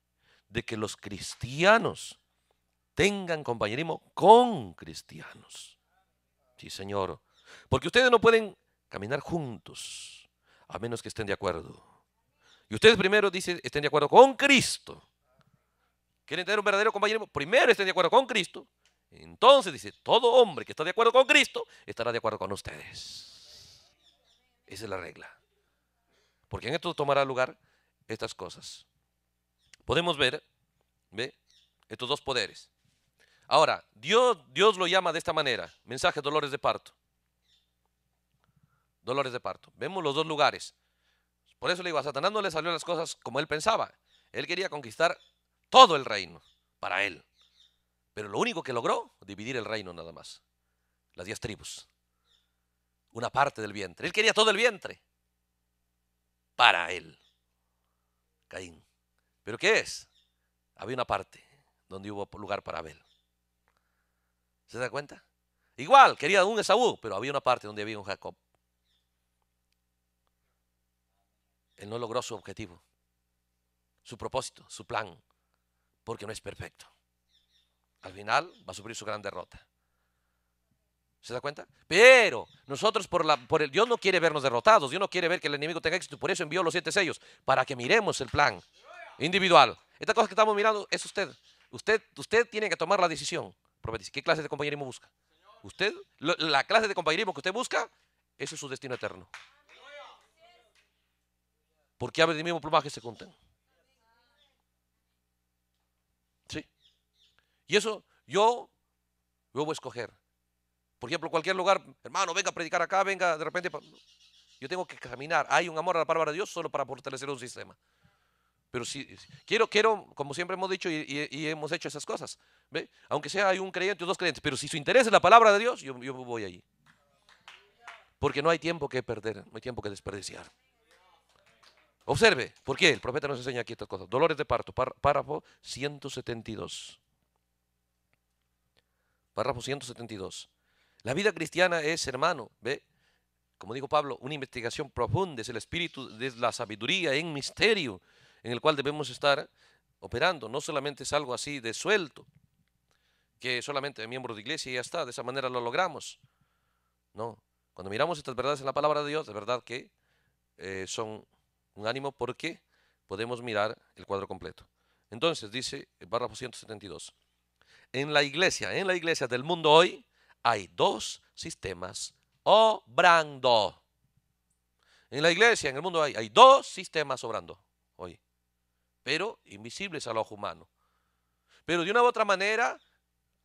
de que los cristianos tengan compañerismo con cristianos. Sí, Señor. Porque ustedes no pueden caminar juntos, a menos que estén de acuerdo. Y ustedes primero dicen, estén de acuerdo con Cristo. ¿Quieren tener un verdadero compañero? Primero estén de acuerdo con Cristo. Entonces dice, todo hombre que está de acuerdo con Cristo estará de acuerdo con ustedes. Esa es la regla. Porque en esto tomará lugar estas cosas. Podemos ver, ¿ve? Estos dos poderes. Ahora, Dios, Dios lo llama de esta manera, mensaje dolores de parto dolores de parto. Vemos los dos lugares. Por eso le digo, a Satanás no le salió las cosas como él pensaba. Él quería conquistar todo el reino para él. Pero lo único que logró, dividir el reino nada más. Las diez tribus. Una parte del vientre. Él quería todo el vientre para él. Caín. ¿Pero qué es? Había una parte donde hubo lugar para Abel. ¿Se da cuenta? Igual, quería un Esaú, pero había una parte donde había un Jacob. Él no logró su objetivo, su propósito, su plan, porque no es perfecto. Al final va a sufrir su gran derrota. ¿Se da cuenta? Pero nosotros por, la, por el Dios no quiere vernos derrotados, Dios no quiere ver que el enemigo tenga éxito, por eso envió los siete sellos, para que miremos el plan individual. Esta cosa que estamos mirando es usted. Usted, usted tiene que tomar la decisión. ¿Qué clase de compañerismo busca? Usted, la clase de compañerismo que usted busca, eso es su destino eterno porque abre el mismo plumaje se juntan. ¿Sí? Y eso yo, lo voy a escoger. Por ejemplo, cualquier lugar, hermano, venga a predicar acá, venga de repente. Yo tengo que caminar. Hay un amor a la palabra de Dios solo para fortalecer un sistema. Pero si quiero, quiero, como siempre hemos dicho y, hemos hecho esas cosas, ¿ve? aunque sea hay un creyente o dos creyentes, pero si su interés es la palabra de Dios, yo, yo voy allí. Porque no hay tiempo que perder, no hay tiempo que desperdiciar. Observe, ¿por qué? El profeta nos enseña aquí estas cosas. Dolores de parto, párrafo 172. Párrafo 172. La vida cristiana es, hermano, ¿ve? Como dijo Pablo, una investigación profunda, es el espíritu de la sabiduría en misterio, en el cual debemos estar operando. No solamente es algo así de suelto, que solamente miembro de iglesia y ya está, de esa manera lo logramos. No, cuando miramos estas verdades en la palabra de Dios, de verdad que eh, son un ánimo porque podemos mirar el cuadro completo. Entonces, dice el párrafo 172. En la iglesia, en la iglesia del mundo hoy, hay dos sistemas obrando. En la iglesia, en el mundo hoy, hay dos sistemas obrando hoy, pero invisibles al ojo humano. Pero de una u otra manera,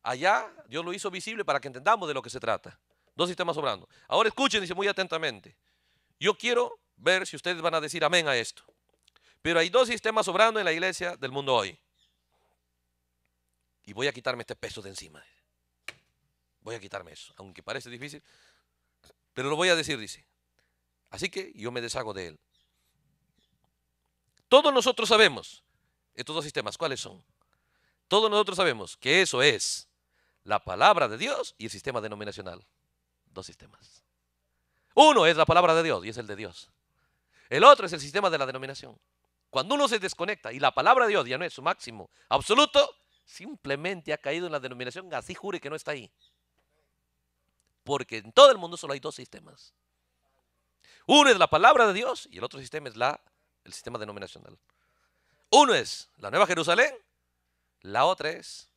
allá Dios lo hizo visible para que entendamos de lo que se trata. Dos sistemas obrando. Ahora escuchen, dice muy atentamente. Yo quiero ver si ustedes van a decir amén a esto. Pero hay dos sistemas sobrando en la iglesia del mundo hoy. Y voy a quitarme este peso de encima. Voy a quitarme eso, aunque parece difícil. Pero lo voy a decir, dice. Así que yo me deshago de él. Todos nosotros sabemos estos dos sistemas, ¿cuáles son? Todos nosotros sabemos que eso es la palabra de Dios y el sistema denominacional. Dos sistemas. Uno es la palabra de Dios y es el de Dios. El otro es el sistema de la denominación. Cuando uno se desconecta y la palabra de Dios ya no es su máximo absoluto, simplemente ha caído en la denominación, así jure que no está ahí. Porque en todo el mundo solo hay dos sistemas. Uno es la palabra de Dios y el otro sistema es la, el sistema denominacional. Uno es la Nueva Jerusalén, la otra es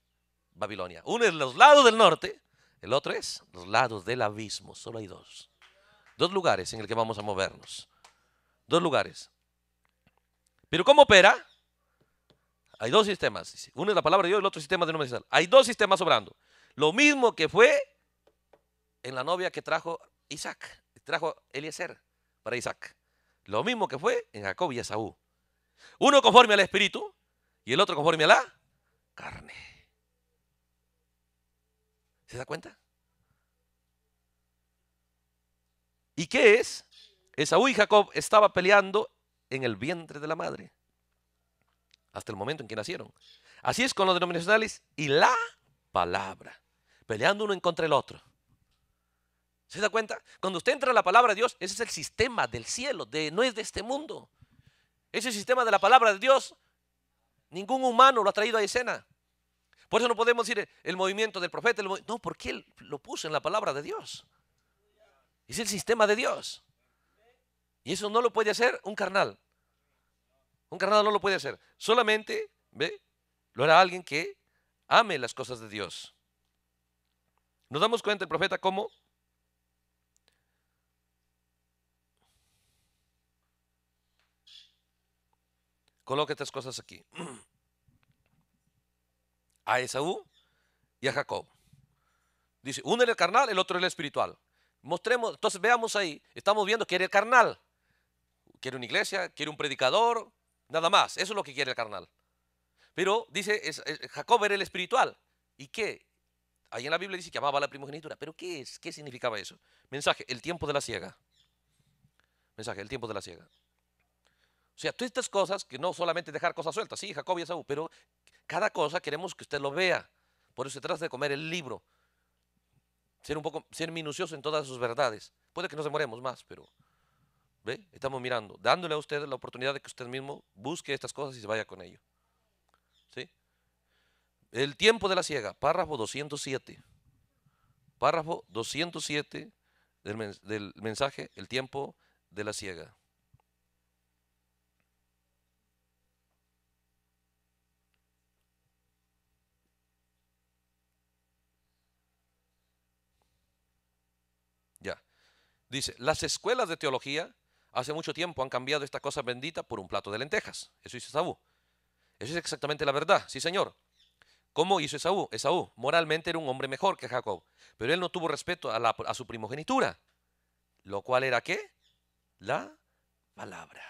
Babilonia. Uno es los lados del norte, el otro es los lados del abismo. Solo hay dos. Dos lugares en el que vamos a movernos. Dos lugares. Pero ¿cómo opera? Hay dos sistemas. Uno es la palabra de Dios y el otro sistema de denominacional. Hay dos sistemas obrando. Lo mismo que fue en la novia que trajo Isaac, trajo Eliezer para Isaac. Lo mismo que fue en Jacob y Esaú. Uno conforme al espíritu y el otro conforme a la carne. ¿Se da cuenta? ¿Y qué es? Esaú y Jacob estaba peleando en el vientre de la madre, hasta el momento en que nacieron. Así es con los denominacionales y la palabra, peleando uno en contra del otro. ¿Se da cuenta? Cuando usted entra en la palabra de Dios, ese es el sistema del cielo, de, no es de este mundo. Ese sistema de la palabra de Dios, ningún humano lo ha traído a escena. Por eso no podemos decir eh, el movimiento del profeta. no, porque él lo puso en la palabra de Dios. Es el sistema de Dios. Y eso no lo puede hacer un carnal. Un carnal no lo puede hacer. Solamente, ¿ve? Lo hará alguien que ame las cosas de Dios. Nos damos cuenta el profeta cómo coloca estas cosas aquí. A Esaú y a Jacob. Dice, uno era el carnal, el otro era el espiritual. Mostremos, entonces veamos ahí, estamos viendo que era el carnal quiere una iglesia, quiere un predicador, nada más. Eso es lo que quiere el carnal. Pero dice, es, Jacob era el espiritual. ¿Y qué? Ahí en la Biblia dice que amaba la primogenitura. ¿Pero qué es? ¿Qué significaba eso? Mensaje, el tiempo de la ciega. Mensaje, el tiempo de la ciega. O sea, todas estas cosas que no solamente dejar cosas sueltas, sí, Jacob y Esaú, pero cada cosa queremos que usted lo vea. Por eso se trata de comer el libro. Ser un poco, ser minucioso en todas sus verdades. Puede que nos demoremos más, pero ¿Ve? Estamos mirando, dándole a usted la oportunidad de que usted mismo busque estas cosas y se vaya con ello. ¿Sí? El tiempo de la ciega, párrafo 207. Párrafo 207 del, del mensaje, el tiempo de la ciega. Ya. Dice, las escuelas de teología Hace mucho tiempo han cambiado esta cosa bendita por un plato de lentejas. Eso hizo Esaú. Eso es exactamente la verdad, sí señor. ¿Cómo hizo Esaú? Esaú moralmente era un hombre mejor que Jacob, pero él no tuvo respeto a, a su primogenitura. ¿Lo cual era qué? La palabra.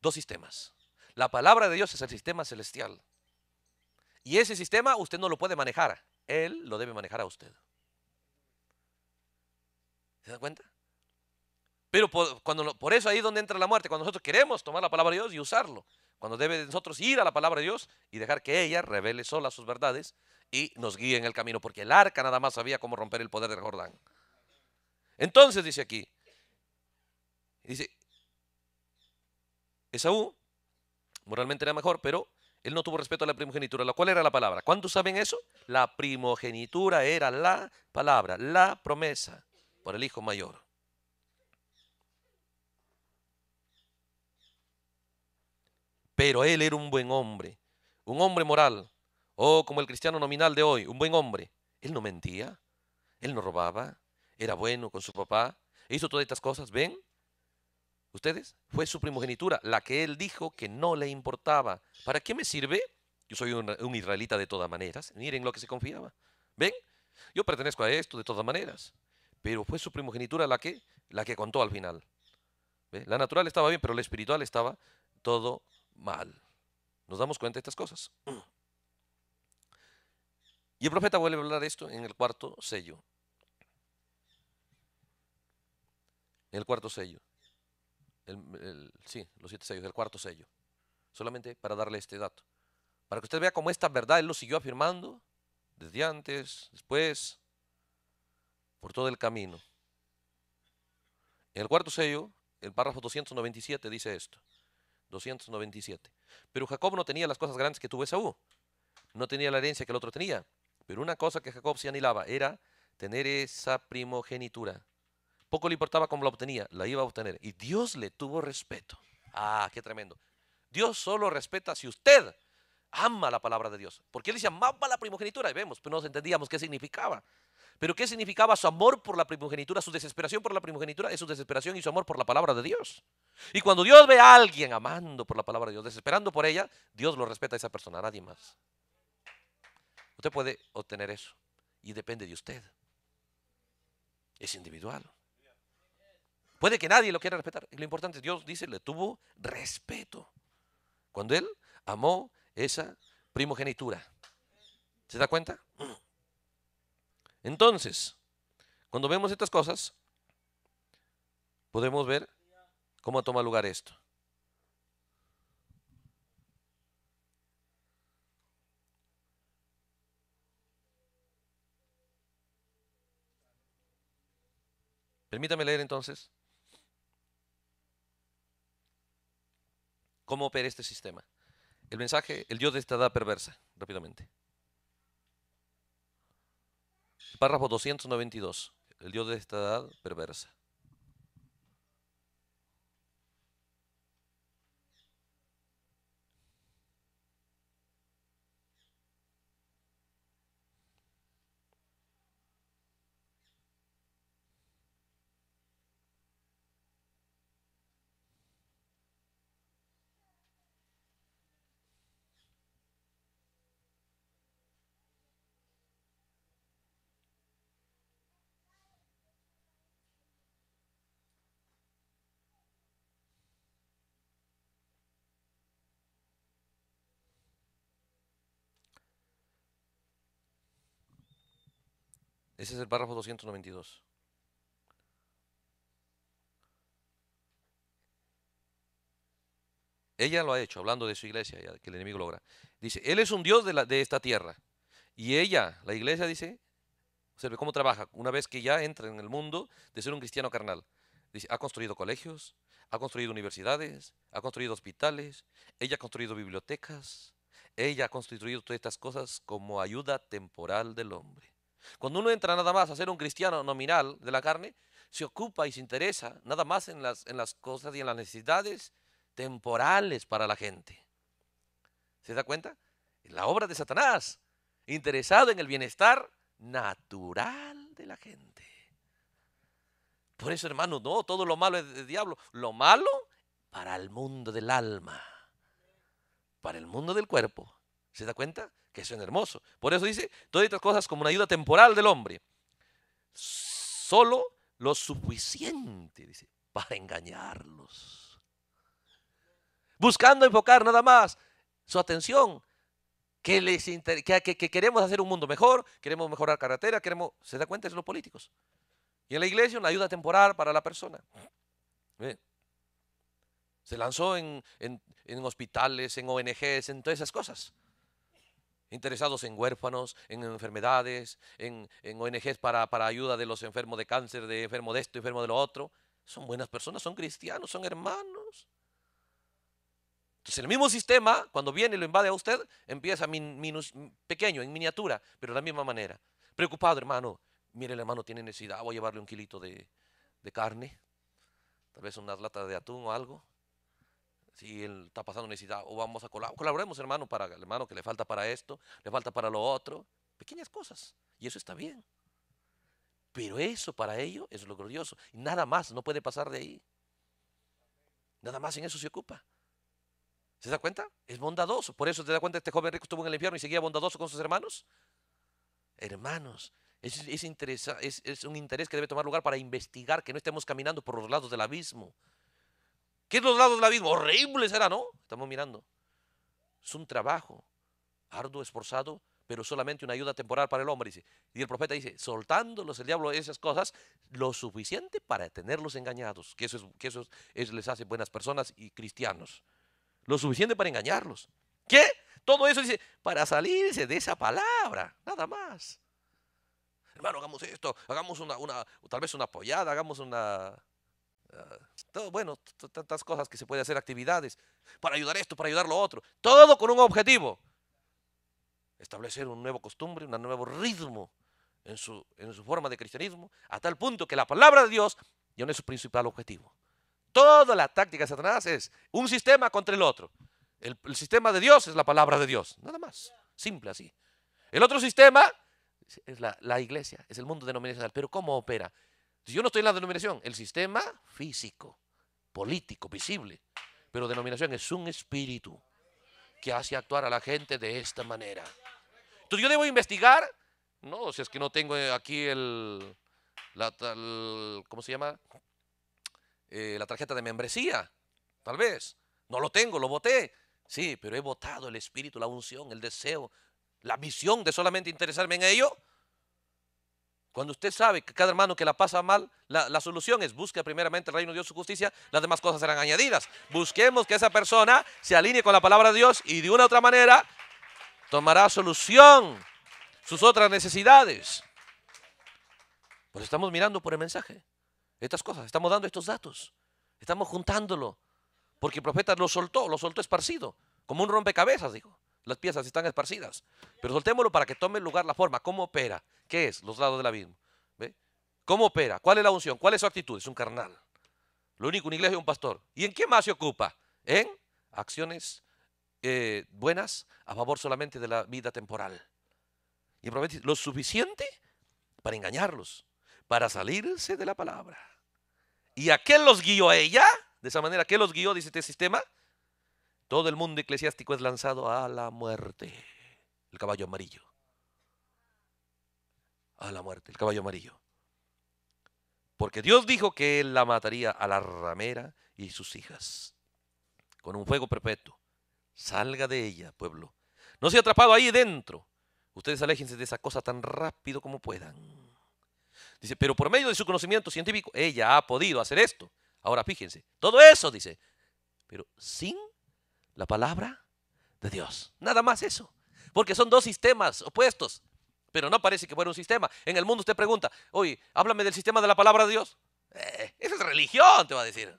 Dos sistemas. La palabra de Dios es el sistema celestial. Y ese sistema usted no lo puede manejar. Él lo debe manejar a usted. ¿Se da cuenta? Pero por, cuando, por eso ahí es donde entra la muerte, cuando nosotros queremos tomar la palabra de Dios y usarlo, cuando debe de nosotros ir a la palabra de Dios y dejar que ella revele sola sus verdades y nos guíe en el camino, porque el arca nada más sabía cómo romper el poder del Jordán. Entonces dice aquí, dice, Esaú moralmente era mejor, pero él no tuvo respeto a la primogenitura. cual era la palabra? ¿Cuántos saben eso? La primogenitura era la palabra, la promesa por el hijo mayor. Pero él era un buen hombre, un hombre moral, o oh, como el cristiano nominal de hoy, un buen hombre. Él no mentía, él no robaba, era bueno con su papá, hizo todas estas cosas, ¿ven? ¿Ustedes? Fue su primogenitura, la que él dijo que no le importaba. ¿Para qué me sirve? Yo soy un, israelita de todas maneras. Miren lo que se confiaba. ¿Ven? Yo pertenezco a esto de todas maneras. Pero fue su primogenitura la que, la que contó al final. La natural estaba bien, pero la espiritual estaba todo mal. Nos damos cuenta de estas cosas. Y el profeta vuelve a hablar de esto en el cuarto sello. En el cuarto sello. El, sí, los siete sellos, el cuarto sello. Solamente para darle este dato. Para que usted vea cómo esta verdad él lo siguió afirmando desde antes, después, por todo el camino. En el cuarto sello, el párrafo 297 dice esto. 297. Pero Jacob no tenía las cosas grandes que tuvo Esaú. No tenía la herencia que el otro tenía. Pero una cosa que Jacob se anhelaba era tener esa primogenitura. Poco le importaba cómo la obtenía, la iba a obtener. Y Dios le tuvo respeto. Ah, qué tremendo. Dios solo respeta si usted ama la palabra de Dios. Porque él dice, amaba la primogenitura. Y vemos, pero pues no entendíamos qué significaba. Pero ¿qué significaba su amor por la primogenitura, su desesperación por la primogenitura? Es su desesperación y su amor por la palabra de Dios. Y cuando Dios ve a alguien amando por la palabra de Dios, desesperando por ella, Dios lo respeta a esa persona, a nadie más. Usted puede obtener eso y depende de usted. Es individual. Puede que nadie lo quiera respetar. lo importante es Dios dice, le tuvo respeto cuando él amó esa primogenitura. ¿Se da cuenta? Entonces, cuando vemos estas cosas, podemos ver cómo toma lugar esto. Permítame leer entonces cómo opera este sistema. El mensaje, el Dios de esta edad perversa, rápidamente. Párrafo 292. El Dios de esta edad perversa. Ese es el párrafo 292. Ella lo ha hecho, hablando de su iglesia, que el enemigo logra. Dice, Él es un Dios de, de esta tierra. Y ella, la iglesia, dice, observe cómo trabaja. Una vez que ya entra en el mundo de ser un cristiano carnal. Dice, ha construido colegios, ha construido universidades, ha construido hospitales, ella ha construido bibliotecas, ella ha construido todas estas cosas como ayuda temporal del hombre. Cuando uno entra nada más a ser un cristiano nominal de la carne, se ocupa y se interesa nada más en las, cosas y en las necesidades temporales para la gente. ¿Se da cuenta? La obra de Satanás, interesado en el bienestar natural de la gente. Por eso, hermanos, no, todo lo malo es del diablo. Lo malo para el mundo del alma, para el mundo del cuerpo ¿Se da cuenta? Que eso es hermoso. Por eso dice, todas estas cosas como una ayuda temporal del hombre. Solo lo suficiente, dice, para engañarlos. Buscando enfocar nada más su atención. Que, les queremos hacer un mundo mejor, queremos mejorar carretera, queremos... ¿Se da cuenta? Es los políticos. Y en la iglesia una ayuda temporal para la persona. Se lanzó en hospitales, en ONGs, en todas esas cosas interesados en huérfanos, en enfermedades, en, ONGs para, ayuda de los enfermos de cáncer, de enfermo de esto, enfermo de lo otro. Son buenas personas, son cristianos, son hermanos. Entonces el mismo sistema, cuando viene y lo invade a usted, empieza pequeño, en miniatura, pero de la misma manera. Preocupado, hermano. Mire, el hermano tiene necesidad, voy a llevarle un kilito de, de carne, tal vez unas latas de atún o algo si él está pasando necesidad, o vamos a colaborar, colaboremos hermano para el hermano que le falta para esto, le falta para lo otro, pequeñas cosas, y eso está bien. Pero eso para ellos es lo glorioso, y nada más, no puede pasar de ahí. Nada más en eso se ocupa. ¿Se da cuenta? Es bondadoso. Por eso se da cuenta este joven rico estuvo en el infierno y seguía bondadoso con sus hermanos. Hermanos, es, un interés que debe tomar lugar para investigar que no estemos caminando por los lados del abismo, ¿Qué es los lados la abismo? Horrible será, ¿no? Estamos mirando. Es un trabajo arduo, esforzado, pero solamente una ayuda temporal para el hombre. Y el profeta dice, soltándolos el diablo esas cosas, lo suficiente para tenerlos engañados, que eso, es, que eso les hace buenas personas y cristianos. Lo suficiente para engañarlos. ¿Qué? Todo eso dice, para salirse de esa palabra, nada más. Hermano, hagamos esto, hagamos una, una tal vez una apoyada, hagamos una, Ah, todo, bueno, tantas cosas que se puede hacer, actividades, para ayudar esto, para ayudar lo otro. Todo con un objetivo. Establecer un nuevo costumbre, un nuevo ritmo en su, forma de cristianismo, Hasta el punto que la palabra de Dios ya no es su principal objetivo. Toda la táctica de Satanás es un sistema contra el otro. El, sistema de Dios es la palabra de Dios, nada más. Simple así. El otro sistema es la, la iglesia, es el mundo denominacional. Pero ¿cómo opera? Yo no estoy en la denominación, el sistema físico, político, visible. Pero denominación es un espíritu que hace actuar a la gente de esta manera. Entonces yo debo investigar, no, si es que no tengo eh, aquí el, la, ¿cómo se llama? Eh, la tarjeta de membresía, tal vez. No lo tengo, lo voté. Sí, pero he votado el espíritu, la unción, el deseo, la visión de solamente interesarme en ello cuando usted sabe que cada hermano que la pasa mal, la, solución es busque primeramente el reino de Dios su justicia, las demás cosas serán añadidas. Busquemos que esa persona se alinee con la palabra de Dios y de una u otra manera tomará solución sus otras necesidades. Pues estamos mirando por el mensaje estas cosas, estamos dando estos datos, estamos juntándolo, porque el profeta lo soltó, lo soltó esparcido, como un rompecabezas, dijo. Las piezas están esparcidas. Pero soltémoslo para que tome lugar la forma. ¿Cómo opera? ¿Qué es? Los lados del abismo. ¿Cómo opera? ¿Cuál es la unción? ¿Cuál es su actitud? Es un carnal. Lo único, una iglesia y un pastor. ¿Y en qué más se ocupa? En acciones eh, buenas a favor solamente de la vida temporal. Y promete lo suficiente para engañarlos, para salirse de la palabra. ¿Y a qué los guió ella? De esa manera, ¿qué los guió, dice este sistema? Todo el mundo eclesiástico es lanzado a la muerte. El caballo amarillo. A la muerte, el caballo amarillo. Porque Dios dijo que él la mataría a la ramera y sus hijas. Con un fuego perpetuo. Salga de ella, pueblo. No ha atrapado ahí dentro. Ustedes aléjense de esa cosa tan rápido como puedan. Dice, pero por medio de su conocimiento científico, ella ha podido hacer esto. Ahora fíjense, todo eso dice, pero sin la palabra de Dios. Nada más eso. Porque son dos sistemas opuestos. Pero no parece que fuera un sistema. En el mundo usted pregunta, oye, háblame del sistema de la palabra de Dios. Eh, esa es religión, te va a decir.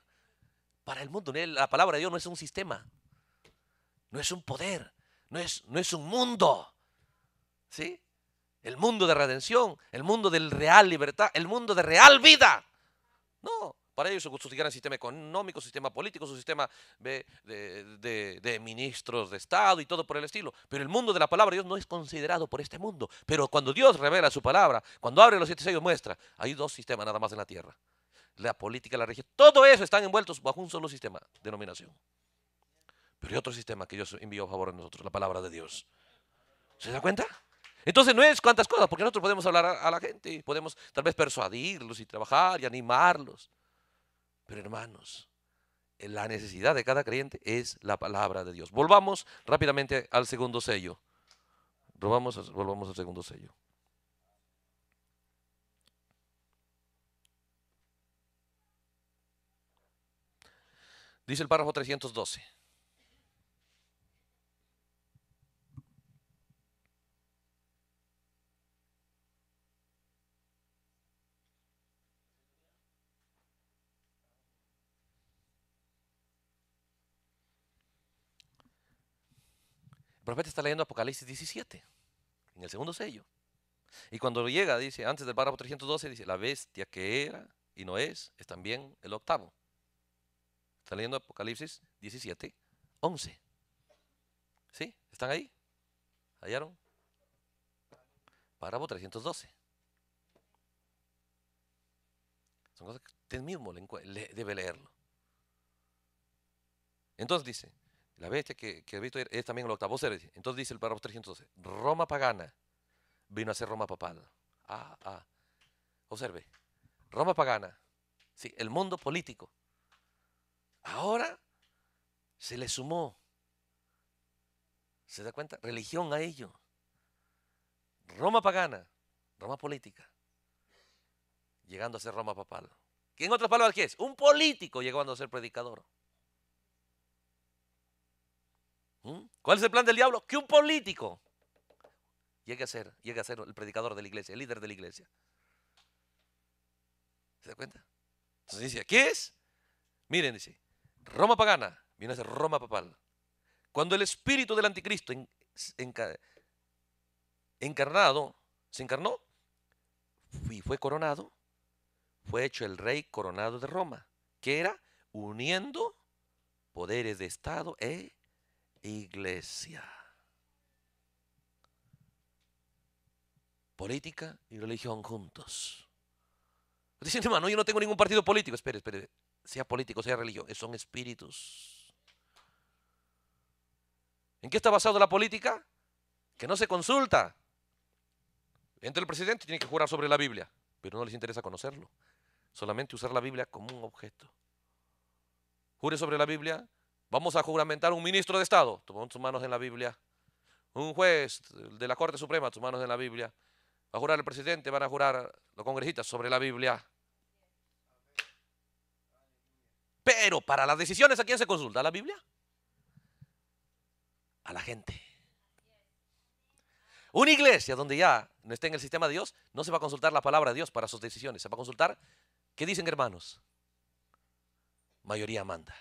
Para el mundo, eh, la palabra de Dios no es un sistema. No es un poder. No es, no es un mundo. ¿Sí? El mundo de redención, el mundo de real libertad, el mundo de real vida. No, para ellos se el sistema económico, sistema político, su sistema de, ministros de Estado y todo por el estilo. Pero el mundo de la palabra de Dios no es considerado por este mundo. Pero cuando Dios revela su palabra, cuando abre los siete sellos muestra, hay dos sistemas nada más en la tierra. La política, la religión, todo eso están envueltos bajo un solo sistema, denominación. Pero hay otro sistema que Dios envió a favor de nosotros, la palabra de Dios. ¿Se da cuenta? Entonces no es cuántas cosas, porque nosotros podemos hablar a, a la gente, podemos tal vez persuadirlos y trabajar y animarlos. Pero hermanos, la necesidad de cada creyente es la palabra de Dios. Volvamos rápidamente al segundo sello. Volvamos, volvamos al segundo sello. Dice el párrafo 312. El profeta está leyendo Apocalipsis 17, en el segundo sello. Y cuando llega, dice, antes del párrafo 312, dice, la bestia que era y no es, es también el octavo. Está leyendo Apocalipsis 17, 11. ¿Sí? ¿Están ahí? ¿Hallaron? Párrafo 312. Son cosas que usted mismo debe leerlo. Entonces dice, la bestia que, que visto es también el ser. Entonces dice el párrafo 312, Roma pagana vino a ser Roma papal. Ah, ah. Observe, Roma pagana, sí, el mundo político. Ahora se le sumó, ¿se da cuenta? Religión a ello. Roma pagana, Roma política, llegando a ser Roma papal. quién en otras palabras qué es? Un político llegando a ser predicador. ¿Mm? ¿Cuál es el plan del diablo? Que un político llegue a ser, el predicador de la iglesia, el líder de la iglesia. ¿Se da cuenta? Entonces dice, ¿qué es? Miren, dice, Roma pagana, viene a ser Roma papal. Cuando el espíritu del anticristo encarnado se encarnó y fue coronado, fue hecho el rey coronado de Roma, que era uniendo poderes de Estado e iglesia. Política y religión juntos. Dicen, hermano, yo no tengo ningún partido político. Espere, espere. Sea político, sea religión. Son espíritus. ¿En qué está basado la política? Que no se consulta. Entre el presidente tiene que jurar sobre la Biblia, pero no les interesa conocerlo. Solamente usar la Biblia como un objeto. Jure sobre la Biblia, Vamos a juramentar un ministro de Estado, tomamos tus manos en la Biblia. Un juez de la Corte Suprema, tus manos en la Biblia. Va a jurar el presidente, van a jurar los congresistas sobre la Biblia. Pero para las decisiones, ¿a quién se consulta? ¿A la Biblia? A la gente. Una iglesia donde ya no esté en el sistema de Dios, no se va a consultar la palabra de Dios para sus decisiones. Se va a consultar, ¿qué dicen hermanos? Mayoría manda.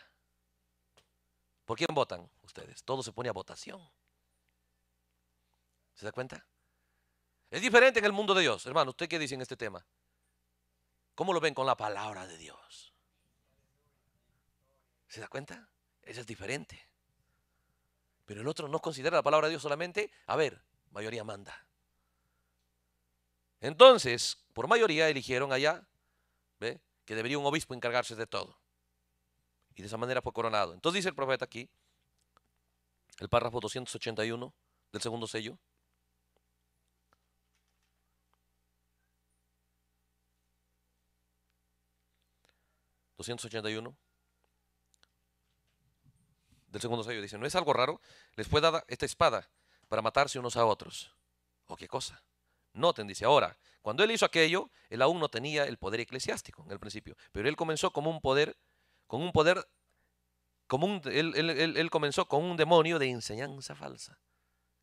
¿Por quién votan ustedes? Todo se pone a votación. ¿Se da cuenta? Es diferente en el mundo de Dios. Hermano, ¿usted qué dice en este tema? ¿Cómo lo ven con la palabra de Dios? ¿Se da cuenta? Eso es diferente. Pero el otro no considera la palabra de Dios solamente, a ver, mayoría manda. Entonces, por mayoría eligieron allá ¿ve? que debería un obispo encargarse de todo. Y de esa manera fue coronado. Entonces dice el profeta aquí, el párrafo 281 del segundo sello. ¿281? del segundo sello dice, ¿no es algo raro? Les fue dada esta espada para matarse unos a otros. ¿O oh, qué cosa? Noten, dice, ahora, cuando él hizo aquello, él aún no tenía el poder eclesiástico en el principio, pero él comenzó como un poder con un poder común. Él, comenzó con un demonio de enseñanza falsa,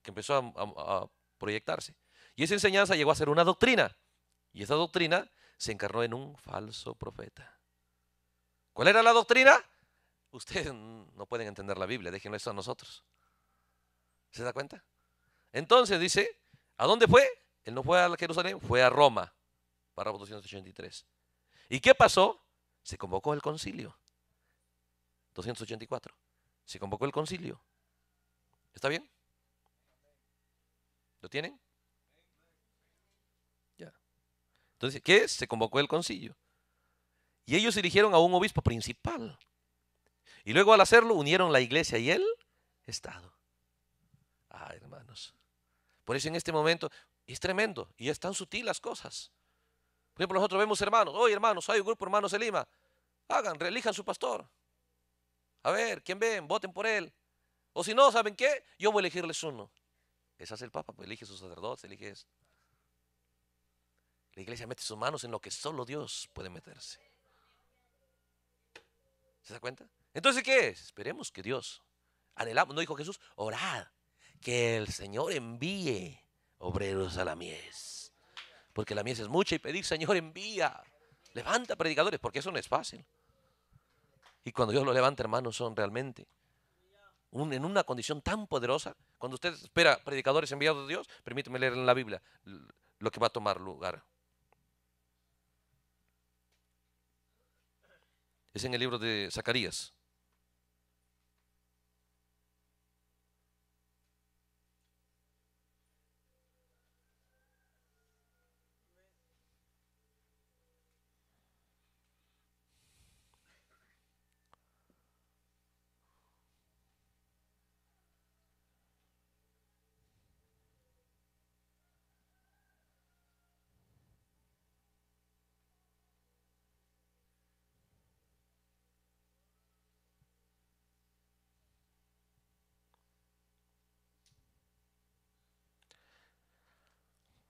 que empezó a, proyectarse. Y esa enseñanza llegó a ser una doctrina. Y esa doctrina se encarnó en un falso profeta. ¿Cuál era la doctrina? Ustedes no pueden entender la Biblia, déjenlo eso a nosotros. ¿Se da cuenta? Entonces dice, ¿a dónde fue? Él no fue a Jerusalén, fue a Roma, párrafo 283. ¿Y qué pasó? Se convocó el concilio. 284. Se convocó el concilio. ¿Está bien? ¿Lo tienen? Ya. Entonces, ¿qué es? Se convocó el concilio. Y ellos eligieron a un obispo principal. Y luego al hacerlo unieron la iglesia y el Estado. Ah, hermanos. Por eso en este momento es tremendo y es tan sutil las cosas. Por ejemplo, nosotros vemos hermanos, hoy hermanos, hay un grupo hermanos en Lima, hagan, relijan su pastor. A ver, ¿quién ven? Voten por él. O si no, ¿saben qué? Yo voy a elegirles uno. Esa es el Papa, pues elige sus sacerdotes, elige eso. La iglesia mete sus manos en lo que solo Dios puede meterse. ¿Se da cuenta? Entonces, ¿qué es? Esperemos que Dios, anhelamos, no dijo Jesús, orad, que el Señor envíe obreros a la mies. Porque la mies es mucha y pedir, Señor, envía, levanta predicadores, porque eso no es fácil. Y cuando Dios lo levanta, hermanos, son realmente en una condición tan poderosa. Cuando usted espera predicadores enviados de Dios, permíteme leer en la Biblia lo que va a tomar lugar. Es en el libro de Zacarías.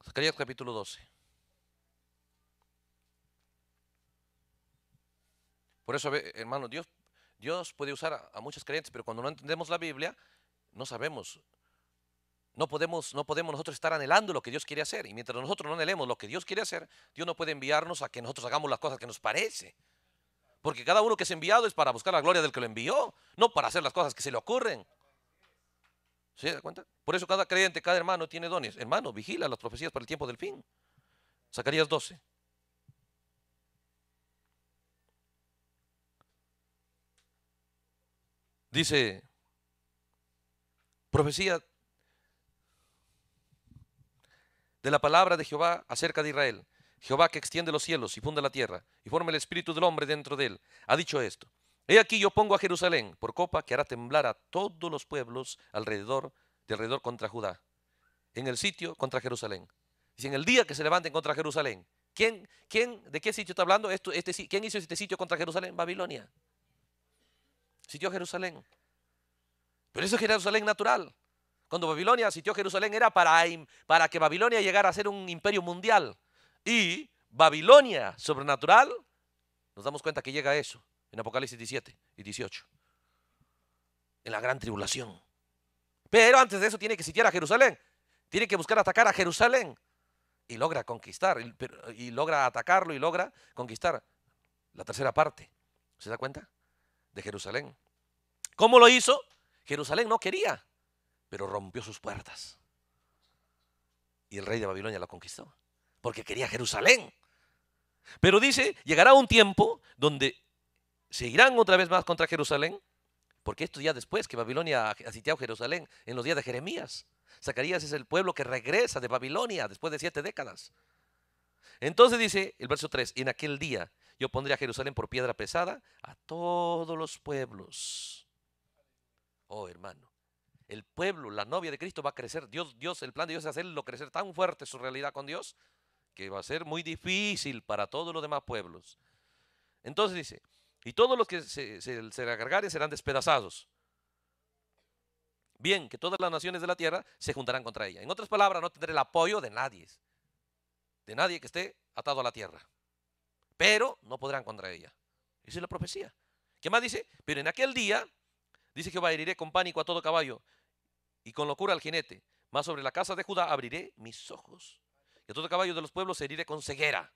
Zacarías capítulo 12. Por eso, hermano, Dios, Dios puede usar a, muchas muchos creyentes, pero cuando no entendemos la Biblia, no sabemos. No podemos, no podemos nosotros estar anhelando lo que Dios quiere hacer. Y mientras nosotros no anhelemos lo que Dios quiere hacer, Dios no puede enviarnos a que nosotros hagamos las cosas que nos parece. Porque cada uno que es enviado es para buscar la gloria del que lo envió, no para hacer las cosas que se le ocurren. ¿Se da cuenta? Por eso cada creyente, cada hermano tiene dones. Hermano, vigila las profecías para el tiempo del fin. Zacarías 12. Dice, profecía de la palabra de Jehová acerca de Israel. Jehová que extiende los cielos y funda la tierra y forma el espíritu del hombre dentro de él. Ha dicho esto. He aquí yo pongo a Jerusalén por copa que hará temblar a todos los pueblos alrededor, de alrededor contra Judá, en el sitio contra Jerusalén. Y en el día que se levanten contra Jerusalén. ¿Quién, quién, ¿De qué sitio está hablando? Esto, este, ¿Quién hizo este sitio contra Jerusalén? Babilonia. Sitió Jerusalén. Pero eso es Jerusalén natural. Cuando Babilonia sitió Jerusalén era para, para que Babilonia llegara a ser un imperio mundial. Y Babilonia sobrenatural, nos damos cuenta que llega a eso en Apocalipsis 17 y 18, en la gran tribulación. Pero antes de eso tiene que sitiar a Jerusalén, tiene que buscar atacar a Jerusalén y logra conquistar, y, logra atacarlo y logra conquistar la tercera parte, ¿se da cuenta? De Jerusalén. ¿Cómo lo hizo? Jerusalén no quería, pero rompió sus puertas. Y el rey de Babilonia la conquistó, porque quería Jerusalén. Pero dice, llegará un tiempo donde ¿se irán otra vez más contra Jerusalén? Porque esto ya después que Babilonia ha sitiado Jerusalén, en los días de Jeremías. Zacarías es el pueblo que regresa de Babilonia después de siete décadas. Entonces dice el verso 3, en aquel día yo pondré a Jerusalén por piedra pesada a todos los pueblos. Oh hermano, el pueblo, la novia de Cristo va a crecer. Dios, Dios, el plan de Dios es hacerlo crecer tan fuerte su realidad con Dios que va a ser muy difícil para todos los demás pueblos. Entonces dice, y todos los que se, se, serán despedazados. Bien, que todas las naciones de la tierra se juntarán contra ella. En otras palabras, no tendré el apoyo de nadie. De nadie que esté atado a la tierra. Pero no podrán contra ella. Esa es la profecía. ¿Qué más dice? Pero en aquel día, dice Jehová, heriré con pánico a todo caballo y con locura al jinete. Más sobre la casa de Judá abriré mis ojos. Y a todo caballo de los pueblos heriré con ceguera.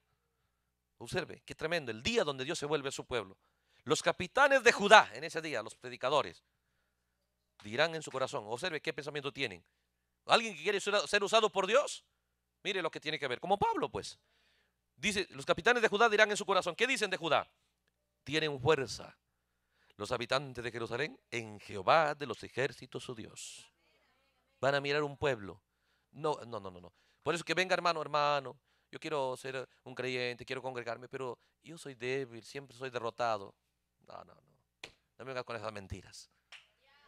Observe, qué tremendo, el día donde Dios se vuelve a su pueblo. Los capitanes de Judá en ese día, los predicadores, dirán en su corazón, observe qué pensamiento tienen. ¿Alguien que quiere ser usado por Dios? Mire lo que tiene que ver. Como Pablo, pues. Dice, los capitanes de Judá dirán en su corazón, ¿qué dicen de Judá? Tienen fuerza los habitantes de Jerusalén en Jehová de los ejércitos su Dios. Van a mirar un pueblo. No, no, no, no, no. Por eso que venga hermano, hermano, yo quiero ser un creyente, quiero congregarme, pero yo soy débil, siempre soy derrotado. No, no, no. No me vengas con esas mentiras.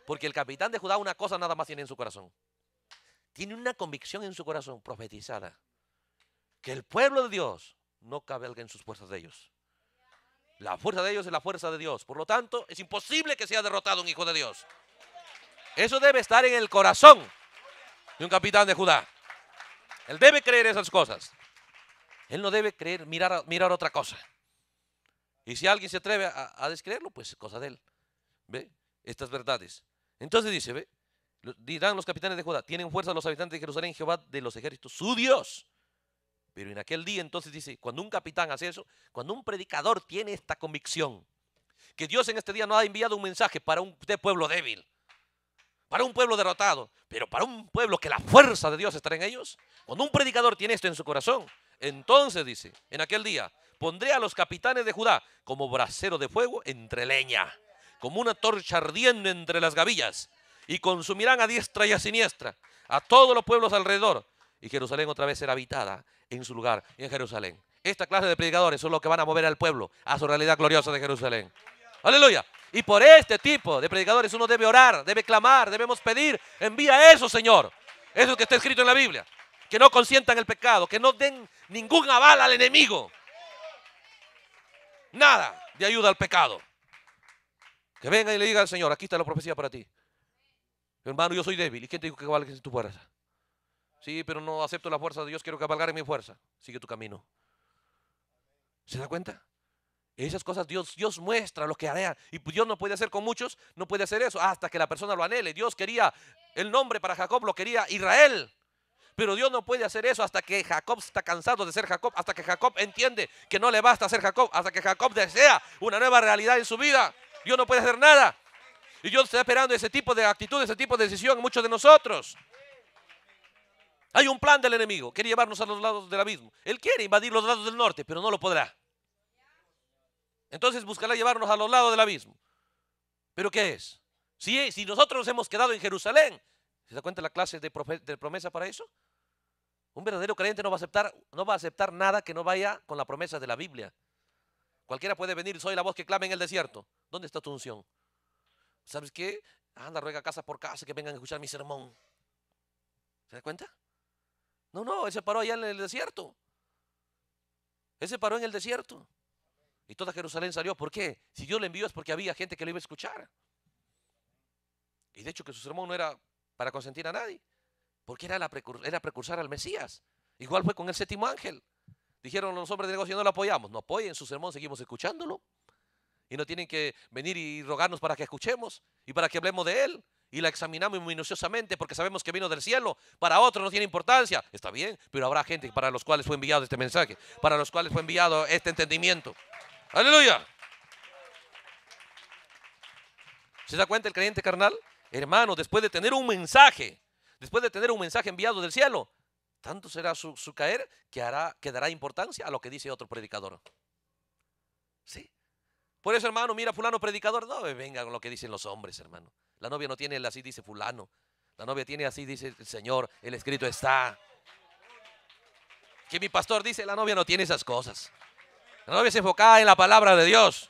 Porque el capitán de Judá una cosa nada más tiene en su corazón. Tiene una convicción en su corazón profetizada. Que el pueblo de Dios no cabalga en sus fuerzas de ellos. La fuerza de ellos es la fuerza de Dios. Por lo tanto, es imposible que sea derrotado un hijo de Dios. Eso debe estar en el corazón de un capitán de Judá. Él debe creer esas cosas. Él no debe creer, mirar, mirar otra cosa. Y si alguien se atreve a, descreerlo, pues es cosa de él. ¿Ve? Estas verdades. Entonces dice, ¿ve? Dirán los capitanes de Judá, tienen fuerza los habitantes de Jerusalén, Jehová de los ejércitos, su Dios. Pero en aquel día entonces dice, cuando un capitán hace eso, cuando un predicador tiene esta convicción, que Dios en este día no ha enviado un mensaje para un pueblo débil, para un pueblo derrotado, pero para un pueblo que la fuerza de Dios está en ellos, cuando un predicador tiene esto en su corazón, entonces dice, en aquel día Pondré a los capitanes de Judá como brasero de fuego entre leña, como una torcha ardiendo entre las gavillas, y consumirán a diestra y a siniestra a todos los pueblos alrededor. Y Jerusalén otra vez será habitada en su lugar, en Jerusalén. Esta clase de predicadores son los que van a mover al pueblo a su realidad gloriosa de Jerusalén. Aleluya. Y por este tipo de predicadores uno debe orar, debe clamar, debemos pedir. Envía eso, Señor. Eso que está escrito en la Biblia. Que no consientan el pecado, que no den ningún aval al enemigo. Nada de ayuda al pecado. Que venga y le diga al Señor, aquí está la profecía para ti. Hermano, yo soy débil. ¿Y quién te dijo que valga tu fuerza? Sí, pero no acepto la fuerza de Dios, quiero que valga mi fuerza. Sigue tu camino. ¿Se da cuenta? Esas cosas Dios, Dios muestra lo que hará. Y pues Dios no puede hacer con muchos, no puede hacer eso hasta que la persona lo anhele. Dios quería el nombre para Jacob, lo quería Israel. Pero Dios no puede hacer eso hasta que Jacob está cansado de ser Jacob, hasta que Jacob entiende que no le basta ser Jacob, hasta que Jacob desea una nueva realidad en su vida. Dios no puede hacer nada. Y Dios está esperando ese tipo de actitud, ese tipo de decisión en muchos de nosotros. Hay un plan del enemigo, quiere llevarnos a los lados del abismo. Él quiere invadir los lados del norte, pero no lo podrá. Entonces buscará llevarnos a los lados del abismo. ¿Pero qué es? Si, si nosotros nos hemos quedado en Jerusalén, ¿Se da cuenta la clase de, de promesa para eso? Un verdadero creyente no va, a aceptar, no va a aceptar nada que no vaya con la promesa de la Biblia. Cualquiera puede venir, soy la voz que clama en el desierto. ¿Dónde está tu unción? ¿Sabes qué? Anda, ruega casa por casa que vengan a escuchar mi sermón. ¿Se da cuenta? No, no, él se paró allá en el desierto. Él se paró en el desierto. Y toda Jerusalén salió. ¿Por qué? Si Dios le envió es porque había gente que lo iba a escuchar. Y de hecho que su sermón no era para consentir a nadie, porque era, la precursor, era precursar al Mesías. Igual fue con el séptimo ángel. Dijeron los hombres de negocio, no lo apoyamos. No apoyen su sermón, seguimos escuchándolo. Y no tienen que venir y rogarnos para que escuchemos y para que hablemos de él. Y la examinamos minuciosamente porque sabemos que vino del cielo. Para otros no tiene importancia. Está bien, pero habrá gente para los cuales fue enviado este mensaje, para los cuales fue enviado este entendimiento. Aleluya. ¿Se da cuenta el creyente carnal? Hermano después de tener un mensaje, después de tener un mensaje enviado del cielo, tanto será su, caer que, hará, dará importancia a lo que dice otro predicador. ¿Sí? Por eso, hermano, mira, fulano predicador, no eh, venga con lo que dicen los hombres, hermano. La novia no tiene así dice fulano. La novia tiene así dice el Señor, el escrito está. Que mi pastor dice, la novia no tiene esas cosas. La novia se enfocada en la palabra de Dios.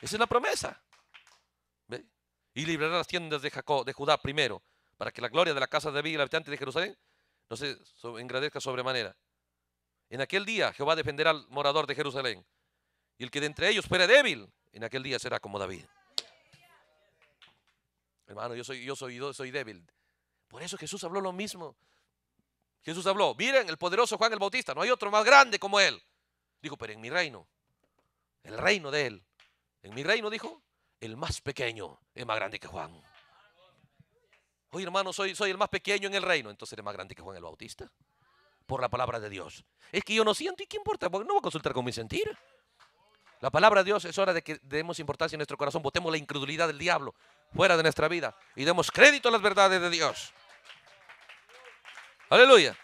Esa es la promesa y librará las tiendas de, Jacob, de Judá primero, para que la gloria de la casa de David y el habitante de Jerusalén no se engradezca sobremanera. En aquel día Jehová defenderá al morador de Jerusalén, y el que de entre ellos fuere débil, en aquel día será como David. Hermano, yo soy, yo soy, yo soy débil. Por eso Jesús habló lo mismo. Jesús habló, miren, el poderoso Juan el Bautista, no hay otro más grande como él. Dijo, pero en mi reino, el reino de él. En mi reino, dijo, el más pequeño es más grande que Juan. Oye, hermano, soy, soy el más pequeño en el reino. Entonces eres más grande que Juan el Bautista. Por la palabra de Dios. Es que yo no siento y qué importa, porque no voy a consultar con mi sentir. La palabra de Dios es hora de que demos importancia en nuestro corazón, votemos la incredulidad del diablo fuera de nuestra vida y demos crédito a las verdades de Dios. Aleluya.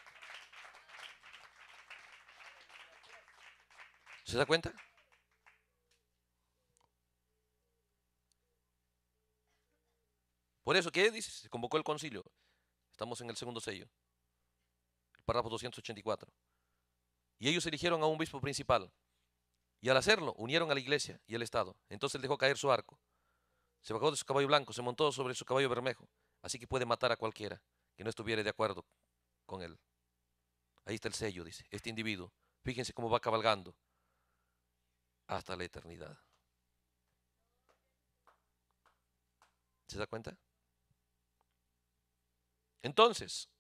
¿Se da cuenta? Por eso, ¿qué dice? Se convocó el concilio. Estamos en el segundo sello. El párrafo 284. Y ellos eligieron a un obispo principal. Y al hacerlo, unieron a la iglesia y al Estado. Entonces él dejó caer su arco. Se bajó de su caballo blanco, se montó sobre su caballo bermejo. Así que puede matar a cualquiera que no estuviera de acuerdo con él. Ahí está el sello, dice. Este individuo. Fíjense cómo va cabalgando hasta la eternidad. ¿Se da cuenta? Entonces,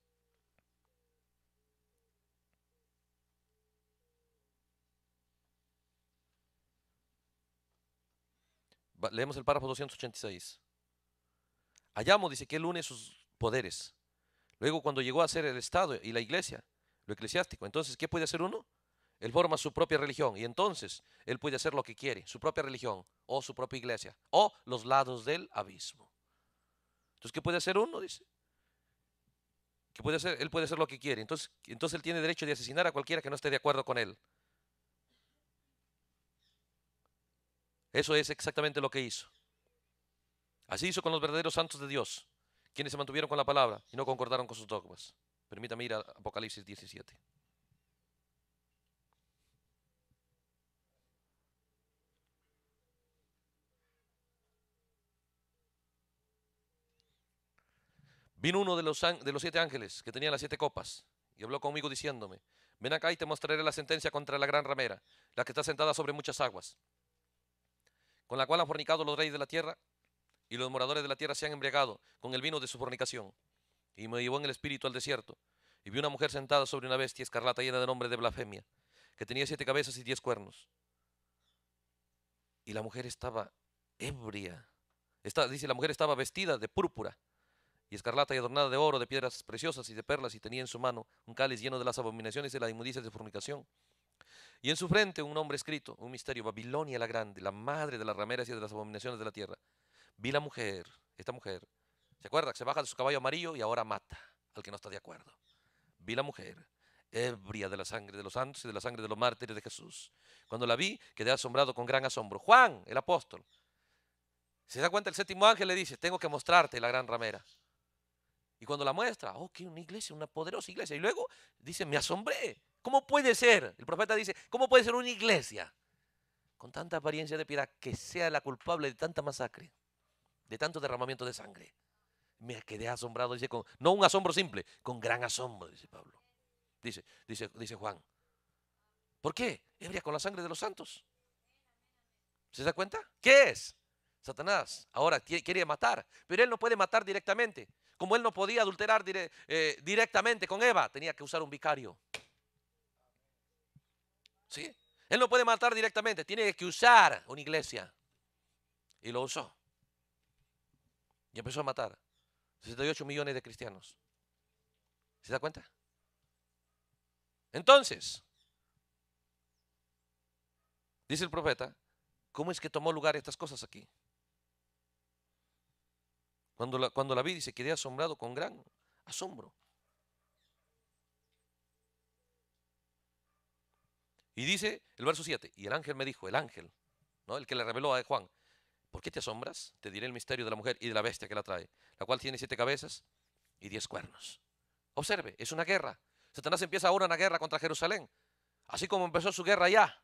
leemos el párrafo 286. Hallamos, dice que él une sus poderes. Luego, cuando llegó a ser el Estado y la iglesia, lo eclesiástico, entonces, ¿qué puede hacer uno? Él forma su propia religión y entonces él puede hacer lo que quiere, su propia religión o su propia iglesia o los lados del abismo. Entonces, ¿qué puede hacer uno? Dice, puede ser, él puede hacer lo que quiere. Entonces, entonces él tiene derecho de asesinar a cualquiera que no esté de acuerdo con él. Eso es exactamente lo que hizo. Así hizo con los verdaderos santos de Dios, quienes se mantuvieron con la palabra y no concordaron con sus dogmas. Permítame ir a Apocalipsis 17. Vino uno de los, de los siete ángeles que tenía las siete copas y habló conmigo diciéndome, ven acá y te mostraré la sentencia contra la gran ramera, la que está sentada sobre muchas aguas, con la cual han fornicado los reyes de la tierra y los moradores de la tierra se han embriagado con el vino de su fornicación. Y me llevó en el espíritu al desierto y vi una mujer sentada sobre una bestia escarlata llena de nombre de blasfemia, que tenía siete cabezas y diez cuernos. Y la mujer estaba ebria. dice, la mujer estaba vestida de púrpura y escarlata y adornada de oro, de piedras preciosas y de perlas, y tenía en su mano un cáliz lleno de las abominaciones y las inmundicias de fornicación. Y en su frente un nombre escrito, un misterio, Babilonia la grande, la madre de las rameras y de las abominaciones de la tierra. Vi la mujer, esta mujer, ¿se acuerda? Se baja de su caballo amarillo y ahora mata al que no está de acuerdo. Vi la mujer, ebria de la sangre de los santos y de la sangre de los mártires de Jesús. Cuando la vi, quedé asombrado con gran asombro. Juan, el apóstol, se da cuenta, el séptimo ángel le dice, tengo que mostrarte la gran ramera. Y cuando la muestra, oh, qué una iglesia, una poderosa iglesia. Y luego dice, me asombré. ¿Cómo puede ser? El profeta dice, ¿cómo puede ser una iglesia con tanta apariencia de piedad que sea la culpable de tanta masacre, de tanto derramamiento de sangre? Me quedé asombrado, dice, con, no un asombro simple, con gran asombro, dice Pablo. Dice, dice, dice Juan. ¿Por qué? Ebria con la sangre de los santos. ¿Se da cuenta? ¿Qué es? Satanás ahora quiere matar, pero él no puede matar directamente. Como él no podía adulterar eh, directamente con Eva, tenía que usar un vicario. ¿Sí? Él no puede matar directamente, tiene que usar una iglesia. Y lo usó. Y empezó a matar 68 millones de cristianos. ¿Se da cuenta? Entonces, dice el profeta, ¿cómo es que tomó lugar estas cosas aquí? Cuando la, vi, dice, quedé asombrado con gran asombro. Y dice el verso 7, y el ángel me dijo, el ángel, ¿no? el que le reveló a Juan, ¿por qué te asombras? Te diré el misterio de la mujer y de la bestia que la trae, la cual tiene siete cabezas y diez cuernos. Observe, es una guerra. Satanás empieza ahora una guerra contra Jerusalén, así como empezó su guerra ya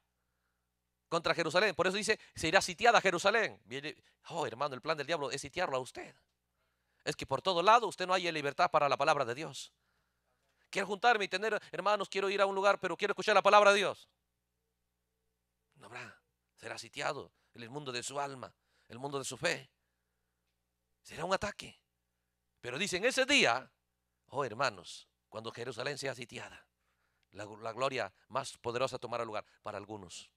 contra Jerusalén. Por eso dice, se irá sitiada Jerusalén. oh, hermano, el plan del diablo es sitiarlo a usted. Es que por todo lado usted no haya libertad para la palabra de Dios. Quiero juntarme y tener, hermanos, quiero ir a un lugar, pero quiero escuchar la palabra de Dios. No habrá. Será sitiado en el mundo de su alma, el mundo de su fe. Será un ataque. Pero dicen ese día, oh hermanos, cuando Jerusalén sea sitiada, la, la gloria más poderosa tomará lugar para algunos.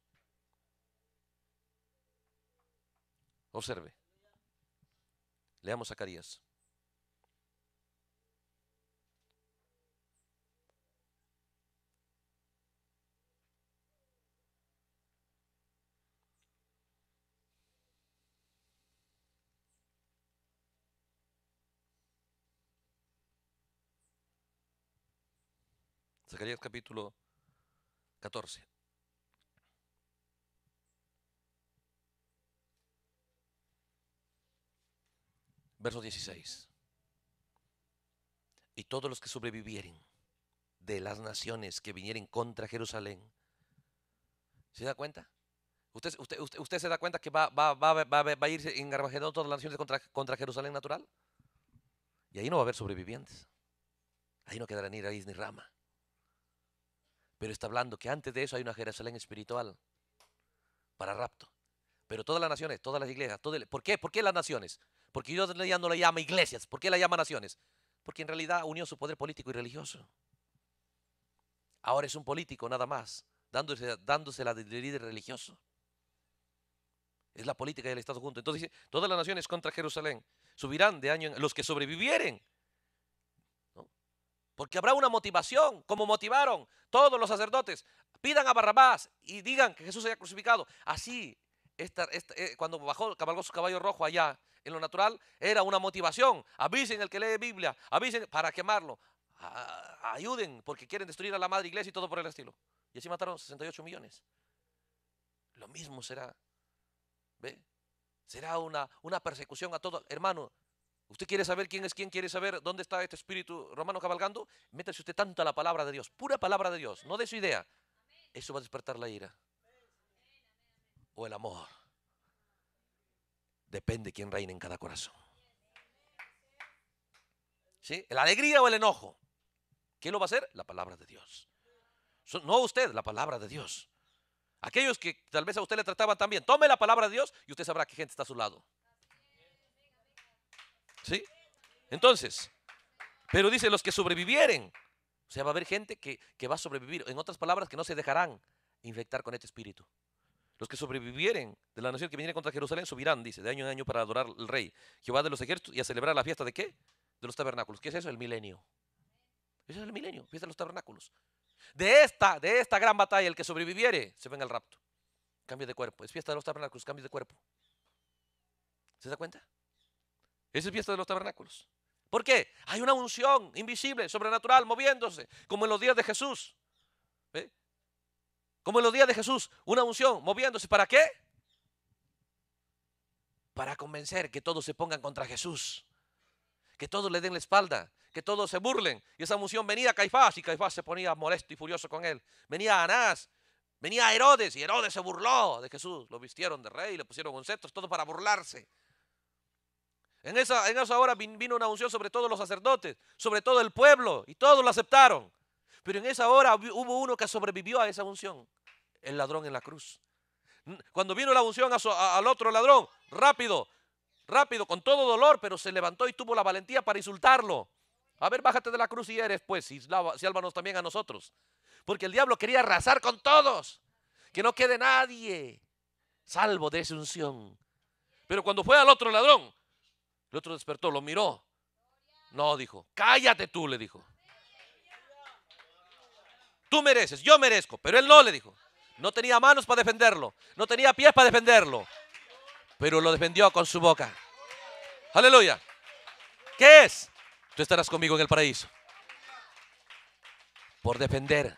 Observe. Leamos Zacarías. Zacarías capítulo 14. Verso 16. Y todos los que sobrevivieren de las naciones que vinieren contra Jerusalén, ¿se da cuenta? ¿Usted, usted, usted, se da cuenta que va, va, a irse engarbajando todas las naciones contra, contra Jerusalén natural? Y ahí no va a haber sobrevivientes. Ahí no quedará ni raíz ni rama. Pero está hablando que antes de eso hay una Jerusalén espiritual para rapto. Pero todas las naciones, todas las iglesias, ¿por qué? ¿Por qué las naciones? Porque Dios ya no le llama iglesias, ¿por qué la llama naciones? Porque en realidad unió su poder político y religioso. Ahora es un político nada más, dándose, dándosela de líder religioso. Es la política del Estado junto. Entonces dice, todas las naciones contra Jerusalén subirán de año en los que sobrevivieren porque habrá una motivación, como motivaron todos los sacerdotes. Pidan a Barrabás y digan que Jesús se haya crucificado. Así, eh, cuando bajó, cabalgó su caballo rojo allá, en lo natural, era una motivación. Avisen al que lee Biblia, avisen para quemarlo. ayuden, porque quieren destruir a la madre iglesia y todo por el estilo. Y así mataron 68 millones. Lo mismo será. ¿Ve? Será una, una persecución a todo. Hermano, Usted quiere saber quién es quién, quiere saber dónde está este espíritu romano cabalgando, métase usted tanto a la palabra de Dios, pura palabra de Dios, no de su idea. Eso va a despertar la ira o el amor. Depende quién reina en cada corazón. ¿Sí? ¿La alegría o el enojo? ¿Qué lo va a hacer? La palabra de Dios. No usted, la palabra de Dios. Aquellos que tal vez a usted le trataban también, tome la palabra de Dios y usted sabrá qué gente está a su lado. ¿Sí? Entonces, pero dice los que sobrevivieren. O sea, va a haber gente que, va a sobrevivir. En otras palabras, que no se dejarán infectar con este espíritu. Los que sobrevivieren de la nación que viene contra Jerusalén subirán, dice, de año en año para adorar al rey, Jehová de los ejércitos, y a celebrar la fiesta de qué? De los tabernáculos. ¿Qué es eso? El milenio. eso es el milenio, fiesta de los tabernáculos. De esta, de esta gran batalla, el que sobreviviere, se venga el rapto. Cambio de cuerpo. Es fiesta de los tabernáculos, cambio de cuerpo. ¿Se da cuenta? Esa es fiesta de los tabernáculos. ¿Por qué? Hay una unción invisible, sobrenatural, moviéndose, como en los días de Jesús. ¿Ve? Como en los días de Jesús, una unción moviéndose. ¿Para qué? Para convencer que todos se pongan contra Jesús. Que todos le den la espalda, que todos se burlen. Y esa unción venía a Caifás y Caifás se ponía molesto y furioso con él. Venía a Anás, venía a Herodes y Herodes se burló de Jesús. Lo vistieron de rey, le pusieron un todo para burlarse. En esa, en esa hora vino una unción sobre todos los sacerdotes, sobre todo el pueblo, y todos lo aceptaron. Pero en esa hora hubo uno que sobrevivió a esa unción, el ladrón en la cruz. Cuando vino la unción al otro ladrón, rápido, rápido, con todo dolor, pero se levantó y tuvo la valentía para insultarlo. A ver, bájate de la cruz y eres, pues, y sálvanos también a nosotros. Porque el diablo quería arrasar con todos, que no quede nadie salvo de esa unción. Pero cuando fue al otro ladrón, el otro despertó, lo miró. No, dijo, cállate tú, le dijo. Tú mereces, yo merezco, pero él no, le dijo. No tenía manos para defenderlo, no tenía pies para defenderlo, pero lo defendió con su boca. Aleluya. ¿Qué es? Tú estarás conmigo en el paraíso. Por defender,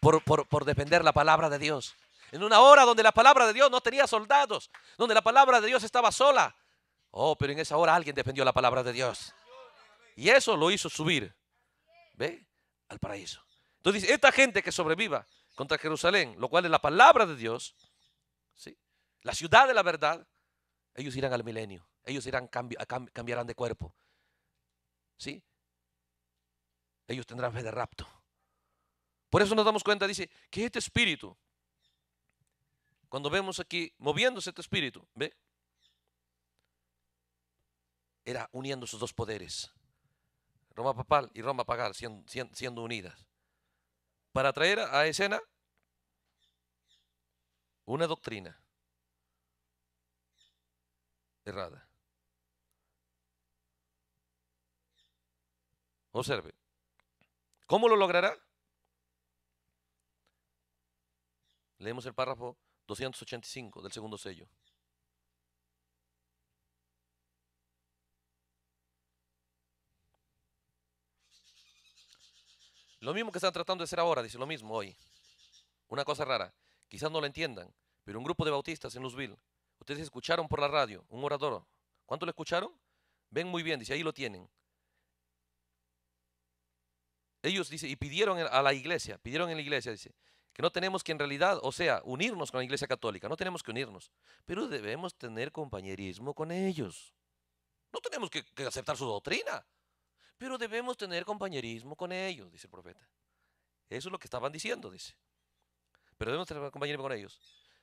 por, por defender la palabra de Dios. En una hora donde la palabra de Dios no tenía soldados, donde la palabra de Dios estaba sola, Oh, pero en esa hora alguien defendió la palabra de Dios. Y eso lo hizo subir, ¿ve? Al paraíso. Entonces esta gente que sobreviva contra Jerusalén, lo cual es la palabra de Dios, ¿sí? la ciudad de la verdad, ellos irán al milenio, ellos irán cambiarán de cuerpo. ¿Sí? Ellos tendrán fe de rapto. Por eso nos damos cuenta, dice, que este espíritu, cuando vemos aquí moviéndose este espíritu, ¿ve? era uniendo sus dos poderes, Roma papal y Roma pagal, siendo, unidas, para traer a escena una doctrina errada. Observe, ¿cómo lo logrará? Leemos el párrafo 285 del segundo sello. Lo mismo que están tratando de hacer ahora, dice lo mismo hoy. Una cosa rara, quizás no la entiendan, pero un grupo de bautistas en Louisville ustedes escucharon por la radio, un orador. ¿Cuánto lo escucharon? Ven muy bien, dice, ahí lo tienen. Ellos, dice, y pidieron a la iglesia, pidieron en la iglesia, dice, que no tenemos que en realidad, o sea, unirnos con la iglesia católica, no tenemos que unirnos, pero debemos tener compañerismo con ellos. No tenemos que aceptar su doctrina, pero debemos tener compañerismo con ellos, dice el profeta. Eso es lo que estaban diciendo, dice. Pero debemos tener compañerismo con ellos.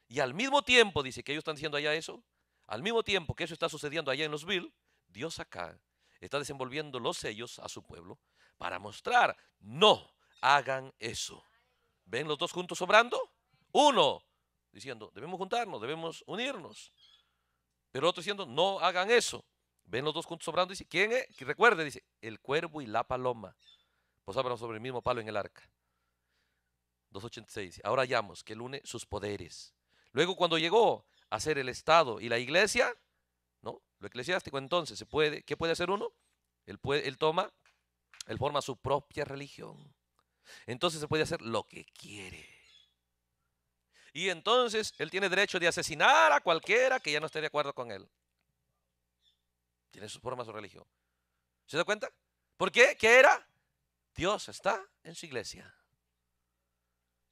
Y al mismo tiempo, dice que ellos están diciendo allá eso, al mismo tiempo que eso está sucediendo allá en los Bill, Dios acá está desenvolviendo los sellos a su pueblo para mostrar, no hagan eso. ¿Ven los dos juntos sobrando? Uno diciendo, debemos juntarnos, debemos unirnos. Pero otro diciendo, no hagan eso. Ven los dos juntos sobrando y dice, ¿quién es? recuerde, dice, el cuervo y la paloma posaban sobre el mismo palo en el arca. 2.86. Ahora hallamos que él une sus poderes. Luego cuando llegó a ser el Estado y la iglesia, ¿no? Lo eclesiástico entonces, se puede, ¿qué puede hacer uno? Él, puede, él toma, él forma su propia religión. Entonces se puede hacer lo que quiere. Y entonces él tiene derecho de asesinar a cualquiera que ya no esté de acuerdo con él tiene sus formas su religión. ¿Se da cuenta? ¿Por qué? ¿Qué era? Dios está en su iglesia.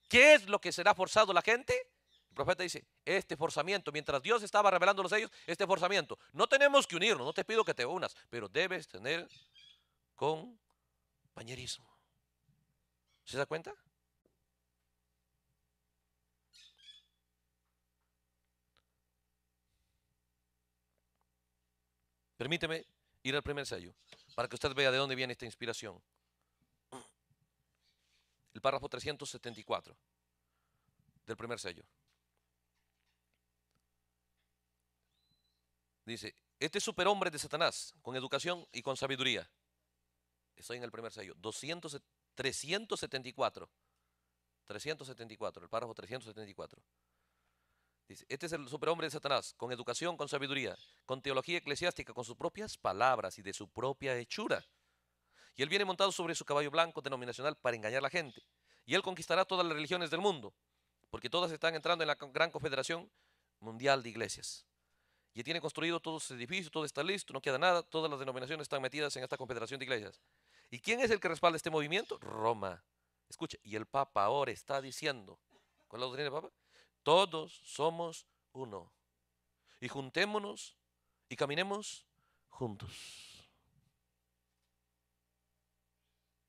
¿Qué es lo que será forzado la gente? El profeta dice, este forzamiento, mientras Dios estaba revelando a ellos, este forzamiento. No tenemos que unirnos, no te pido que te unas, pero debes tener compañerismo. ¿Se da cuenta? Permíteme ir al primer sello para que usted vea de dónde viene esta inspiración. El párrafo 374 del primer sello. Dice, este superhombre de Satanás, con educación y con sabiduría. Estoy en el primer sello. 374. 374, el párrafo 374. Dice, este es el superhombre de Satanás, con educación, con sabiduría, con teología eclesiástica, con sus propias palabras y de su propia hechura. Y él viene montado sobre su caballo blanco denominacional para engañar a la gente. Y él conquistará todas las religiones del mundo, porque todas están entrando en la gran confederación mundial de iglesias. Y tiene construido todos sus edificios, todo está listo, no queda nada, todas las denominaciones están metidas en esta confederación de iglesias. ¿Y quién es el que respalda este movimiento? Roma. Escucha, y el Papa ahora está diciendo, ¿cuál la doctrina del Papa? Todos somos uno. Y juntémonos y caminemos juntos.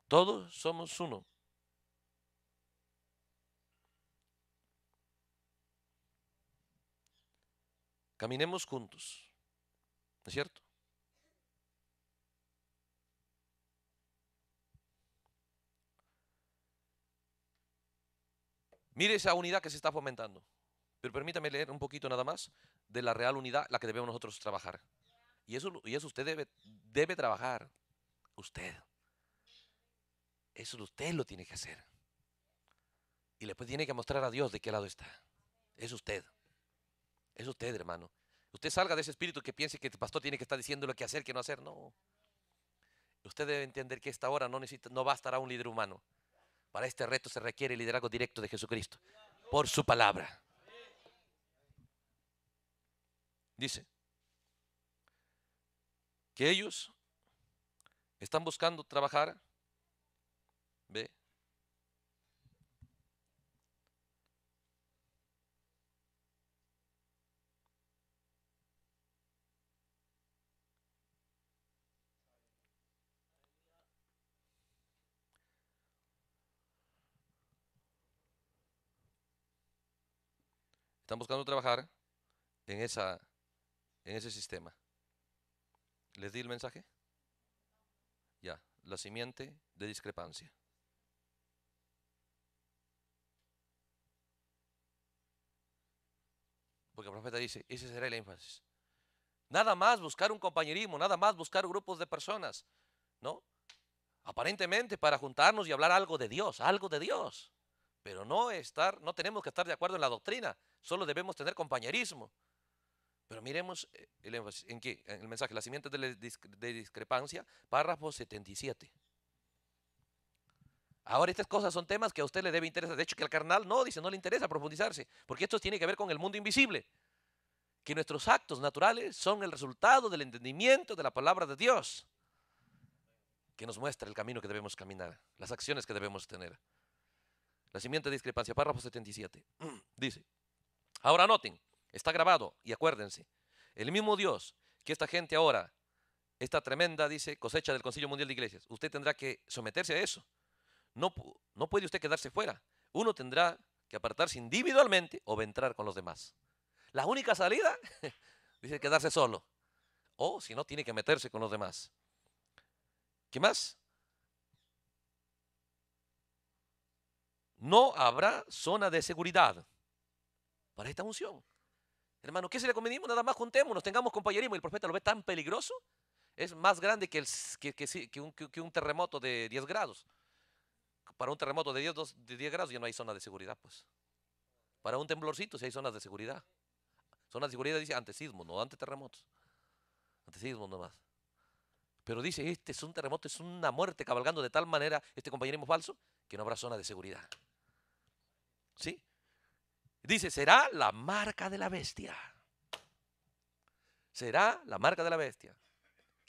Todos somos uno. Caminemos juntos. ¿No es cierto? Mire esa unidad que se está fomentando. Pero permítame leer un poquito nada más de la real unidad la que debemos nosotros trabajar. Y eso, y usted debe, debe trabajar. Usted. Eso usted lo tiene que hacer. Y después pues, tiene que mostrar a Dios de qué lado está. Es usted. Es usted, hermano. Usted salga de ese espíritu que piense que el pastor tiene que estar diciendo lo que hacer, que no hacer. No. Usted debe entender que esta hora no, necesita, no bastará un líder humano. Para este reto se requiere el liderazgo directo de Jesucristo. Por su palabra. Dice que ellos están buscando trabajar, ¿ve? Están buscando trabajar en esa en ese sistema. ¿Les di el mensaje? Ya, la simiente de discrepancia. Porque el profeta dice, ese será el énfasis. Nada más buscar un compañerismo, nada más buscar grupos de personas, ¿no? Aparentemente para juntarnos y hablar algo de Dios, algo de Dios. Pero no estar, no tenemos que estar de acuerdo en la doctrina, solo debemos tener compañerismo. Pero miremos eh, el énfasis. ¿En qué? En el mensaje. de, la de discrepancia, párrafo 77. Ahora estas cosas son temas que a usted le debe interesar. De hecho, que al carnal no, dice, no le interesa profundizarse, porque esto tiene que ver con el mundo invisible. Que nuestros actos naturales son el resultado del entendimiento de la palabra de Dios, que nos muestra el camino que debemos caminar, las acciones que debemos tener. La de discrepancia, párrafo 77, dice, ahora noten, Está grabado y acuérdense, el mismo Dios que esta gente ahora, esta tremenda, dice, cosecha del Concilio Mundial de Iglesias, usted tendrá que someterse a eso. No, no puede usted quedarse fuera. Uno tendrá que apartarse individualmente o entrar con los demás. La única salida, dice, quedarse solo. O si no, tiene que meterse con los demás. ¿Qué más? No habrá zona de seguridad para esta unción. Hermano, ¿qué se le convenimos? Nada más nos tengamos compañerismo. El profeta lo ve tan peligroso. Es más grande que, un, terremoto de 10 grados. Para un terremoto de 10, grados ya no hay zona de seguridad, pues. Para un temblorcito sí hay zonas de seguridad. Zonas de seguridad dice ante sismos, no ante terremotos. Ante sismo nomás. Pero dice, este es un terremoto, es una muerte cabalgando de tal manera este compañerismo falso que no habrá zona de seguridad. ¿Sí? Dice, será la marca de la bestia. Será la marca de la bestia.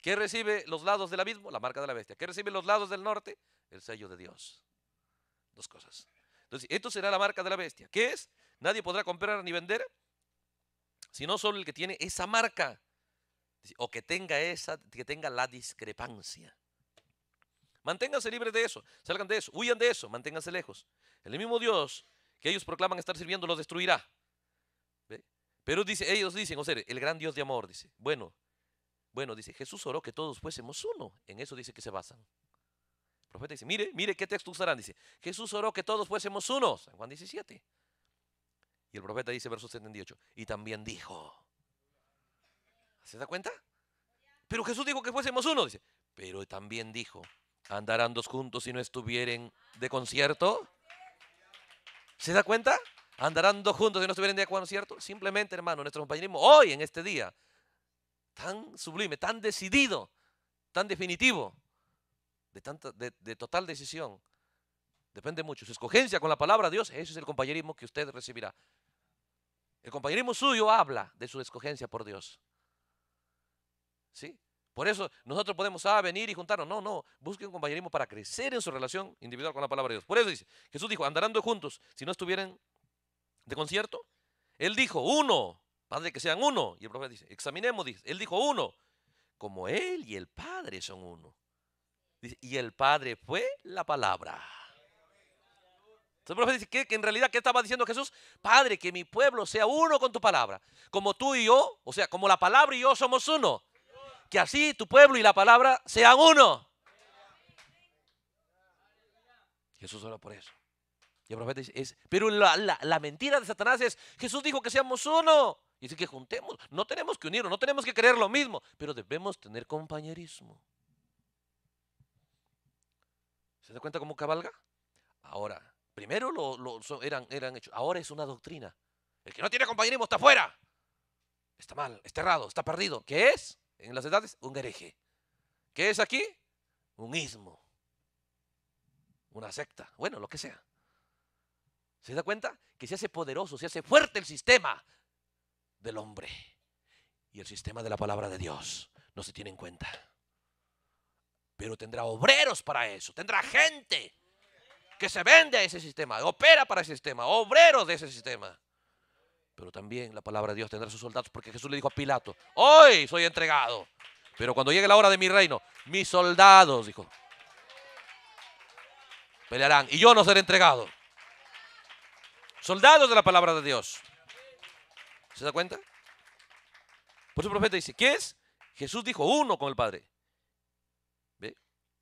¿Qué recibe los lados del abismo? La marca de la bestia. ¿Qué recibe los lados del norte? El sello de Dios. Dos cosas. Entonces, esto será la marca de la bestia. ¿Qué es? Nadie podrá comprar ni vender, Si no solo el que tiene esa marca o que tenga esa, que tenga la discrepancia. Manténganse libres de eso, salgan de eso, huyan de eso, manténganse lejos. El mismo Dios que ellos proclaman estar sirviendo los destruirá. Pero dice, ellos dicen, o sea, el gran Dios de amor, dice, bueno, bueno, dice, Jesús oró que todos fuésemos uno. En eso dice que se basan. El profeta dice, mire, mire qué texto usarán. Dice, Jesús oró que todos fuésemos unos. Juan 17. Y el profeta dice, verso 78, y también dijo. ¿Se da cuenta? Pero Jesús dijo que fuésemos uno, dice. Pero también dijo, ¿andarán dos juntos si no estuvieren de concierto? ¿Se da cuenta? Andarán dos juntos si no estuvieran de acuerdo, ¿cierto? Simplemente, hermano, nuestro compañerismo hoy, en este día, tan sublime, tan decidido, tan definitivo, de, total decisión, depende mucho. Su escogencia con la palabra de Dios, ese es el compañerismo que usted recibirá. El compañerismo suyo habla de su escogencia por Dios. ¿Sí? Por eso nosotros podemos ah, venir y juntarnos. No, no, busquen compañerismo para crecer en su relación individual con la palabra de Dios. Por eso dice, Jesús dijo, andarán juntos si no estuvieran de concierto. Él dijo, uno, Padre que sean uno. Y el profeta dice, examinemos, dice, él dijo uno, como él y el Padre son uno. y el Padre fue la palabra. Entonces el profeta dice en realidad, ¿qué estaba diciendo Jesús? Padre, que mi pueblo sea uno con tu palabra. Como tú y yo, o sea, como la palabra y yo somos uno que así tu pueblo y la palabra sean uno. Jesús ora por eso. Y el profeta dice, pero la, mentira de Satanás es, Jesús dijo que seamos uno. Y dice que juntemos, no tenemos que unirnos, no tenemos que creer lo mismo, pero debemos tener compañerismo. ¿Se da cuenta cómo cabalga? Ahora, primero lo, eran, eran hechos, ahora es una doctrina. El que no tiene compañerismo está fuera. Está mal, está errado, está perdido. ¿Qué es? en las edades, un hereje. ¿Qué es aquí? Un ismo. Una secta. Bueno, lo que sea. ¿Se da cuenta? Que se hace poderoso, se hace fuerte el sistema del hombre. Y el sistema de la palabra de Dios no se tiene en cuenta. Pero tendrá obreros para eso, tendrá gente que se vende a ese sistema, opera para ese sistema, obreros de ese sistema. Pero también la palabra de Dios tendrá sus soldados porque Jesús le dijo a Pilato, hoy soy entregado. Pero cuando llegue la hora de mi reino, mis soldados, dijo, pelearán y yo no seré entregado. Soldados de la palabra de Dios. ¿Se da cuenta? Por eso el profeta dice, ¿qué es? Jesús dijo uno con el Padre.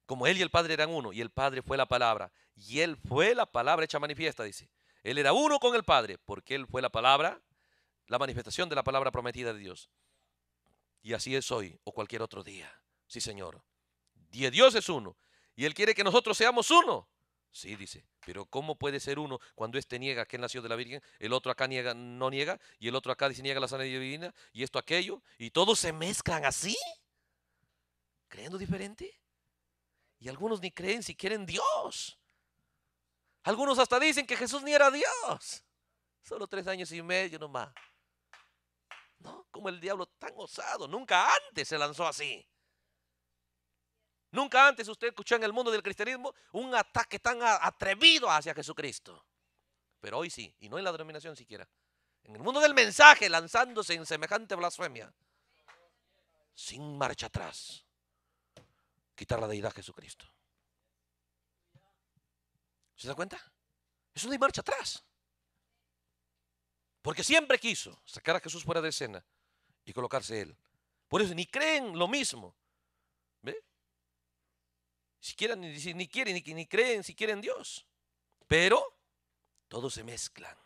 Como él y el Padre eran uno, y el Padre fue la palabra, y él fue la palabra hecha manifiesta, dice. Él era uno con el Padre, porque él fue la palabra la manifestación de la palabra prometida de Dios. Y así es hoy o cualquier otro día. Sí, Señor. Dios es uno. Y Él quiere que nosotros seamos uno. Sí, dice. Pero ¿cómo puede ser uno cuando éste niega que él nació de la Virgen, el otro acá niega, no niega, y el otro acá dice niega la sana divina, y esto aquello, y todos se mezclan así? ¿Creyendo diferente? Y algunos ni creen si quieren Dios. Algunos hasta dicen que Jesús ni era Dios. Solo tres años y medio nomás como el diablo tan osado. Nunca antes se lanzó así. Nunca antes usted escuchó en el mundo del cristianismo un ataque tan atrevido hacia Jesucristo. Pero hoy sí, y no en la denominación siquiera. En el mundo del mensaje, lanzándose en semejante blasfemia. Sin marcha atrás. Quitar la deidad a Jesucristo. ¿Se da cuenta? Eso no hay marcha atrás. Porque siempre quiso sacar a Jesús fuera de escena y colocarse él. Por eso ni creen lo mismo. ¿Ve? Siquiera ni, ni quieren, ni, ni creen si quieren Dios. Pero todos se mezclan.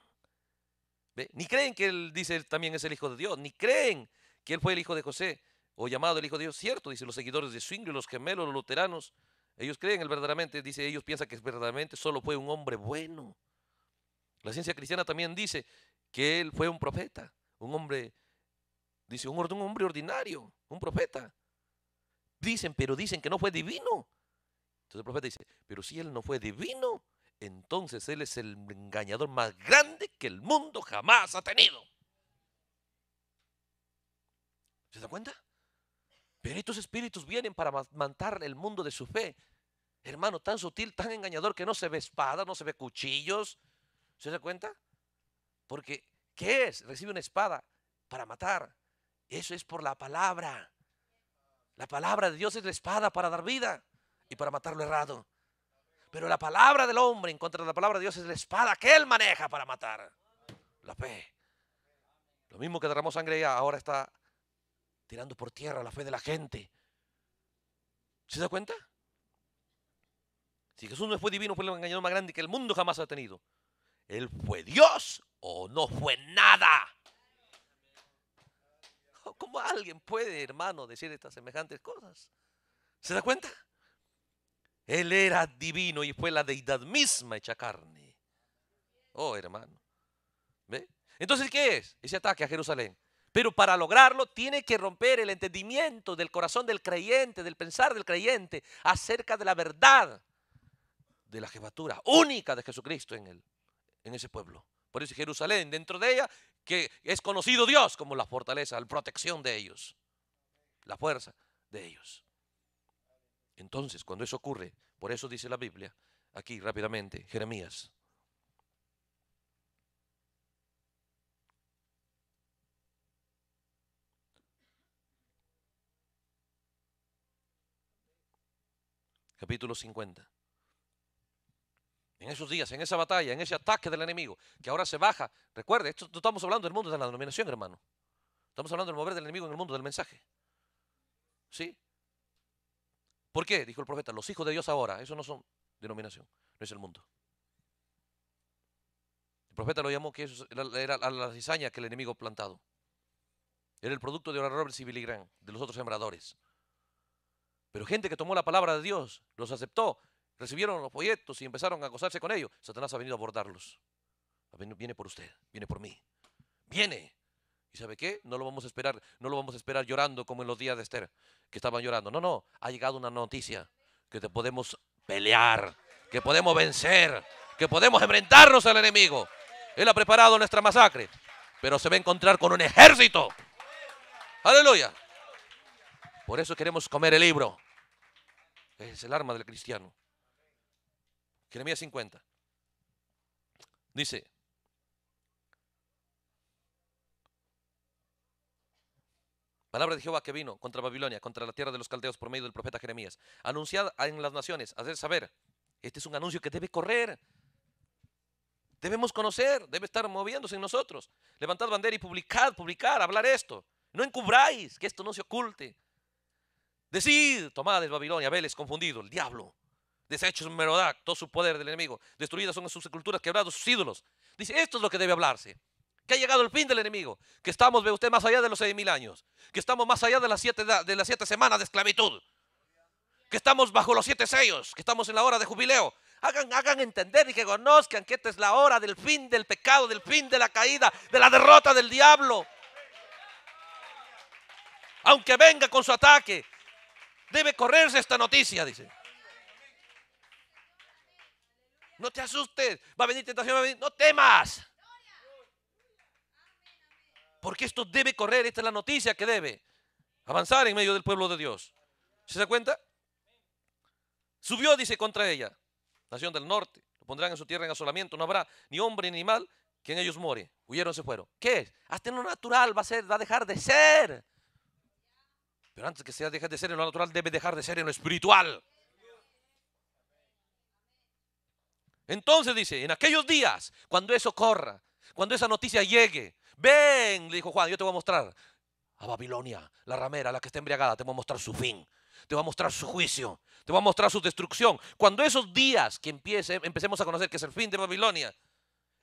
¿Ve? Ni creen que él, dice, también es el hijo de Dios. Ni creen que él fue el hijo de José o llamado el hijo de Dios. Cierto, dice los seguidores de swingle los gemelos, los luteranos. Ellos creen el verdaderamente, dice, ellos piensan que verdaderamente solo fue un hombre bueno. La ciencia cristiana también dice que él fue un profeta, un hombre Dice, un hombre ordinario, un profeta. Dicen, pero dicen que no fue divino. Entonces el profeta dice, pero si él no fue divino, entonces él es el engañador más grande que el mundo jamás ha tenido. ¿Se da cuenta? Pero estos espíritus vienen para matar el mundo de su fe. Hermano, tan sutil, tan engañador que no se ve espada, no se ve cuchillos. ¿Se da cuenta? Porque, ¿qué es? Recibe una espada para matar, eso es por la palabra. La palabra de Dios es la espada para dar vida y para matar lo errado. Pero la palabra del hombre en contra de la palabra de Dios es la espada que él maneja para matar. La fe. Lo mismo que derramó sangre ahora está tirando por tierra la fe de la gente. ¿Se da cuenta? Si Jesús no fue divino, fue el engañador más grande que el mundo jamás ha tenido. Él fue Dios o no fue nada. ¿Cómo alguien puede, hermano, decir estas semejantes cosas? ¿Se da cuenta? Él era divino y fue la deidad misma hecha carne. Oh, hermano. ¿Ve? Entonces, ¿qué es ese ataque a Jerusalén? Pero para lograrlo tiene que romper el entendimiento del corazón del creyente, del pensar del creyente acerca de la verdad de la jefatura única de Jesucristo en él, en ese pueblo. Por eso Jerusalén, dentro de ella, que es conocido Dios como la fortaleza, la protección de ellos, la fuerza de ellos. Entonces, cuando eso ocurre, por eso dice la Biblia, aquí rápidamente, Jeremías. Capítulo 50 en esos días, en esa batalla, en ese ataque del enemigo, que ahora se baja. Recuerde, esto no estamos hablando del mundo de la denominación, hermano. Estamos hablando del mover del enemigo en el mundo del mensaje. ¿Sí? ¿Por qué? Dijo el profeta, los hijos de Dios ahora, eso no son denominación, no es el mundo. El profeta lo llamó que eso era la cizaña que el enemigo ha plantado. Era el producto de Robert y gran, de los otros sembradores. Pero gente que tomó la palabra de Dios, los aceptó recibieron los proyectos y empezaron a gozarse con ellos, Satanás ha venido a abordarlos. Viene por usted, viene por mí, viene. ¿Y sabe qué? No lo vamos a esperar, no lo vamos a esperar llorando como en los días de Esther, que estaban llorando. No, no, ha llegado una noticia que te podemos pelear, que podemos vencer, que podemos enfrentarnos al enemigo. Él ha preparado nuestra masacre, pero se va a encontrar con un ejército. Aleluya. Por eso queremos comer el libro. Es el arma del cristiano. Jeremías 50. Dice, Palabra de Jehová que vino contra Babilonia, contra la tierra de los caldeos por medio del profeta Jeremías. Anunciad en las naciones, hacer saber. Este es un anuncio que debe correr. Debemos conocer, debe estar moviéndose en nosotros. Levantad bandera y publicad, publicar, hablar esto. No encubráis, que esto no se oculte. Decid, tomad de Babilonia, Vélez, confundido, el diablo. Desechos su todo su poder del enemigo. Destruidas son sus culturas, quebrados sus ídolos. Dice, esto es lo que debe hablarse. Que ha llegado el fin del enemigo. Que estamos, ve usted, más allá de los seis mil años. Que estamos más allá de las siete, de las siete semanas de esclavitud. Que estamos bajo los siete sellos. Que estamos en la hora de jubileo. Hagan, hagan entender y que conozcan que esta es la hora del fin del pecado, del fin de la caída, de la derrota del diablo. Aunque venga con su ataque, debe correrse esta noticia, dice no te asustes, va a venir tentación, va a venir, no temas. Porque esto debe correr, esta es la noticia que debe avanzar en medio del pueblo de Dios. ¿Se da cuenta? Subió, dice, contra ella, nación del norte. Lo pondrán en su tierra en asolamiento. No habrá ni hombre ni animal que en ellos muere. Huyeron, se fueron. ¿Qué es? Hasta en lo natural va a, va a dejar de ser. Pero antes que sea dejar de ser en lo natural, debe dejar de ser en lo espiritual. Entonces dice, en aquellos días, cuando eso corra, cuando esa noticia llegue, ven, le dijo Juan, yo te voy a mostrar a Babilonia, la ramera, la que está embriagada, te voy a mostrar su fin, te voy a mostrar su juicio, te voy a mostrar su destrucción. Cuando esos días que empiece, empecemos a conocer que es el fin de Babilonia,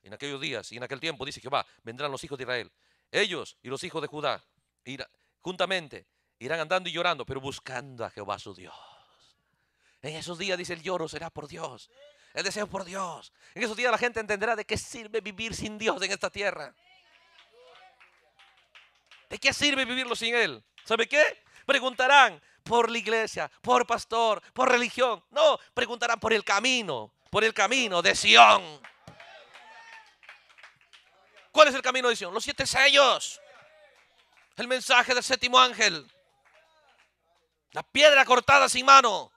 en aquellos días y en aquel tiempo, dice Jehová, vendrán los hijos de Israel, ellos y los hijos de Judá, juntamente, irán andando y llorando, pero buscando a Jehová su Dios. En esos días, dice el lloro, será por Dios el deseo por Dios. En esos días la gente entenderá de qué sirve vivir sin Dios en esta tierra. ¿De qué sirve vivirlo sin Él? ¿Sabe qué? Preguntarán por la iglesia, por pastor, por religión. No, preguntarán por el camino, por el camino de Sion ¿Cuál es el camino de Sion? Los siete sellos. El mensaje del séptimo ángel. La piedra cortada sin mano.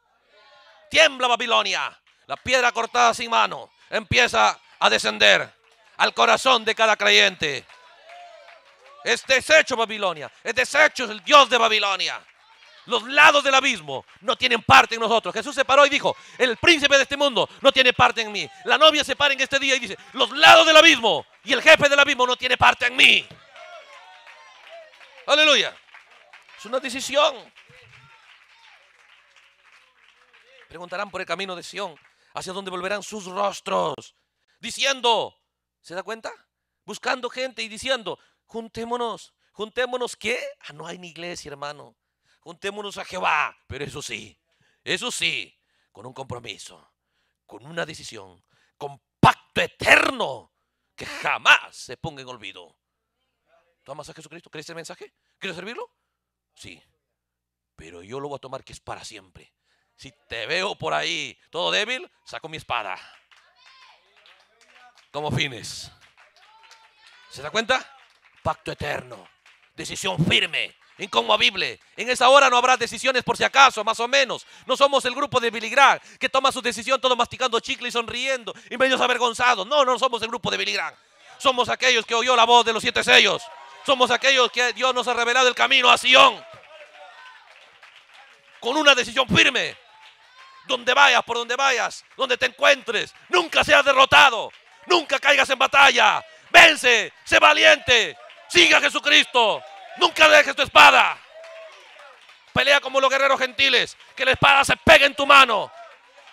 Tiembla Babilonia. La piedra cortada sin mano empieza a descender al corazón de cada creyente. Es deshecho Babilonia. Es deshecho el Dios de Babilonia. Los lados del abismo no tienen parte en nosotros. Jesús se paró y dijo, el príncipe de este mundo no tiene parte en mí. La novia se para en este día y dice, los lados del abismo y el jefe del abismo no tiene parte en mí. Aleluya. Es una decisión. Preguntarán por el camino de Sión hacia donde volverán sus rostros, diciendo, ¿se da cuenta? Buscando gente y diciendo, juntémonos, juntémonos qué? Ah, no hay ni iglesia, hermano. Juntémonos a Jehová, pero eso sí, eso sí, con un compromiso, con una decisión, con pacto eterno que jamás se ponga en olvido. ¿Tú amas a Jesucristo? ¿Crees el mensaje? ¿Quieres servirlo? Sí. Pero yo lo voy a tomar que es para siempre. Si te veo por ahí todo débil, saco mi espada. Como fines. ¿Se da cuenta? Pacto eterno. Decisión firme inconmovible. En esa hora no habrá decisiones por si acaso, más o menos. No somos el grupo de biligrán que toma su decisión todo masticando chicle y sonriendo y medio avergonzados. No, no somos el grupo de biligrán. Somos aquellos que oyó la voz de los siete sellos. Somos aquellos que Dios nos ha revelado el camino a Sion. Con una decisión firme donde vayas, por donde vayas, donde te encuentres. Nunca seas derrotado, nunca caigas en batalla. Vence, sé valiente, siga a Jesucristo, nunca dejes tu espada. Pelea como los guerreros gentiles, que la espada se pegue en tu mano.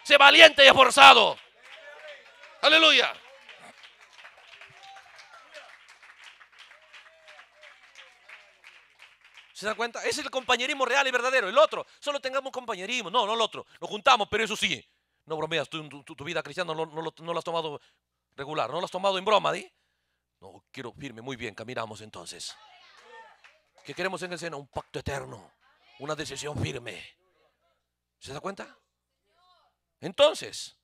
Sé valiente y esforzado. Aleluya. ¿Se da cuenta? Ese es el compañerismo real y verdadero. El otro, solo tengamos compañerismo. No, no el otro. Lo juntamos, pero eso sí. No bromeas, tu, vida cristiana no, no, la has tomado regular, no la has tomado en broma, ¿di? No, quiero firme, muy bien, caminamos entonces. ¿Qué queremos en el seno Un pacto eterno, una decisión firme. ¿Se da cuenta? Entonces,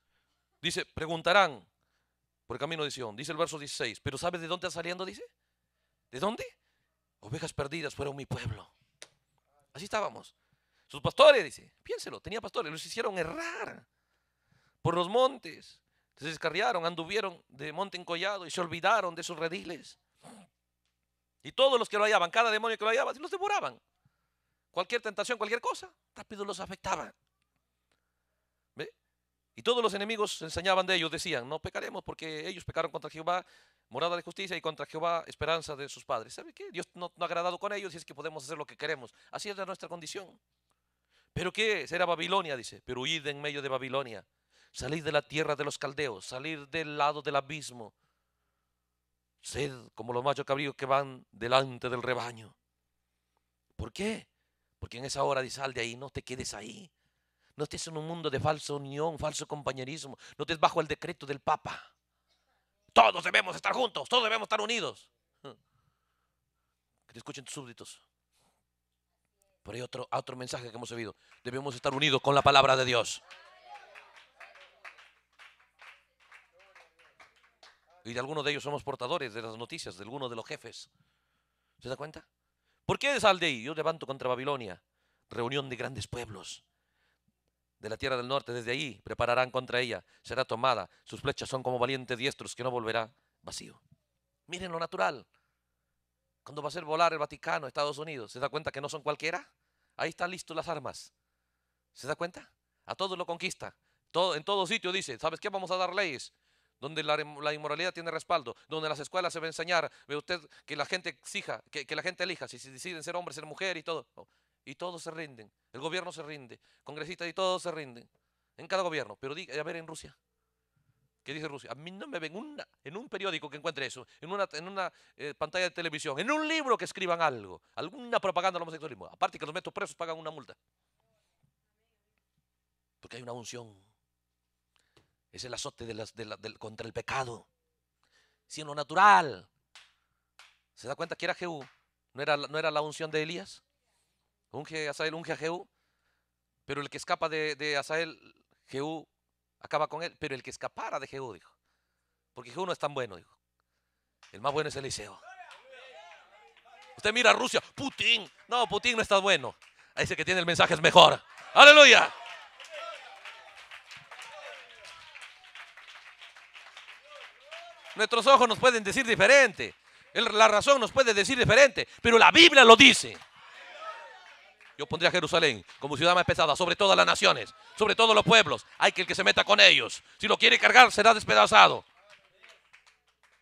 dice, preguntarán por el camino de Sion, dice el verso 16, pero ¿sabes de dónde está saliendo? Dice, ¿de dónde? Ovejas perdidas fueron mi pueblo. Así estábamos. Sus pastores, dice, piénselo, tenía pastores, los hicieron errar por los montes. Se descarriaron, anduvieron de monte en collado y se olvidaron de sus rediles. Y todos los que lo hallaban, cada demonio que lo hallaba, los devoraban. Cualquier tentación, cualquier cosa, rápido los afectaban. Y todos los enemigos enseñaban de ellos, decían, no pecaremos porque ellos pecaron contra Jehová, morada de justicia, y contra Jehová, esperanza de sus padres. ¿Sabe qué? Dios no, ha agradado con ellos y es que podemos hacer lo que queremos. Así es nuestra condición. ¿Pero qué? Será Babilonia, dice, pero huid en medio de Babilonia. Salid de la tierra de los caldeos, salir del lado del abismo. Sed como los machos cabríos que van delante del rebaño. ¿Por qué? Porque en esa hora de sal de ahí, no te quedes ahí. No estés en un mundo de falsa unión, falso compañerismo. No estés bajo el decreto del Papa. Todos debemos estar juntos, todos debemos estar unidos. Que te escuchen tus súbditos. Por ahí otro, otro mensaje que hemos oído. Debemos estar unidos con la palabra de Dios. Y de algunos de ellos somos portadores de las noticias, de algunos de los jefes. ¿Se da cuenta? ¿Por qué sal de ahí? Yo levanto contra Babilonia. Reunión de grandes pueblos de la tierra del norte, desde ahí prepararán contra ella, será tomada, sus flechas son como valientes diestros que no volverá vacío. Miren lo natural. Cuando va a ser volar el Vaticano, Estados Unidos, ¿se da cuenta que no son cualquiera? Ahí están listas las armas. ¿Se da cuenta? A todos lo conquista. en todo sitio dice, ¿sabes qué? Vamos a dar leyes donde la, inmoralidad tiene respaldo, donde las escuelas se va a enseñar, ve usted que la gente exija, que, la gente elija, si, se deciden ser hombre, ser mujer y todo y todos se rinden. El gobierno se rinde, congresistas y todos se rinden. En cada gobierno. Pero diga a ver en Rusia. ¿Qué dice Rusia? A mí no me ven una, en un periódico que encuentre eso, en una, en una eh, pantalla de televisión, en un libro que escriban algo, alguna propaganda del homosexualismo. Aparte que los meto presos pagan una multa. Porque hay una unción. Es el azote de contra el pecado. Si natural. ¿Se da cuenta que era Jehú? ¿No era, ¿No era la unción de Elías? Unge Asael, unge a Jehú. Pero el que escapa de, Asael, Jehú acaba con él. Pero el que escapara de Jehú, dijo. Porque Jehú no es tan bueno, dijo. El más bueno es Eliseo. Usted mira a Rusia, Putin. No, Putin no está bueno. Ahí dice que tiene el mensaje es mejor. Aleluya. Nuestros ojos nos pueden decir diferente. la razón nos puede decir diferente. Pero la Biblia lo dice. Yo pondría Jerusalén como ciudad más pesada sobre todas las naciones, sobre todos los pueblos. Hay que el que se meta con ellos. Si lo quiere cargar, será despedazado.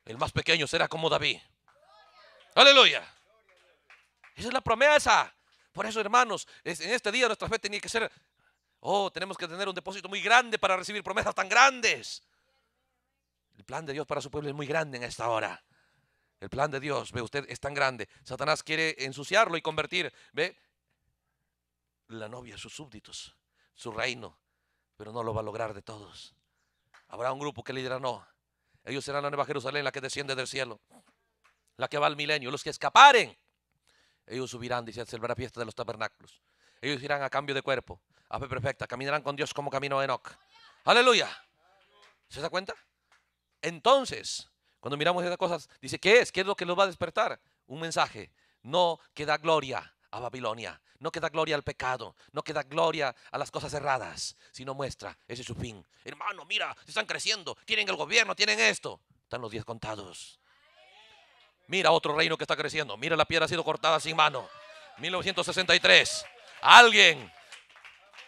El más pequeño será como David. Aleluya. Esa es la promesa. Por eso, hermanos, en este día nuestra fe tenía que ser, oh, tenemos que tener un depósito muy grande para recibir promesas tan grandes. El plan de Dios para su pueblo es muy grande en esta hora. El plan de Dios, ve usted, es tan grande. Satanás quiere ensuciarlo y convertir, ve, la novia, sus súbditos, su reino, pero no lo va a lograr de todos. Habrá un grupo que lidera, no. Ellos serán la Nueva Jerusalén, la que desciende del cielo, la que va al milenio, los que escaparen. Ellos subirán, dice, se celebrar fiesta de los tabernáculos. Ellos irán a cambio de cuerpo, a fe perfecta, caminarán con Dios como camino Enoch. Aleluya. ¿Se da cuenta? Entonces, cuando miramos esas cosas, dice, ¿qué es? ¿Qué es lo que los va a despertar? Un mensaje, no que da gloria, a Babilonia. No queda gloria al pecado, no queda gloria a las cosas erradas, sino muestra, ese es su fin. Hermano, mira, están creciendo, tienen el gobierno, tienen esto. Están los diez contados. Mira otro reino que está creciendo. Mira la piedra ha sido cortada sin mano. 1963. Alguien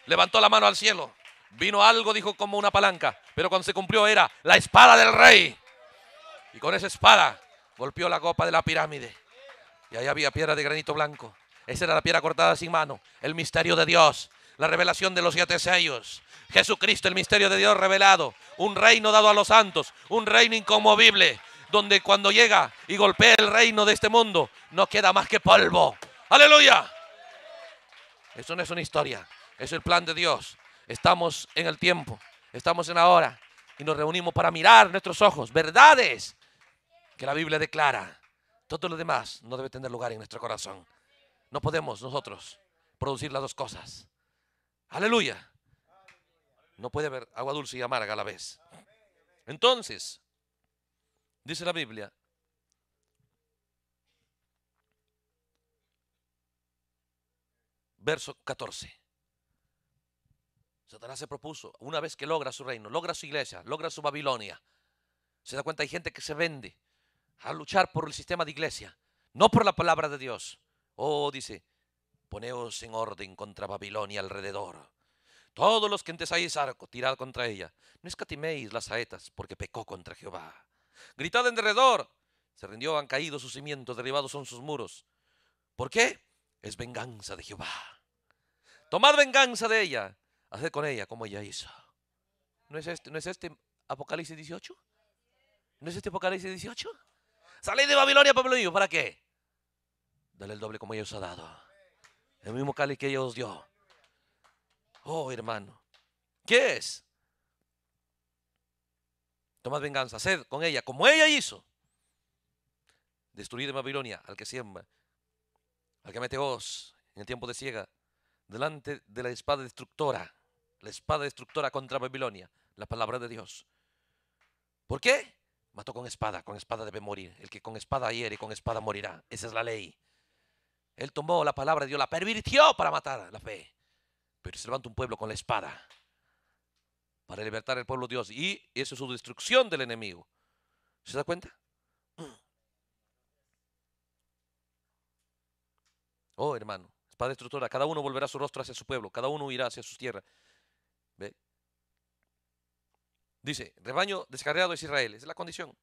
levantó la mano al cielo. Vino algo, dijo como una palanca. Pero cuando se cumplió era la espada del rey. Y con esa espada golpeó la copa de la pirámide. Y ahí había piedra de granito blanco. Esa era la piedra cortada sin mano. El misterio de Dios. La revelación de los siete sellos. Jesucristo, el misterio de Dios revelado. Un reino dado a los santos. Un reino inconmovible. Donde cuando llega y golpea el reino de este mundo, no queda más que polvo. Aleluya. Eso no es una historia. Es el plan de Dios. Estamos en el tiempo. Estamos en la hora. Y nos reunimos para mirar nuestros ojos. Verdades que la Biblia declara. Todo lo demás no debe tener lugar en nuestro corazón. No podemos nosotros producir las dos cosas. Aleluya. No puede haber agua dulce y amarga a la vez. Entonces, dice la Biblia, verso 14. Satanás se propuso, una vez que logra su reino, logra su iglesia, logra su Babilonia, se da cuenta hay gente que se vende a luchar por el sistema de iglesia, no por la palabra de Dios. Oh, dice, poneos en orden contra Babilonia alrededor. Todos los que entesáis arco, tirad contra ella. No escatiméis las saetas, porque pecó contra Jehová. Gritad en derredor. Se rindió, han caído sus cimientos, derribados son sus muros. ¿Por qué? Es venganza de Jehová. Tomad venganza de ella. Haced con ella como ella hizo. ¿No es este, no es este Apocalipsis 18? ¿No es este Apocalipsis 18? Salid de Babilonia, pueblo ¿Para qué? Dale el doble como ellos ha dado. El mismo cali que ellos dio. Oh, hermano. ¿Qué es? Tomad venganza, sed con ella, como ella hizo. Destruir en Babilonia al que siembra, al que mete vos en el tiempo de ciega, delante de la espada destructora, la espada destructora contra Babilonia, la palabra de Dios. ¿Por qué? Mató con espada, con espada debe morir. El que con espada hiere, con espada morirá. Esa es la ley. Él tomó la palabra de Dios, la pervirtió para matar la fe. Pero se levanta un pueblo con la espada para libertar al pueblo de Dios. Y eso es su destrucción del enemigo. ¿Se da cuenta? Mm. Oh, hermano, espada destructora. Cada uno volverá su rostro hacia su pueblo. Cada uno irá hacia sus tierras. Dice, rebaño descarriado es Israel. Esa es la condición.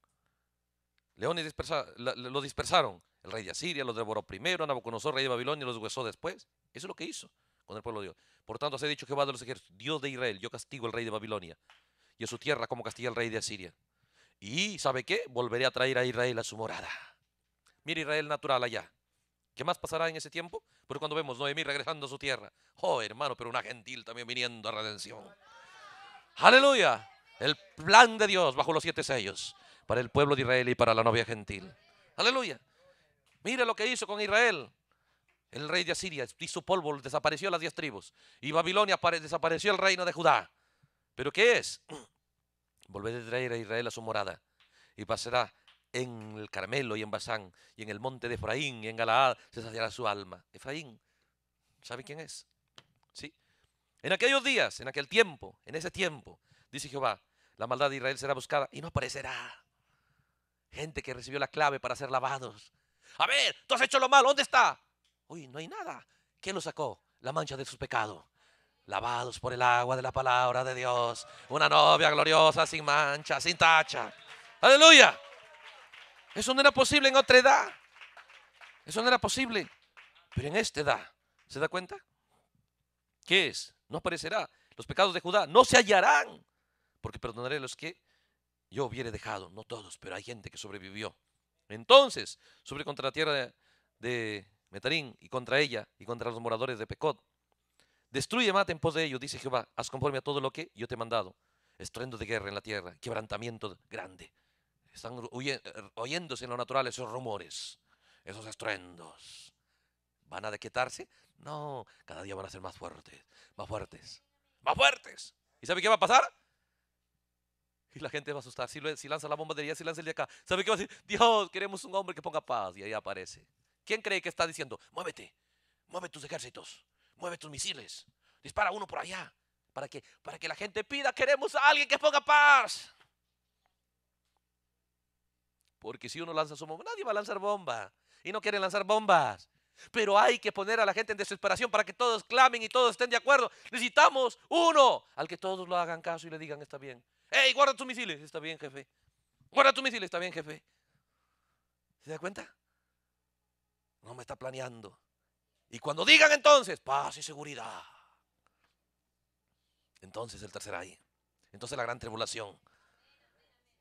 Leones lo dispersaron. El rey de Asiria los devoró primero, Nabucodonosor, rey de Babilonia, los huesó después. Eso es lo que hizo con el pueblo de Dios. Por tanto, se ha dicho Jehová de los ejércitos, Dios de Israel, yo castigo al rey de Babilonia y a su tierra como castiga al rey de Asiria. Y, ¿sabe qué? Volveré a traer a Israel a su morada. Mira Israel natural allá. ¿Qué más pasará en ese tiempo? Porque cuando vemos Noemí regresando a su tierra. Oh, hermano, pero una gentil también viniendo a redención. Aleluya. El plan de Dios bajo los siete sellos para el pueblo de Israel y para la novia gentil. Aleluya. Mire lo que hizo con Israel. El rey de Asiria hizo polvo, desapareció las diez tribus. Y Babilonia desapareció el reino de Judá. ¿Pero qué es? volver a traer a Israel a su morada. Y pasará en el Carmelo y en Basán. Y en el monte de Efraín y en Galaad se saciará su alma. Efraín, ¿sabe quién es? Sí. En aquellos días, en aquel tiempo, en ese tiempo, dice Jehová, la maldad de Israel será buscada y no aparecerá. Gente que recibió la clave para ser lavados a ver, tú has hecho lo malo, ¿dónde está? Uy, no hay nada. ¿Quién lo sacó? La mancha de sus pecados, Lavados por el agua de la palabra de Dios. Una novia gloriosa, sin mancha, sin tacha. Aleluya. Eso no era posible en otra edad. Eso no era posible. Pero en esta edad, ¿se da cuenta? ¿Qué es? No aparecerá. Los pecados de Judá no se hallarán. Porque perdonaré los que yo hubiere dejado. No todos, pero hay gente que sobrevivió. Entonces, sobre contra la tierra de, Metarín y contra ella y contra los moradores de Pecot. Destruye, mate en pos de ellos, dice Jehová, haz conforme a todo lo que yo te he mandado. Estruendo de guerra en la tierra, quebrantamiento grande. Están eh, oyéndose en lo natural esos rumores, esos estruendos. ¿Van a dequetarse? No, cada día van a ser más fuertes, más fuertes, más fuertes. ¿Y sabe qué va a pasar? Y la gente va a asustar. Si, lanza la bomba de allá, si lanza el de acá. ¿Sabe qué va a decir? Dios, queremos un hombre que ponga paz. Y ahí aparece. ¿Quién cree que está diciendo? Muévete, mueve tus ejércitos, mueve tus misiles, dispara uno por allá. ¿Para que Para que la gente pida, queremos a alguien que ponga paz. Porque si uno lanza su bomba, nadie va a lanzar bomba. Y no quiere lanzar bombas. Pero hay que poner a la gente en desesperación para que todos clamen y todos estén de acuerdo. Necesitamos uno al que todos lo hagan caso y le digan, está bien, ¡Ey, guarda tus misiles! Está bien, jefe. Guarda tus misiles, está bien, jefe. ¿Se da cuenta? No me está planeando. Y cuando digan entonces, paz y seguridad. Entonces el tercer ahí. Entonces la gran tribulación.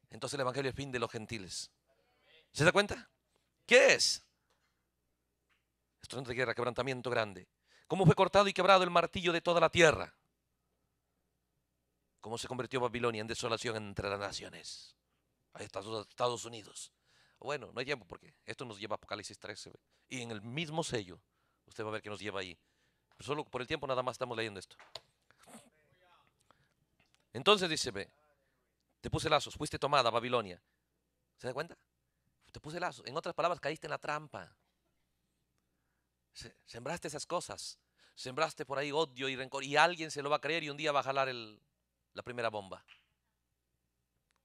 Entonces el Evangelio es fin de los gentiles. ¿Se da cuenta? ¿Qué es? Esto no guerra, quebrantamiento grande. ¿Cómo fue cortado y quebrado el martillo de toda la tierra? cómo se convirtió Babilonia en desolación entre las naciones. Ahí está Estados Unidos. Bueno, no hay porque esto nos lleva a Apocalipsis 13. Y en el mismo sello, usted va a ver que nos lleva ahí. solo por el tiempo nada más estamos leyendo esto. Entonces dice, ve, te puse lazos, fuiste tomada Babilonia. ¿Se da cuenta? Te puse lazos. En otras palabras, caíste en la trampa. Sembraste esas cosas. Sembraste por ahí odio y rencor. Y alguien se lo va a creer y un día va a jalar el, la primera bomba.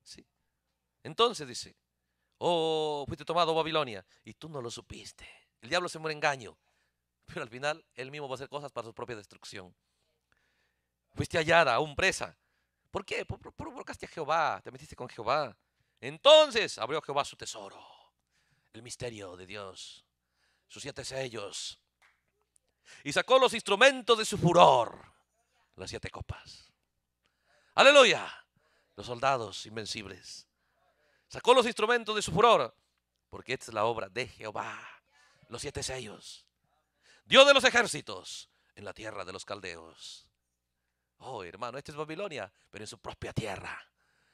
¿Sí? Entonces dice, oh, fuiste tomado Babilonia y tú no lo supiste. El diablo se muere engaño, pero al final él mismo va a hacer cosas para su propia destrucción. Fuiste hallada, aún presa. ¿Por qué? Provocaste a Jehová, te metiste con Jehová. Entonces abrió Jehová su tesoro, el misterio de Dios, sus siete sellos, y sacó los instrumentos de su furor, las siete copas. Aleluya. Los soldados invencibles. Sacó los instrumentos de su furor, porque esta es la obra de Jehová. Los siete sellos. Dios de los ejércitos en la tierra de los caldeos. Oh, hermano, esta es Babilonia, pero en su propia tierra.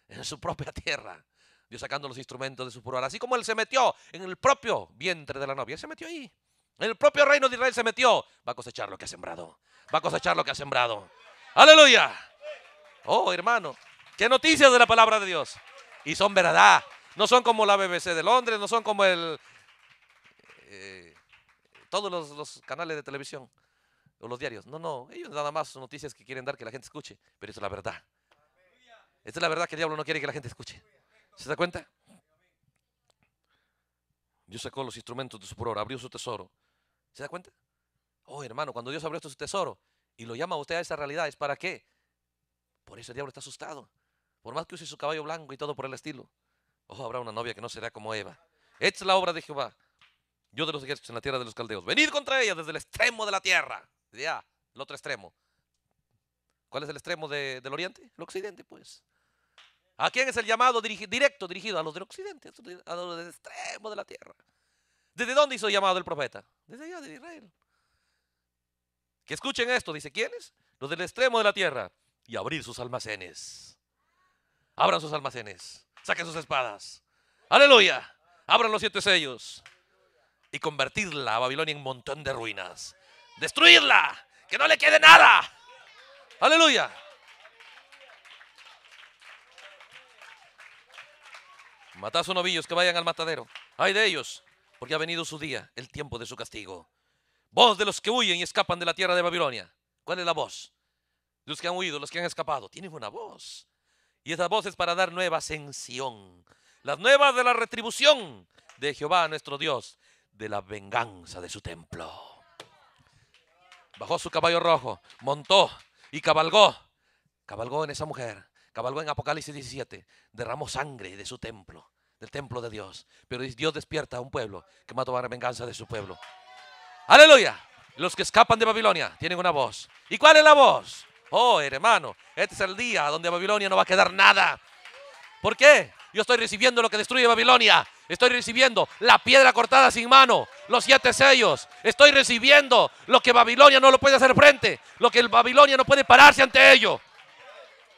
En su propia tierra. Dios sacando los instrumentos de su furor. Así como él se metió en el propio vientre de la novia. Él se metió ahí. En el propio reino de Israel se metió. Va a cosechar lo que ha sembrado. Va a cosechar lo que ha sembrado. Aleluya. Oh, hermano, qué noticias de la palabra de Dios. Y son verdad. No son como la BBC de Londres, no son como el... Eh, todos los, canales de televisión o los diarios. No, no, ellos nada más son noticias que quieren dar que la gente escuche, pero eso es la verdad. Esta es la verdad que el diablo no quiere que la gente escuche. ¿Se da cuenta? Dios sacó los instrumentos de su furor, abrió su tesoro. ¿Se da cuenta? Oh, hermano, cuando Dios abrió su tesoro y lo llama a usted a esa realidad, ¿es para qué? Por eso el diablo está asustado. Por más que use su caballo blanco y todo por el estilo. Oh, habrá una novia que no será como Eva. es la obra de Jehová. Yo de los ejércitos en la tierra de los caldeos. Venid contra ella desde el extremo de la tierra. Ya, el otro extremo. ¿Cuál es el extremo del oriente? El occidente, pues. ¿A quién es el llamado directo dirigido? A los del occidente, a los del extremo de la tierra. ¿Desde dónde hizo el llamado el profeta? Desde allá, Israel. Que escuchen esto, dice, ¿quiénes? Los del extremo de la tierra y abrir sus almacenes. Abran sus almacenes, saquen sus espadas. Aleluya. Abran los siete sellos y convertirla a Babilonia en montón de ruinas. Destruirla, que no le quede nada. Aleluya. Matad a sus novillos que vayan al matadero. Ay de ellos, porque ha venido su día, el tiempo de su castigo. Voz de los que huyen y escapan de la tierra de Babilonia. ¿Cuál es la voz? Los que han huido, los que han escapado, tienen una voz. Y esa voz es para dar nueva ascensión. Las nuevas de la retribución de Jehová nuestro Dios, de la venganza de su templo. Bajó su caballo rojo, montó y cabalgó. Cabalgó en esa mujer, cabalgó en Apocalipsis 17, derramó sangre de su templo, del templo de Dios. Pero Dios despierta a un pueblo que va a tomar venganza de su pueblo. Aleluya. Los que escapan de Babilonia tienen una voz. ¿Y cuál es la voz? Oh, hermano, este es el día donde Babilonia no va a quedar nada. ¿Por qué? Yo estoy recibiendo lo que destruye Babilonia. Estoy recibiendo la piedra cortada sin mano, los siete sellos. Estoy recibiendo lo que Babilonia no lo puede hacer frente, lo que Babilonia no puede pararse ante ello.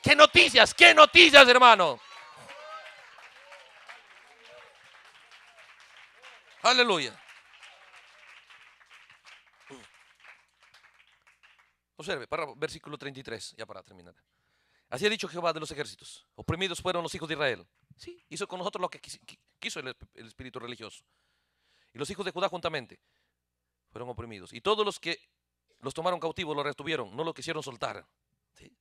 ¡Qué noticias! ¡Qué noticias, hermano! Aleluya. Observe, para, versículo 33, ya para terminar. Así ha dicho Jehová de los ejércitos. Oprimidos fueron los hijos de Israel. Sí, hizo con nosotros lo que quiso el, espíritu religioso. Y los hijos de Judá juntamente fueron oprimidos. Y todos los que los tomaron cautivos los retuvieron, no los quisieron soltar.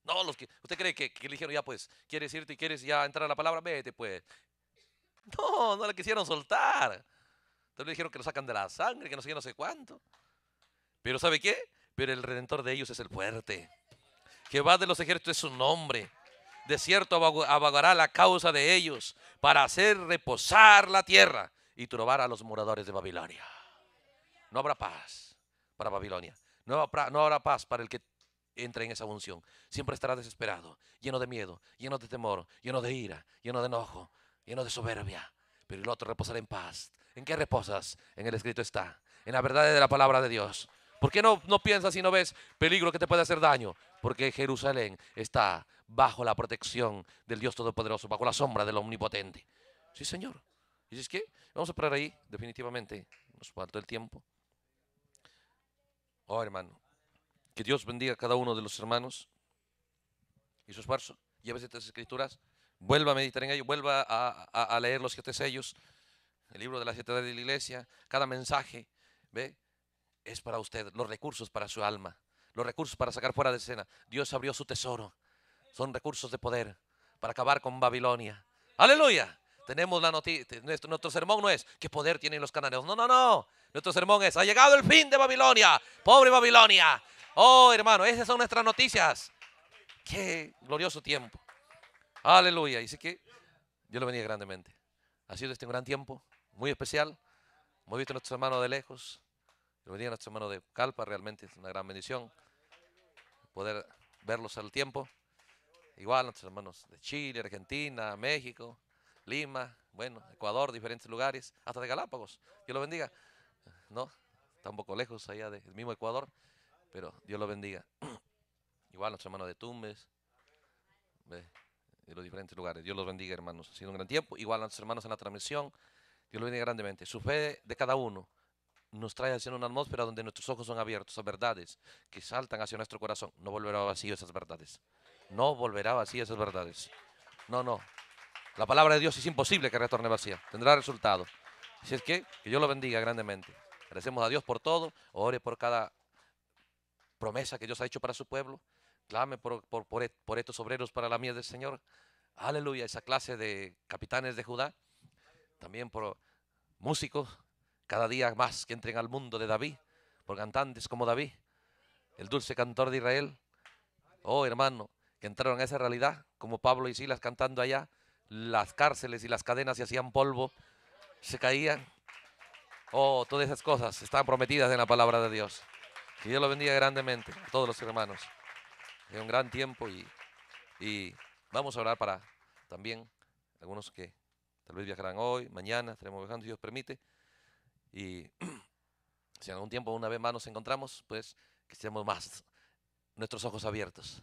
No, los que. ¿Usted cree que, le dijeron ya pues, quieres irte y quieres ya entrar a la palabra? Vete pues. No, no le quisieron soltar. Entonces le dijeron que lo sacan de la sangre, que no sé, no sé cuánto. Pero ¿sabe qué? pero el redentor de ellos es el fuerte. Jehová de los ejércitos es su nombre. De cierto abogará la causa de ellos para hacer reposar la tierra y trobar a los moradores de Babilonia. No habrá paz para Babilonia. No habrá, no habrá paz para el que entre en esa unción. Siempre estará desesperado, lleno de miedo, lleno de temor, lleno de ira, lleno de enojo, lleno de soberbia. Pero el otro reposará en paz. ¿En qué reposas? En el escrito está. En la verdad de la palabra de Dios. ¿Por qué no, no piensas y no ves peligro que te puede hacer daño? Porque Jerusalén está bajo la protección del Dios Todopoderoso, bajo la sombra del Omnipotente. Sí, Señor. Y es que vamos a parar ahí, definitivamente. Nos falta el tiempo. Oh, hermano. Que Dios bendiga a cada uno de los hermanos y su esfuerzo. Llévese estas escrituras. Vuelva a meditar en ello. Vuelva a, leer los siete sellos. El libro de la siete de la iglesia. Cada mensaje. ¿Ve? es para usted, los recursos para su alma, los recursos para sacar fuera de escena. Dios abrió su tesoro. Son recursos de poder para acabar con Babilonia. Aleluya. Tenemos la noticia. Nuestro, sermón no es qué poder tienen los cananeos. No, no, no. Nuestro sermón es ha llegado el fin de Babilonia. Pobre Babilonia. Oh, hermano, esas son nuestras noticias. Qué glorioso tiempo. Aleluya. Y así que Dios lo venía grandemente. Ha sido este un gran tiempo, muy especial. Muy visto a nuestros hermanos de lejos. Dios bendiga a nuestros hermanos de Calpa, realmente es una gran bendición poder verlos al tiempo. Igual nuestros hermanos de Chile, Argentina, México, Lima, bueno, Ecuador, diferentes lugares, hasta de Galápagos. Dios los bendiga. No, está un poco lejos allá del mismo Ecuador, pero Dios los bendiga. Igual nuestros hermanos de Tumbes, de, los diferentes lugares. Dios los bendiga, hermanos. Ha sido un gran tiempo. Igual a nuestros hermanos en la transmisión. Dios los bendiga grandemente. Su fe de cada uno nos trae hacia una atmósfera donde nuestros ojos son abiertos a verdades que saltan hacia nuestro corazón. No volverá vacío esas verdades. No volverá vacío esas verdades. No, no. La palabra de Dios es imposible que retorne vacía. Tendrá resultado. Si es que, que yo lo bendiga grandemente. Agradecemos a Dios por todo. Ore por cada promesa que Dios ha hecho para su pueblo. Clame por, estos obreros para la mía del Señor. Aleluya, esa clase de capitanes de Judá. También por músicos cada día más que entren al mundo de David, por cantantes como David, el dulce cantor de Israel. Oh, hermano, que entraron a esa realidad, como Pablo y Silas cantando allá, las cárceles y las cadenas se hacían polvo, se caían. Oh, todas esas cosas están prometidas en la palabra de Dios. Y Dios lo bendiga grandemente a todos los hermanos. Es un gran tiempo y, y vamos a orar para también algunos que tal vez viajarán hoy, mañana, estaremos viajando si Dios permite. Y si en algún tiempo una vez más nos encontramos, pues que estemos más nuestros ojos abiertos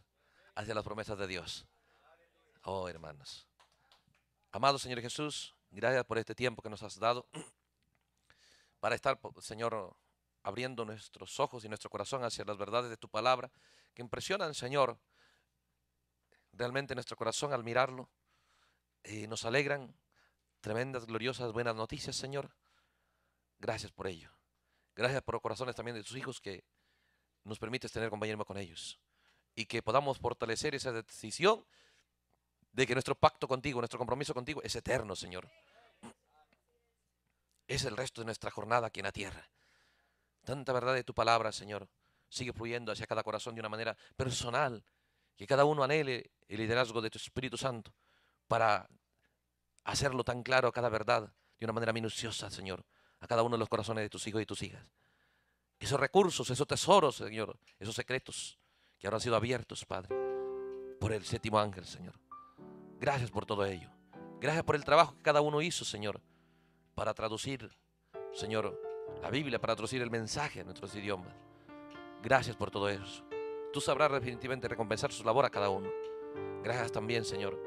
hacia las promesas de Dios. Oh, hermanos. Amado Señor Jesús, gracias por este tiempo que nos has dado para estar, Señor, abriendo nuestros ojos y nuestro corazón hacia las verdades de tu palabra, que impresionan, Señor, realmente nuestro corazón al mirarlo. Y eh, nos alegran tremendas, gloriosas, buenas noticias, Señor, Gracias por ello. Gracias por los corazones también de sus hijos que nos permites tener compañerismo con ellos. Y que podamos fortalecer esa decisión de que nuestro pacto contigo, nuestro compromiso contigo es eterno, Señor. Es el resto de nuestra jornada aquí en la tierra. Tanta verdad de tu palabra, Señor, sigue fluyendo hacia cada corazón de una manera personal. Que cada uno anhele el liderazgo de tu Espíritu Santo para hacerlo tan claro a cada verdad de una manera minuciosa, Señor a cada uno de los corazones de tus hijos y tus hijas. Esos recursos, esos tesoros, Señor, esos secretos que ahora han sido abiertos, Padre, por el séptimo ángel, Señor. Gracias por todo ello. Gracias por el trabajo que cada uno hizo, Señor, para traducir, Señor, la Biblia, para traducir el mensaje a nuestros idiomas. Gracias por todo eso. Tú sabrás definitivamente recompensar su labor a cada uno. Gracias también, Señor,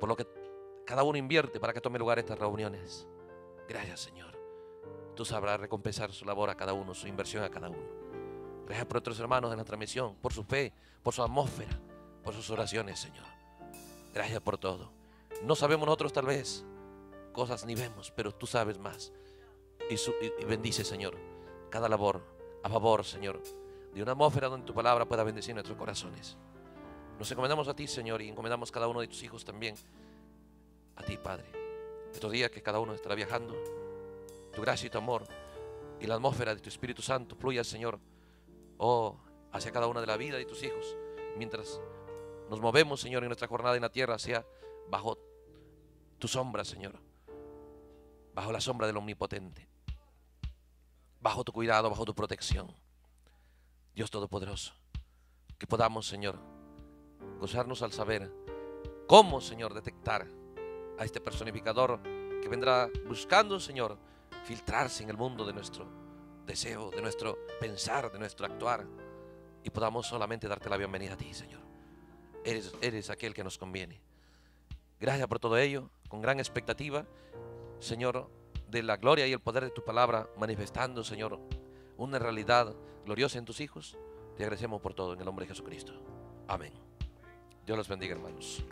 por lo que cada uno invierte para que tome lugar estas reuniones. Gracias, Señor tú sabrás recompensar su labor a cada uno, su inversión a cada uno. Gracias por otros hermanos en la transmisión, por su fe, por su atmósfera, por sus oraciones, Señor. Gracias por todo. No sabemos nosotros tal vez cosas ni vemos, pero tú sabes más. Y, bendice, Señor, cada labor a favor, Señor, de una atmósfera donde tu palabra pueda bendecir nuestros corazones. Nos encomendamos a ti, Señor, y encomendamos cada uno de tus hijos también. A ti, Padre. Estos días que cada uno estará viajando, tu gracia y tu amor y la atmósfera de tu Espíritu Santo fluya, Señor, oh, hacia cada una de la vida de tus hijos, mientras nos movemos, Señor, en nuestra jornada en la tierra, sea bajo tu sombra, Señor, bajo la sombra del Omnipotente, bajo tu cuidado, bajo tu protección, Dios Todopoderoso, que podamos, Señor, gozarnos al saber cómo, Señor, detectar a este personificador que vendrá buscando, Señor, filtrarse en el mundo de nuestro deseo, de nuestro pensar, de nuestro actuar, y podamos solamente darte la bienvenida a ti, Señor. Eres, eres aquel que nos conviene. Gracias por todo ello, con gran expectativa, Señor, de la gloria y el poder de tu palabra, manifestando, Señor, una realidad gloriosa en tus hijos. Te agradecemos por todo, en el nombre de Jesucristo. Amén. Dios los bendiga, hermanos.